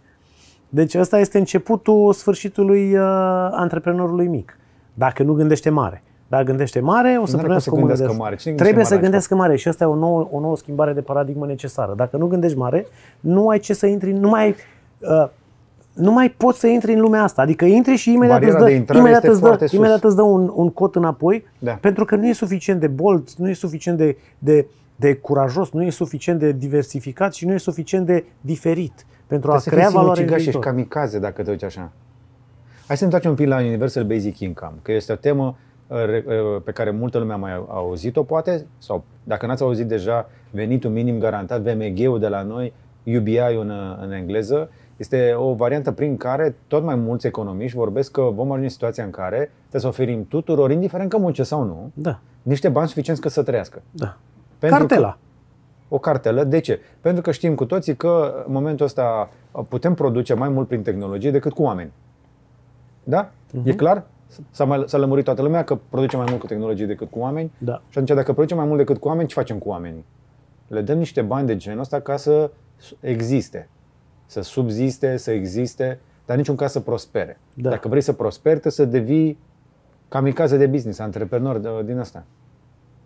Deci ăsta este începutul sfârșitului uh, antreprenorului mic. Dacă nu gândește mare. Dacă gândește mare, o să nu primească cum gândește mare. Cine Trebuie mare să gândească mare și asta e o nouă, o nouă schimbare de paradigmă necesară. Dacă nu gândești mare, nu ai ce să intri, nu mai, uh, nu mai poți să intri în lumea asta. Adică intri și imediat Bariera îți dă, imediat îți dă, imediat îți dă un, un cot înapoi, da. pentru că nu e suficient de bold, nu e suficient de, de, de curajos, nu e suficient de diversificat și nu e suficient de diferit pentru a Trebuie crea valoare în viitor. și kamikaze dacă te duci așa. Hai să ne întoarcem un pic la Universal Basic Income, că este o temă uh, uh, pe care multă lume a mai auzit-o, poate, sau dacă n-ați auzit deja, venitul minim garantat, VMG-ul de la noi, UBI în, uh, în engleză, este o variantă prin care tot mai mulți economiști vorbesc că vom ajunge în situația în care trebuie să oferim tuturor, indiferent că munce sau nu, da. niște bani suficienți ca să trăiască. Da. Pentru Cartela. Că, o cartelă. De ce? Pentru că știm cu toții că în momentul ăsta putem produce mai mult prin tehnologie decât cu oameni. Da? Uh-huh. E clar? S-a, mai, s-a lămurit toată lumea că producem mai mult cu tehnologie decât cu oameni. Da. Și atunci, dacă producem mai mult decât cu oameni, ce facem cu oamenii? Le dăm niște bani de genul ăsta ca să existe, să subziste, să existe, dar niciun caz să prospere. Da. Dacă vrei să prosperi, trebuie să devii kamikaze de business, antreprenor uh, din asta.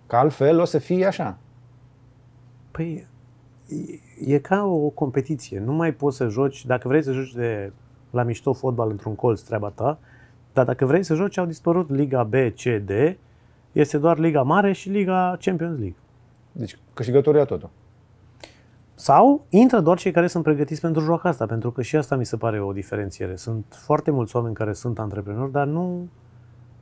Că altfel o să fie așa, Păi e ca o competiție. Nu mai poți să joci, dacă vrei să joci de la mișto fotbal într-un colț, treaba ta, dar dacă vrei să joci, au dispărut Liga B, C, D, este doar Liga Mare și Liga Champions League. Deci câștigătorul ia totul. Sau intră doar cei care sunt pregătiți pentru joaca asta, pentru că și asta mi se pare o diferențiere. Sunt foarte mulți oameni care sunt antreprenori, dar nu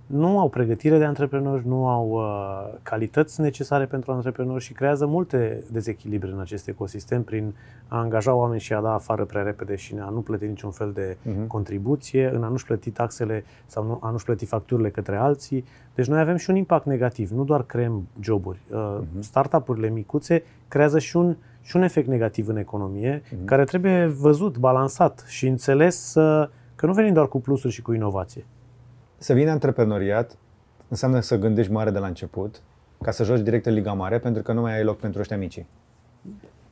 nu au pregătire de antreprenori, nu au uh, calități necesare pentru antreprenori și creează multe dezechilibre în acest ecosistem prin a angaja oameni și a da afară prea repede și a nu plăti niciun fel de uh-huh. contribuție, în a nu-și plăti taxele sau nu, a nu-și plăti facturile către alții. Deci noi avem și un impact negativ, nu doar creăm joburi. Uh, uh-huh. Startup-urile micuțe creează și un, și un efect negativ în economie uh-huh. care trebuie văzut, balansat și înțeles uh, că nu venim doar cu plusuri și cu inovație. Să vină antreprenoriat înseamnă să gândești mare de la început, ca să joci direct în Liga Mare, pentru că nu mai ai loc pentru ăștia micii.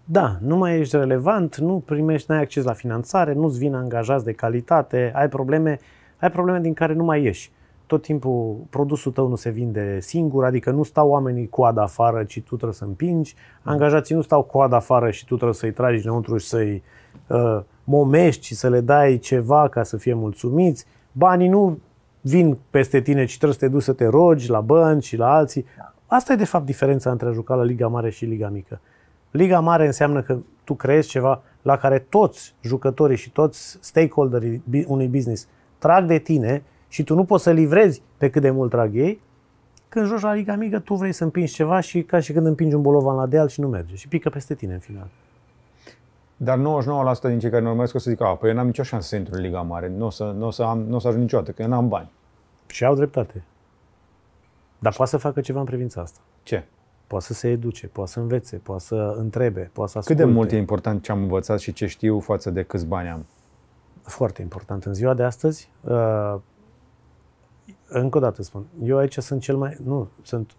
Da, nu mai ești relevant, nu primești, nu ai acces la finanțare, nu-ți vin angajați de calitate, ai probleme, ai probleme din care nu mai ieși. Tot timpul produsul tău nu se vinde singur, adică nu stau oamenii coada afară, ci tu trebuie să împingi, angajații nu stau coada afară și tu trebuie să-i tragi înăuntru și să-i uh, momești și să le dai ceva ca să fie mulțumiți, banii nu vin peste tine și trebuie să te duci să te rogi la bănci și la alții. Asta e de fapt diferența între a juca la Liga Mare și Liga Mică. Liga Mare înseamnă că tu creezi ceva la care toți jucătorii și toți stakeholderii unui business trag de tine și tu nu poți să livrezi pe cât de mult trag ei, când joci la Liga Mică, tu vrei să împingi ceva și ca și când împingi un bolovan la deal și nu merge și pică peste tine în final. Dar 99% din cei care ne urmăresc o să zică, a, păi eu n-am nicio șansă să intru în Liga Mare, nu o să, n-o să, am, n-o să ajung niciodată, că eu n-am bani. Și au dreptate. Dar poate să facă ceva în privința asta. Ce? Poate să se educe, poate să învețe, poate să întrebe, poate să asculte. Cât de mult e important ce am învățat și ce știu față de câți bani am? Foarte important. În ziua de astăzi, uh, încă o dată spun, eu aici sunt cel mai, nu, sunt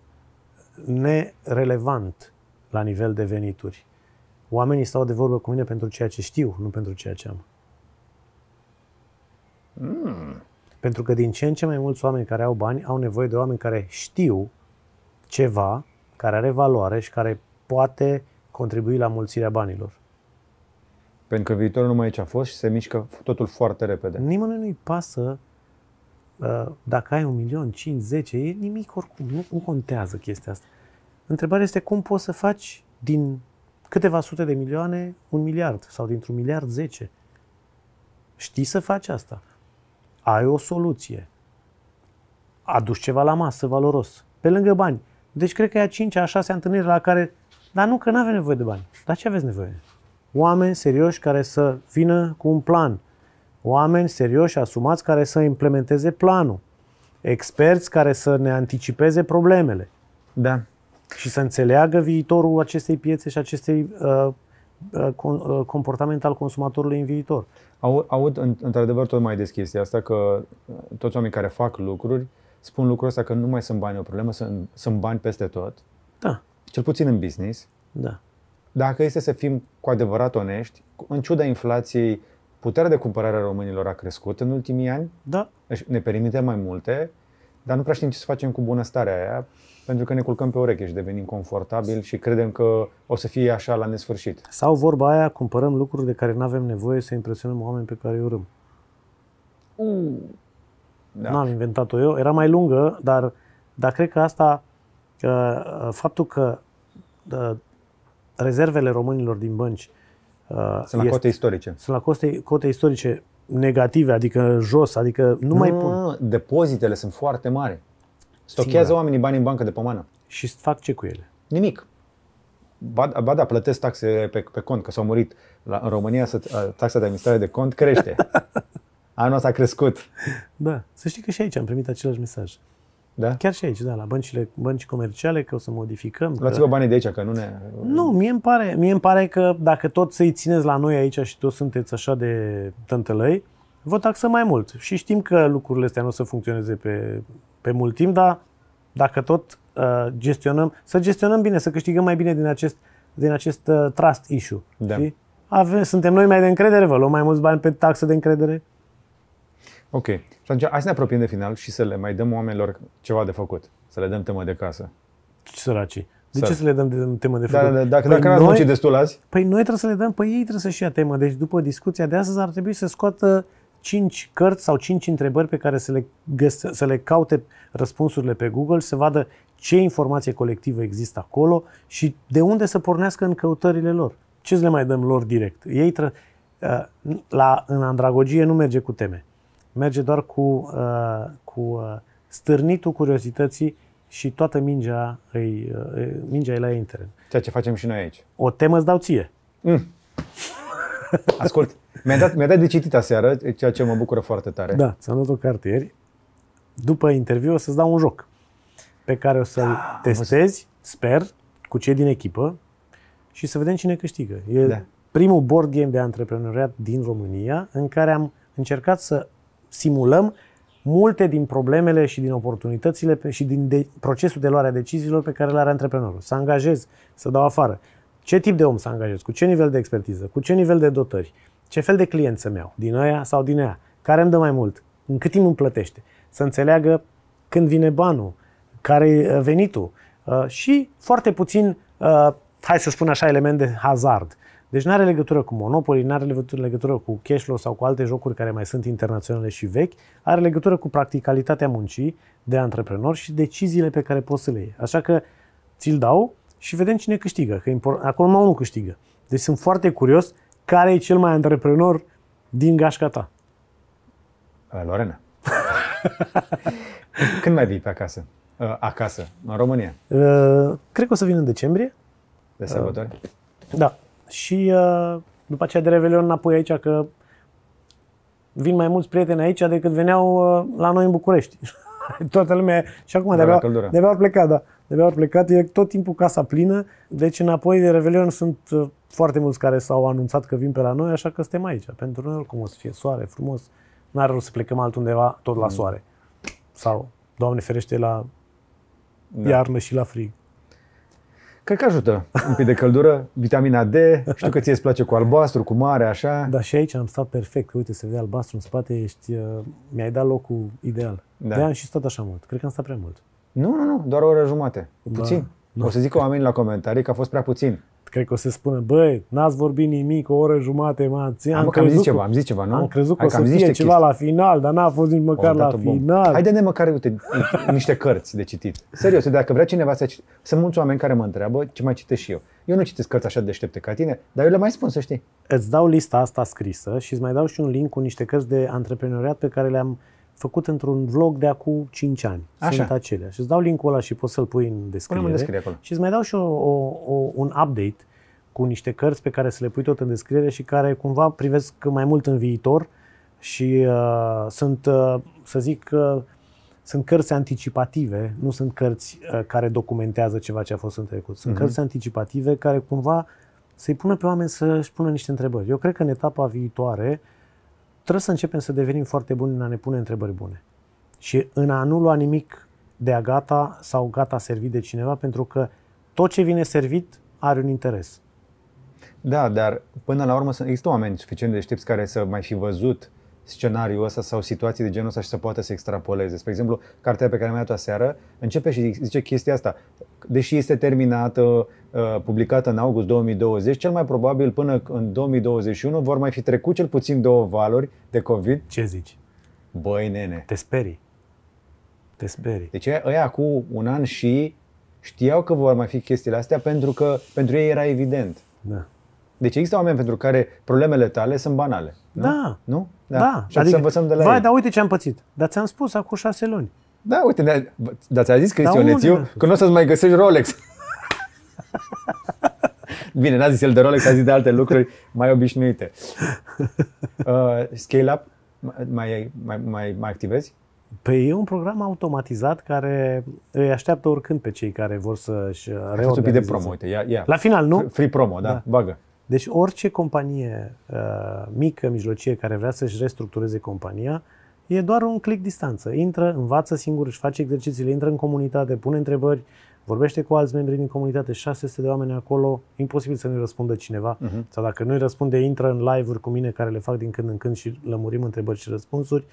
nerelevant la nivel de venituri Oamenii stau de vorbă cu mine pentru ceea ce știu, nu pentru ceea ce am. Mm. Pentru că din ce în ce mai mulți oameni care au bani au nevoie de oameni care știu ceva, care are valoare și care poate contribui la mulțirea banilor. Pentru că viitorul nu mai e a fost și se mișcă totul foarte repede. Nimănui nu-i pasă uh, dacă ai un milion, 5, 10, e nimic oricum, nu, nu contează chestia asta. Întrebarea este cum poți să faci din câteva sute de milioane, un miliard sau dintr-un miliard zece. Știi să faci asta. Ai o soluție. Aduci ceva la masă valoros, pe lângă bani. Deci cred că e a cincea, a șasea întâlnire la care... Dar nu, că nu avem nevoie de bani. Dar ce aveți nevoie? Oameni serioși care să vină cu un plan. Oameni serioși, asumați, care să implementeze planul. Experți care să ne anticipeze problemele. Da. Și să înțeleagă viitorul acestei piețe și acestei uh, uh, uh comportament al consumatorului în viitor. Aud, aud într-adevăr tot mai des chestia asta că uh, toți oamenii care fac lucruri spun lucrul ăsta că nu mai sunt bani o problemă, sunt, sunt bani peste tot. Da. Cel puțin în business. Da. Dacă este să fim cu adevărat onești, în ciuda inflației, puterea de cumpărare a românilor a crescut în ultimii ani. Da. Deci ne permite mai multe. Dar nu prea știm ce să facem cu bunăstarea aia, pentru că ne culcăm pe ureche și devenim confortabil și credem că o să fie așa la nesfârșit. Sau vorba aia, cumpărăm lucruri de care nu avem nevoie să impresionăm oameni pe care îi urâm. Uh. Da. N-am inventat-o eu, era mai lungă, dar, dar cred că asta, că, uh, uh, faptul că rezervele românilor din bănci sunt la este, cote istorice. Sunt la cote, cote istorice negative, adică jos, adică nu, nu mai pun. Nu, depozitele sunt foarte mari. Stochează Singura. oamenii bani în bancă de pămână. Și fac ce cu ele? Nimic. Ba, ba da, plătesc taxe pe, pe cont, că s-au murit. La, în România ă, taxa de administrare de cont crește. Anul ăsta a crescut. Da, să știi că și aici am primit același mesaj. Da? Chiar și aici, da, la băncile, bănci comerciale, că o să modificăm. Luați-vă că... banii de aici, că nu ne... Nu, mie îmi pare, mie îmi pare că dacă tot să-i țineți la noi aici și toți sunteți așa de tântălăi, vă taxăm mai mult. Și știm că lucrurile astea nu o să funcționeze pe, pe mult timp, dar dacă tot uh, gestionăm, să gestionăm bine, să câștigăm mai bine din acest, din acest uh, trust issue. Da. Avem, suntem noi mai de încredere, vă luăm mai mulți bani pe taxă de încredere, Ok. Și atunci, hai să ne apropiem de final și să le mai dăm oamenilor ceva de făcut. Să le dăm temă de casă. săraci. De Săr. ce să le dăm temă de da, făcut? Da, da, da. Dacă, păi dacă nu ați destul azi? Păi noi trebuie să le dăm, păi ei trebuie să-și ia temă. Deci după discuția de astăzi ar trebui să scoată cinci cărți sau cinci întrebări pe care să le, găse, să le caute răspunsurile pe Google, să vadă ce informație colectivă există acolo și de unde să pornească în căutările lor. Ce să le mai dăm lor direct? Ei tră, uh, la, în andragogie nu merge cu teme merge doar cu, uh, cu uh, stârnitul curiozității și toată mingea, uh, îi, mingea îi la ei în teren. Ceea ce facem și noi aici. O temă îți dau ție. Mm. Ascult, mi a dat, mi dat de citit aseară, ceea ce mă bucură foarte tare. Da, ți-am dat o carte ieri. După interviu o să-ți dau un joc pe care o să-l da, testezi, sper, cu cei din echipă și să vedem cine câștigă. E da. primul board game de antreprenoriat din România în care am încercat să simulăm multe din problemele și din oportunitățile pe, și din de, procesul de luare a deciziilor pe care le are antreprenorul. Să angajez, să dau afară. Ce tip de om să angajez? Cu ce nivel de expertiză? Cu ce nivel de dotări? Ce fel de client să-mi iau? Din aia sau din aia? Care îmi dă mai mult? În cât timp îmi plătește? Să înțeleagă când vine banul, care e uh, venitul uh, și foarte puțin, uh, hai să spun așa, element de hazard. Deci nu are legătură cu Monopoly, nu are legătură cu Cashflow sau cu alte jocuri care mai sunt internaționale și vechi, are legătură cu practicalitatea muncii de antreprenor și deciziile pe care poți să le iei. Așa că ți-l dau și vedem cine câștigă, că acolo mai unul câștigă. Deci sunt foarte curios care e cel mai antreprenor din gașca ta. Lorena. Când mai vii pe acasă? Ă, acasă, în România? Ă, cred că o să vin în decembrie. De sărbători? Da, și uh, după aceea de Revelion înapoi aici, că vin mai mulți prieteni aici decât veneau uh, la noi în București. Toată lumea, și acum de-abia, de-abia au plecat, da. De-abia au plecat, e tot timpul casa plină, deci înapoi de Revelion sunt uh, foarte mulți care s-au anunțat că vin pe la noi, așa că suntem aici. Pentru noi oricum o să fie soare, frumos, n-are rost să plecăm altundeva tot la mm. soare. Sau, Doamne ferește, la da. iarnă și la frig. Cred că ajută un pic de căldură, vitamina D, știu că ție îți place cu albastru, cu mare, așa. Da, și aici am stat perfect, uite, se vede albastru în spate, ești, uh, mi-ai dat locul ideal. Da. De am și stat așa mult, cred că am stat prea mult. Nu, nu, nu, doar o oră jumate, puțin. Da. O să zic oamenii la comentarii că a fost prea puțin cred că o să spună, băi, n-ați vorbit nimic, o oră jumate, mă, am, am am zis ceva, am zis ceva, nu? Am crezut că Hai, o să fie ceva chestii. la final, dar n-a fost nici măcar la final. haide Hai de măcar, uite, niște cărți de citit. Serios, dacă vrea cineva să citească, sunt mulți oameni care mă întreabă ce mai citesc și eu. Eu nu citesc cărți așa deștepte ca tine, dar eu le mai spun, să știi. Îți dau lista asta scrisă și îți mai dau și un link cu niște cărți de antreprenoriat pe care le-am făcut într-un vlog de acum 5 ani. Așa. Sunt acelea. Și îți dau linkul ăla și poți să-l pui în descriere. în descriere acolo. Și îți mai dau și o, o, o, un update cu niște cărți pe care să le pui tot în descriere și care cumva privesc mai mult în viitor și uh, sunt, uh, să zic, uh, sunt cărți anticipative, nu sunt cărți uh, care documentează ceva ce a fost în trecut. Sunt uh-huh. cărți anticipative care cumva să-i pună pe oameni să-și pună niște întrebări. Eu cred că în etapa viitoare uh, trebuie să începem să devenim foarte buni în a ne pune întrebări bune și în a nu lua nimic de a gata sau gata servit de cineva, pentru că tot ce vine servit are un interes. Da, dar până la urmă există oameni suficient de deștepți care să mai fi văzut uh, scenariul ăsta sau situații de genul ăsta și să poată să extrapoleze. Spre exemplu, cartea pe care am dat-o aseară începe și zice chestia asta. Deși este terminată, uh, publicată în august 2020, cel mai probabil până în 2021 vor mai fi trecut cel puțin două valori de COVID. Ce zici? Băi, nene. Te sperii. Te sperii. Deci ăia cu un an și știau că vor mai fi chestiile astea pentru că pentru ei era evident. Da. Deci există oameni pentru care problemele tale sunt banale. Nu? Da. da. Nu? Da. da. Și adică, să învățăm de la vai, ei. dar uite ce am pățit. Dar ți-am spus acum șase luni. Da, uite, dar, dar ți-a zis Cristian da, că nu o să-ți mai găsești Rolex. Bine, n-a zis el de Rolex, a zis de alte lucruri mai obișnuite. Uh, Scale-up, mai, mai, mai, mai activezi? Păi e un program automatizat care îi așteaptă oricând pe cei care vor să-și reorganizeze. Un pic de promo, uite, ia, ia. La final, nu? Free promo, da? da. Bagă. Deci orice companie uh, mică, mijlocie, care vrea să-și restructureze compania, e doar un click distanță. Intră, învață singur, își face exercițiile, intră în comunitate, pune întrebări, vorbește cu alți membri din comunitate, 600 de oameni acolo, imposibil să nu-i răspundă cineva. Uh-huh. Sau dacă nu-i răspunde, intră în live-uri cu mine care le fac din când în când și lămurim întrebări și răspunsuri.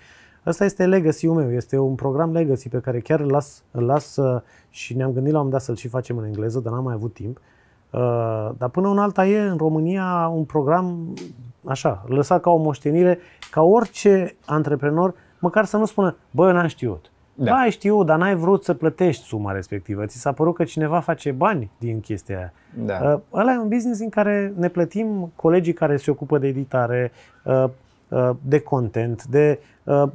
Asta este legacy-ul meu, este un program legacy pe care chiar îl las, îl las uh, și ne-am gândit la un moment dat să-l și facem în engleză, dar n-am mai avut timp. Uh, Uh, dar până un alta e în România un program așa, lăsat ca o moștenire, ca orice antreprenor, măcar să nu spună, bă, n-am știut. Da. Ba, ai știut, dar n-ai vrut să plătești suma respectivă. Ți s-a părut că cineva face bani din chestia aia. Da. Uh, ăla e un business în care ne plătim colegii care se ocupă de editare, uh, de content, de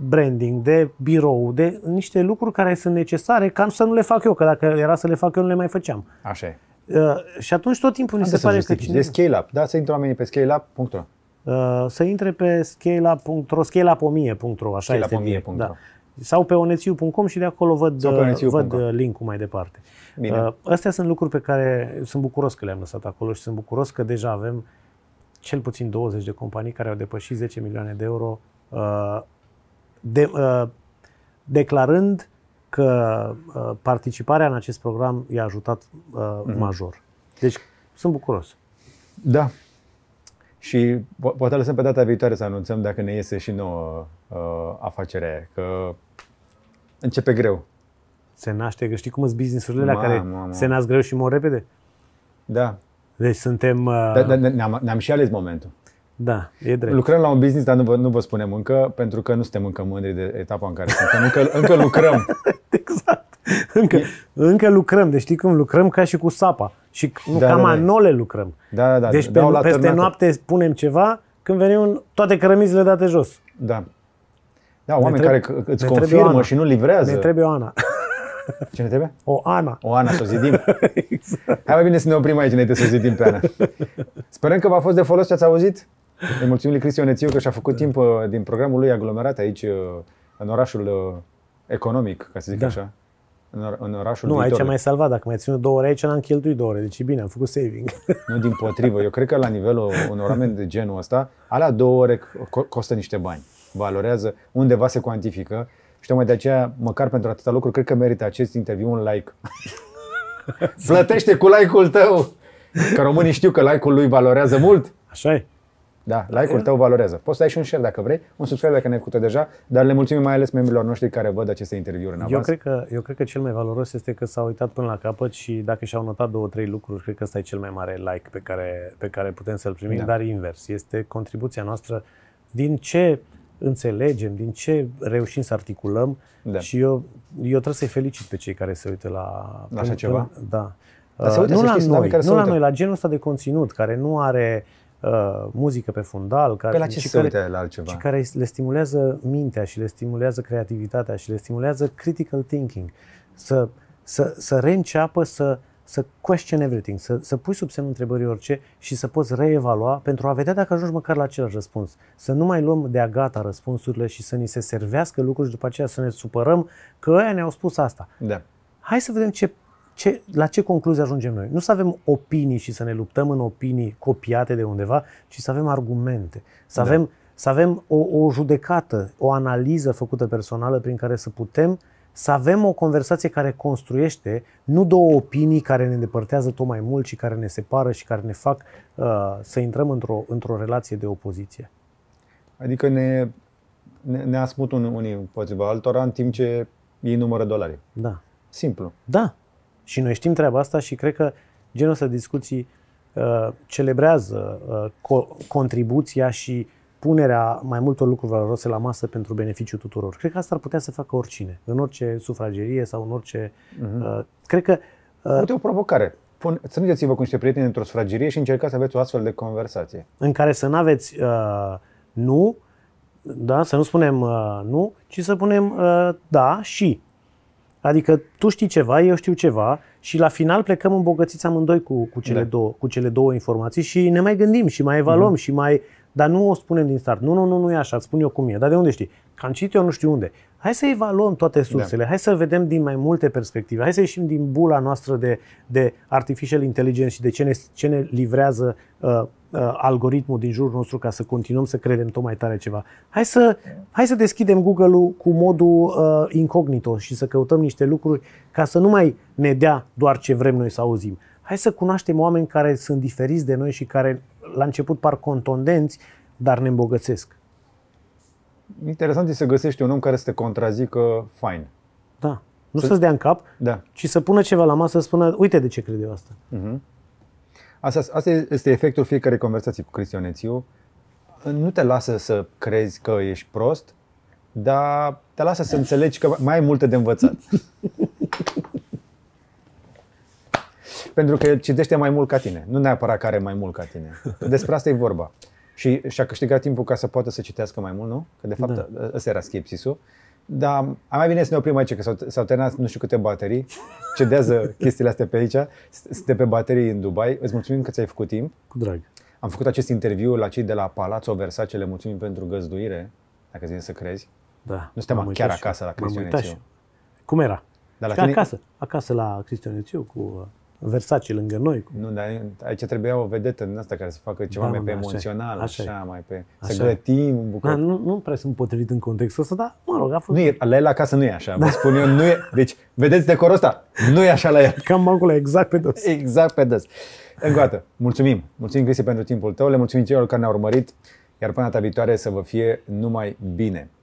branding, de birou, de niște lucruri care sunt necesare, ca să nu le fac eu, că dacă era să le fac eu, nu le mai făceam. Așa e. Uh, și atunci tot timpul ni se pare că... Cine... De scale-up, da? Să intre oamenii pe scaleup.ro uh, Să intre pe scaleup.ro, scaleup1000.ro, așa scale este. Mie, da. Sau pe onețiu.com și de acolo văd, uh, văd uh, link-ul mai departe. Bine. Uh, astea sunt lucruri pe care sunt bucuros că le-am lăsat acolo și sunt bucuros că deja avem cel puțin 20 de companii care au depășit 10 milioane de euro uh, de, uh, declarând că uh, participarea în acest program i-a ajutat uh, mm-hmm. major. Deci sunt bucuros. Da. Și po- poate lăsăm pe data viitoare să anunțăm dacă ne iese și nouă uh, afacerea aia, că începe greu. Se naște, că știi cum sunt businessurile la care ma, ma. se nasc greu și mor repede? Da. Deci suntem... Uh... Da, da, ne-am, ne-am și ales momentul. Da, e drept. Lucrăm la un business, dar nu vă, nu vă spunem încă, pentru că nu suntem încă mândri de etapa în care suntem. Încă, încă lucrăm. Exact. Încă, e... încă lucrăm, deci știi cum lucrăm ca și cu sapa. Și nu da, camanole da, da. lucrăm. Da, da, da. Deci pe, peste terminată. noapte punem ceva, când venim toate cărămizile date jos. Da. Da, oameni trebuie, care îți confirmă și nu livrează. Ne trebuie o Ana. Ce ne trebuie? O Ana. O Ana, să o zidim. exact. Hai mai bine să ne oprim aici înainte să o zidim pe Ana. Sperăm că v-a fost de folos ce ați auzit. Îi mulțumim lui Cristian Nețiu că și-a făcut timp uh, din programul lui aglomerat aici uh, în orașul uh, economic, ca să zic da. așa, în, în orașul Nu, viitorului. aici mai salvat. Dacă mai ținut două ore aici, n-am cheltuit două ore. Deci bine, am făcut saving. Nu, din potrivă. Eu cred că la nivelul unor oameni de genul ăsta, alea două ore costă niște bani. Valorează, undeva se cuantifică. Și tocmai de aceea, măcar pentru atâta lucru, cred că merită acest interviu un like. Plătește cu like-ul tău! Că românii știu că like-ul lui valorează mult. Așa e. Da, like-ul da. tău valorează. Poți să dai și un share dacă vrei, un subscribe dacă ne-ai făcut deja, dar le mulțumim mai ales membrilor noștri care văd aceste interviuri în avans. Eu cred că, eu cred că cel mai valoros este că s-au uitat până la capăt și dacă și-au notat două, trei lucruri, cred că ăsta e cel mai mare like pe care, pe care putem să-l primim, da. dar invers. Este contribuția noastră din ce înțelegem, din ce reușim să articulăm da. și eu, eu trebuie să-i felicit pe cei care se uită la... așa până, ceva? Da. Dar se uită, uh, nu la noi, care nu la noi, la genul ăsta de conținut care nu are Uh, muzică pe fundal. Care, pe la ce și care, la altceva? Și care le stimulează mintea și le stimulează creativitatea și le stimulează critical thinking. Să, să, să reînceapă să, să question everything, să, să pui sub semnul întrebării orice și să poți reevalua pentru a vedea dacă ajungi măcar la același răspuns. Să nu mai luăm de-a gata răspunsurile și să ni se servească lucruri și după aceea să ne supărăm că ăia ne-au spus asta. Da. Hai să vedem ce ce, la ce concluzie ajungem noi? Nu să avem opinii și să ne luptăm în opinii copiate de undeva, ci să avem argumente, să da. avem, să avem o, o judecată, o analiză făcută personală prin care să putem să avem o conversație care construiește, nu două opinii care ne îndepărtează tot mai mult și care ne separă și care ne fac uh, să intrăm într-o, într-o relație de opoziție. Adică ne, ne, ne asmut unii împotriva altora în timp ce ei numără dolari. Da. Simplu. Da. Și noi știm treaba asta și cred că genul ăsta de discuții uh, celebrează uh, co- contribuția și punerea mai multor lucruri valoroase la masă pentru beneficiul tuturor. Cred că asta ar putea să facă oricine, în orice sufragerie sau în orice... Uh-huh. Uh, cred că... Uh, Uite o provocare. Pun, strângeți-vă cu niște prieteni într-o sufragerie și încercați să aveți o astfel de conversație. În care să nu aveți uh, nu, da, să nu spunem uh, nu, ci să punem uh, da și. Adică tu știi ceva, eu știu ceva și la final plecăm îmbogățiți amândoi cu, cu, cele, da. două, cu cele două informații și ne mai gândim și mai evaluăm mm-hmm. și mai... Dar nu o spunem din start. Nu, nu, nu, nu e așa, spun eu cum e. Dar de unde știi? Cam citit eu nu știu unde. Hai să evaluăm toate da. sursele, da. hai să vedem din mai multe perspective, hai să ieșim din bula noastră de, de artificial intelligence și de ce ne, ce ne livrează uh, Uh, algoritmul din jurul nostru ca să continuăm să credem tot mai tare ceva. Hai să, hai să deschidem Google-ul cu modul uh, incognito și să căutăm niște lucruri ca să nu mai ne dea doar ce vrem noi să auzim. Hai să cunoaștem oameni care sunt diferiți de noi și care la început par contondenți, dar ne îmbogățesc. Interesant e să găsești un om care să te contrazică fain. Da. Nu să... să-ți dea în cap, da. ci să pună ceva la masă, să spună, uite de ce crede eu asta. Uh-huh. Asta, asta este efectul fiecare conversație cu Cristian Ețiu. Nu te lasă să crezi că ești prost, dar te lasă să înțelegi că mai ai multe de învățat. Pentru că citește mai mult ca tine, nu neapărat care mai mult ca tine. Despre asta e vorba. Și și-a câștigat timpul ca să poată să citească mai mult, nu? Că de fapt da. ăsta era schepsisul. Da, am mai bine să ne oprim aici, că s-au, s-au terminat nu știu câte baterii. Cedează chestiile astea pe aici. Suntem pe baterii în Dubai. Îți mulțumim că ți-ai făcut timp. Cu drag. Am făcut acest interviu la cei de la Palazzo Versace. Le mulțumim pentru găzduire, dacă zici să crezi. Da. Nu suntem chiar acasă la Cristian Cum era? Dar la tine... acasă, acasă la Cristian cu Versace lângă noi. Cu... Nu, dar aici trebuia o vedetă din asta care să facă da, ceva da, mai pe așa, emoțional, așa, așa, mai pe... Așa. Să gătim un bucăt. Da, nu, nu prea sunt potrivit în contextul ăsta, dar mă rog, a fost... Nu e, la el acasă nu e așa, da. vă spun eu, nu e... Deci, vedeți decorul ăsta? Nu e așa la el. Cam bancul exact pe dos. Exact pe dos. Încă o dată, mulțumim. Mulțumim, Cristi, pentru timpul tău. Le mulțumim celor care ne-au urmărit. Iar până data viitoare să vă fie numai bine.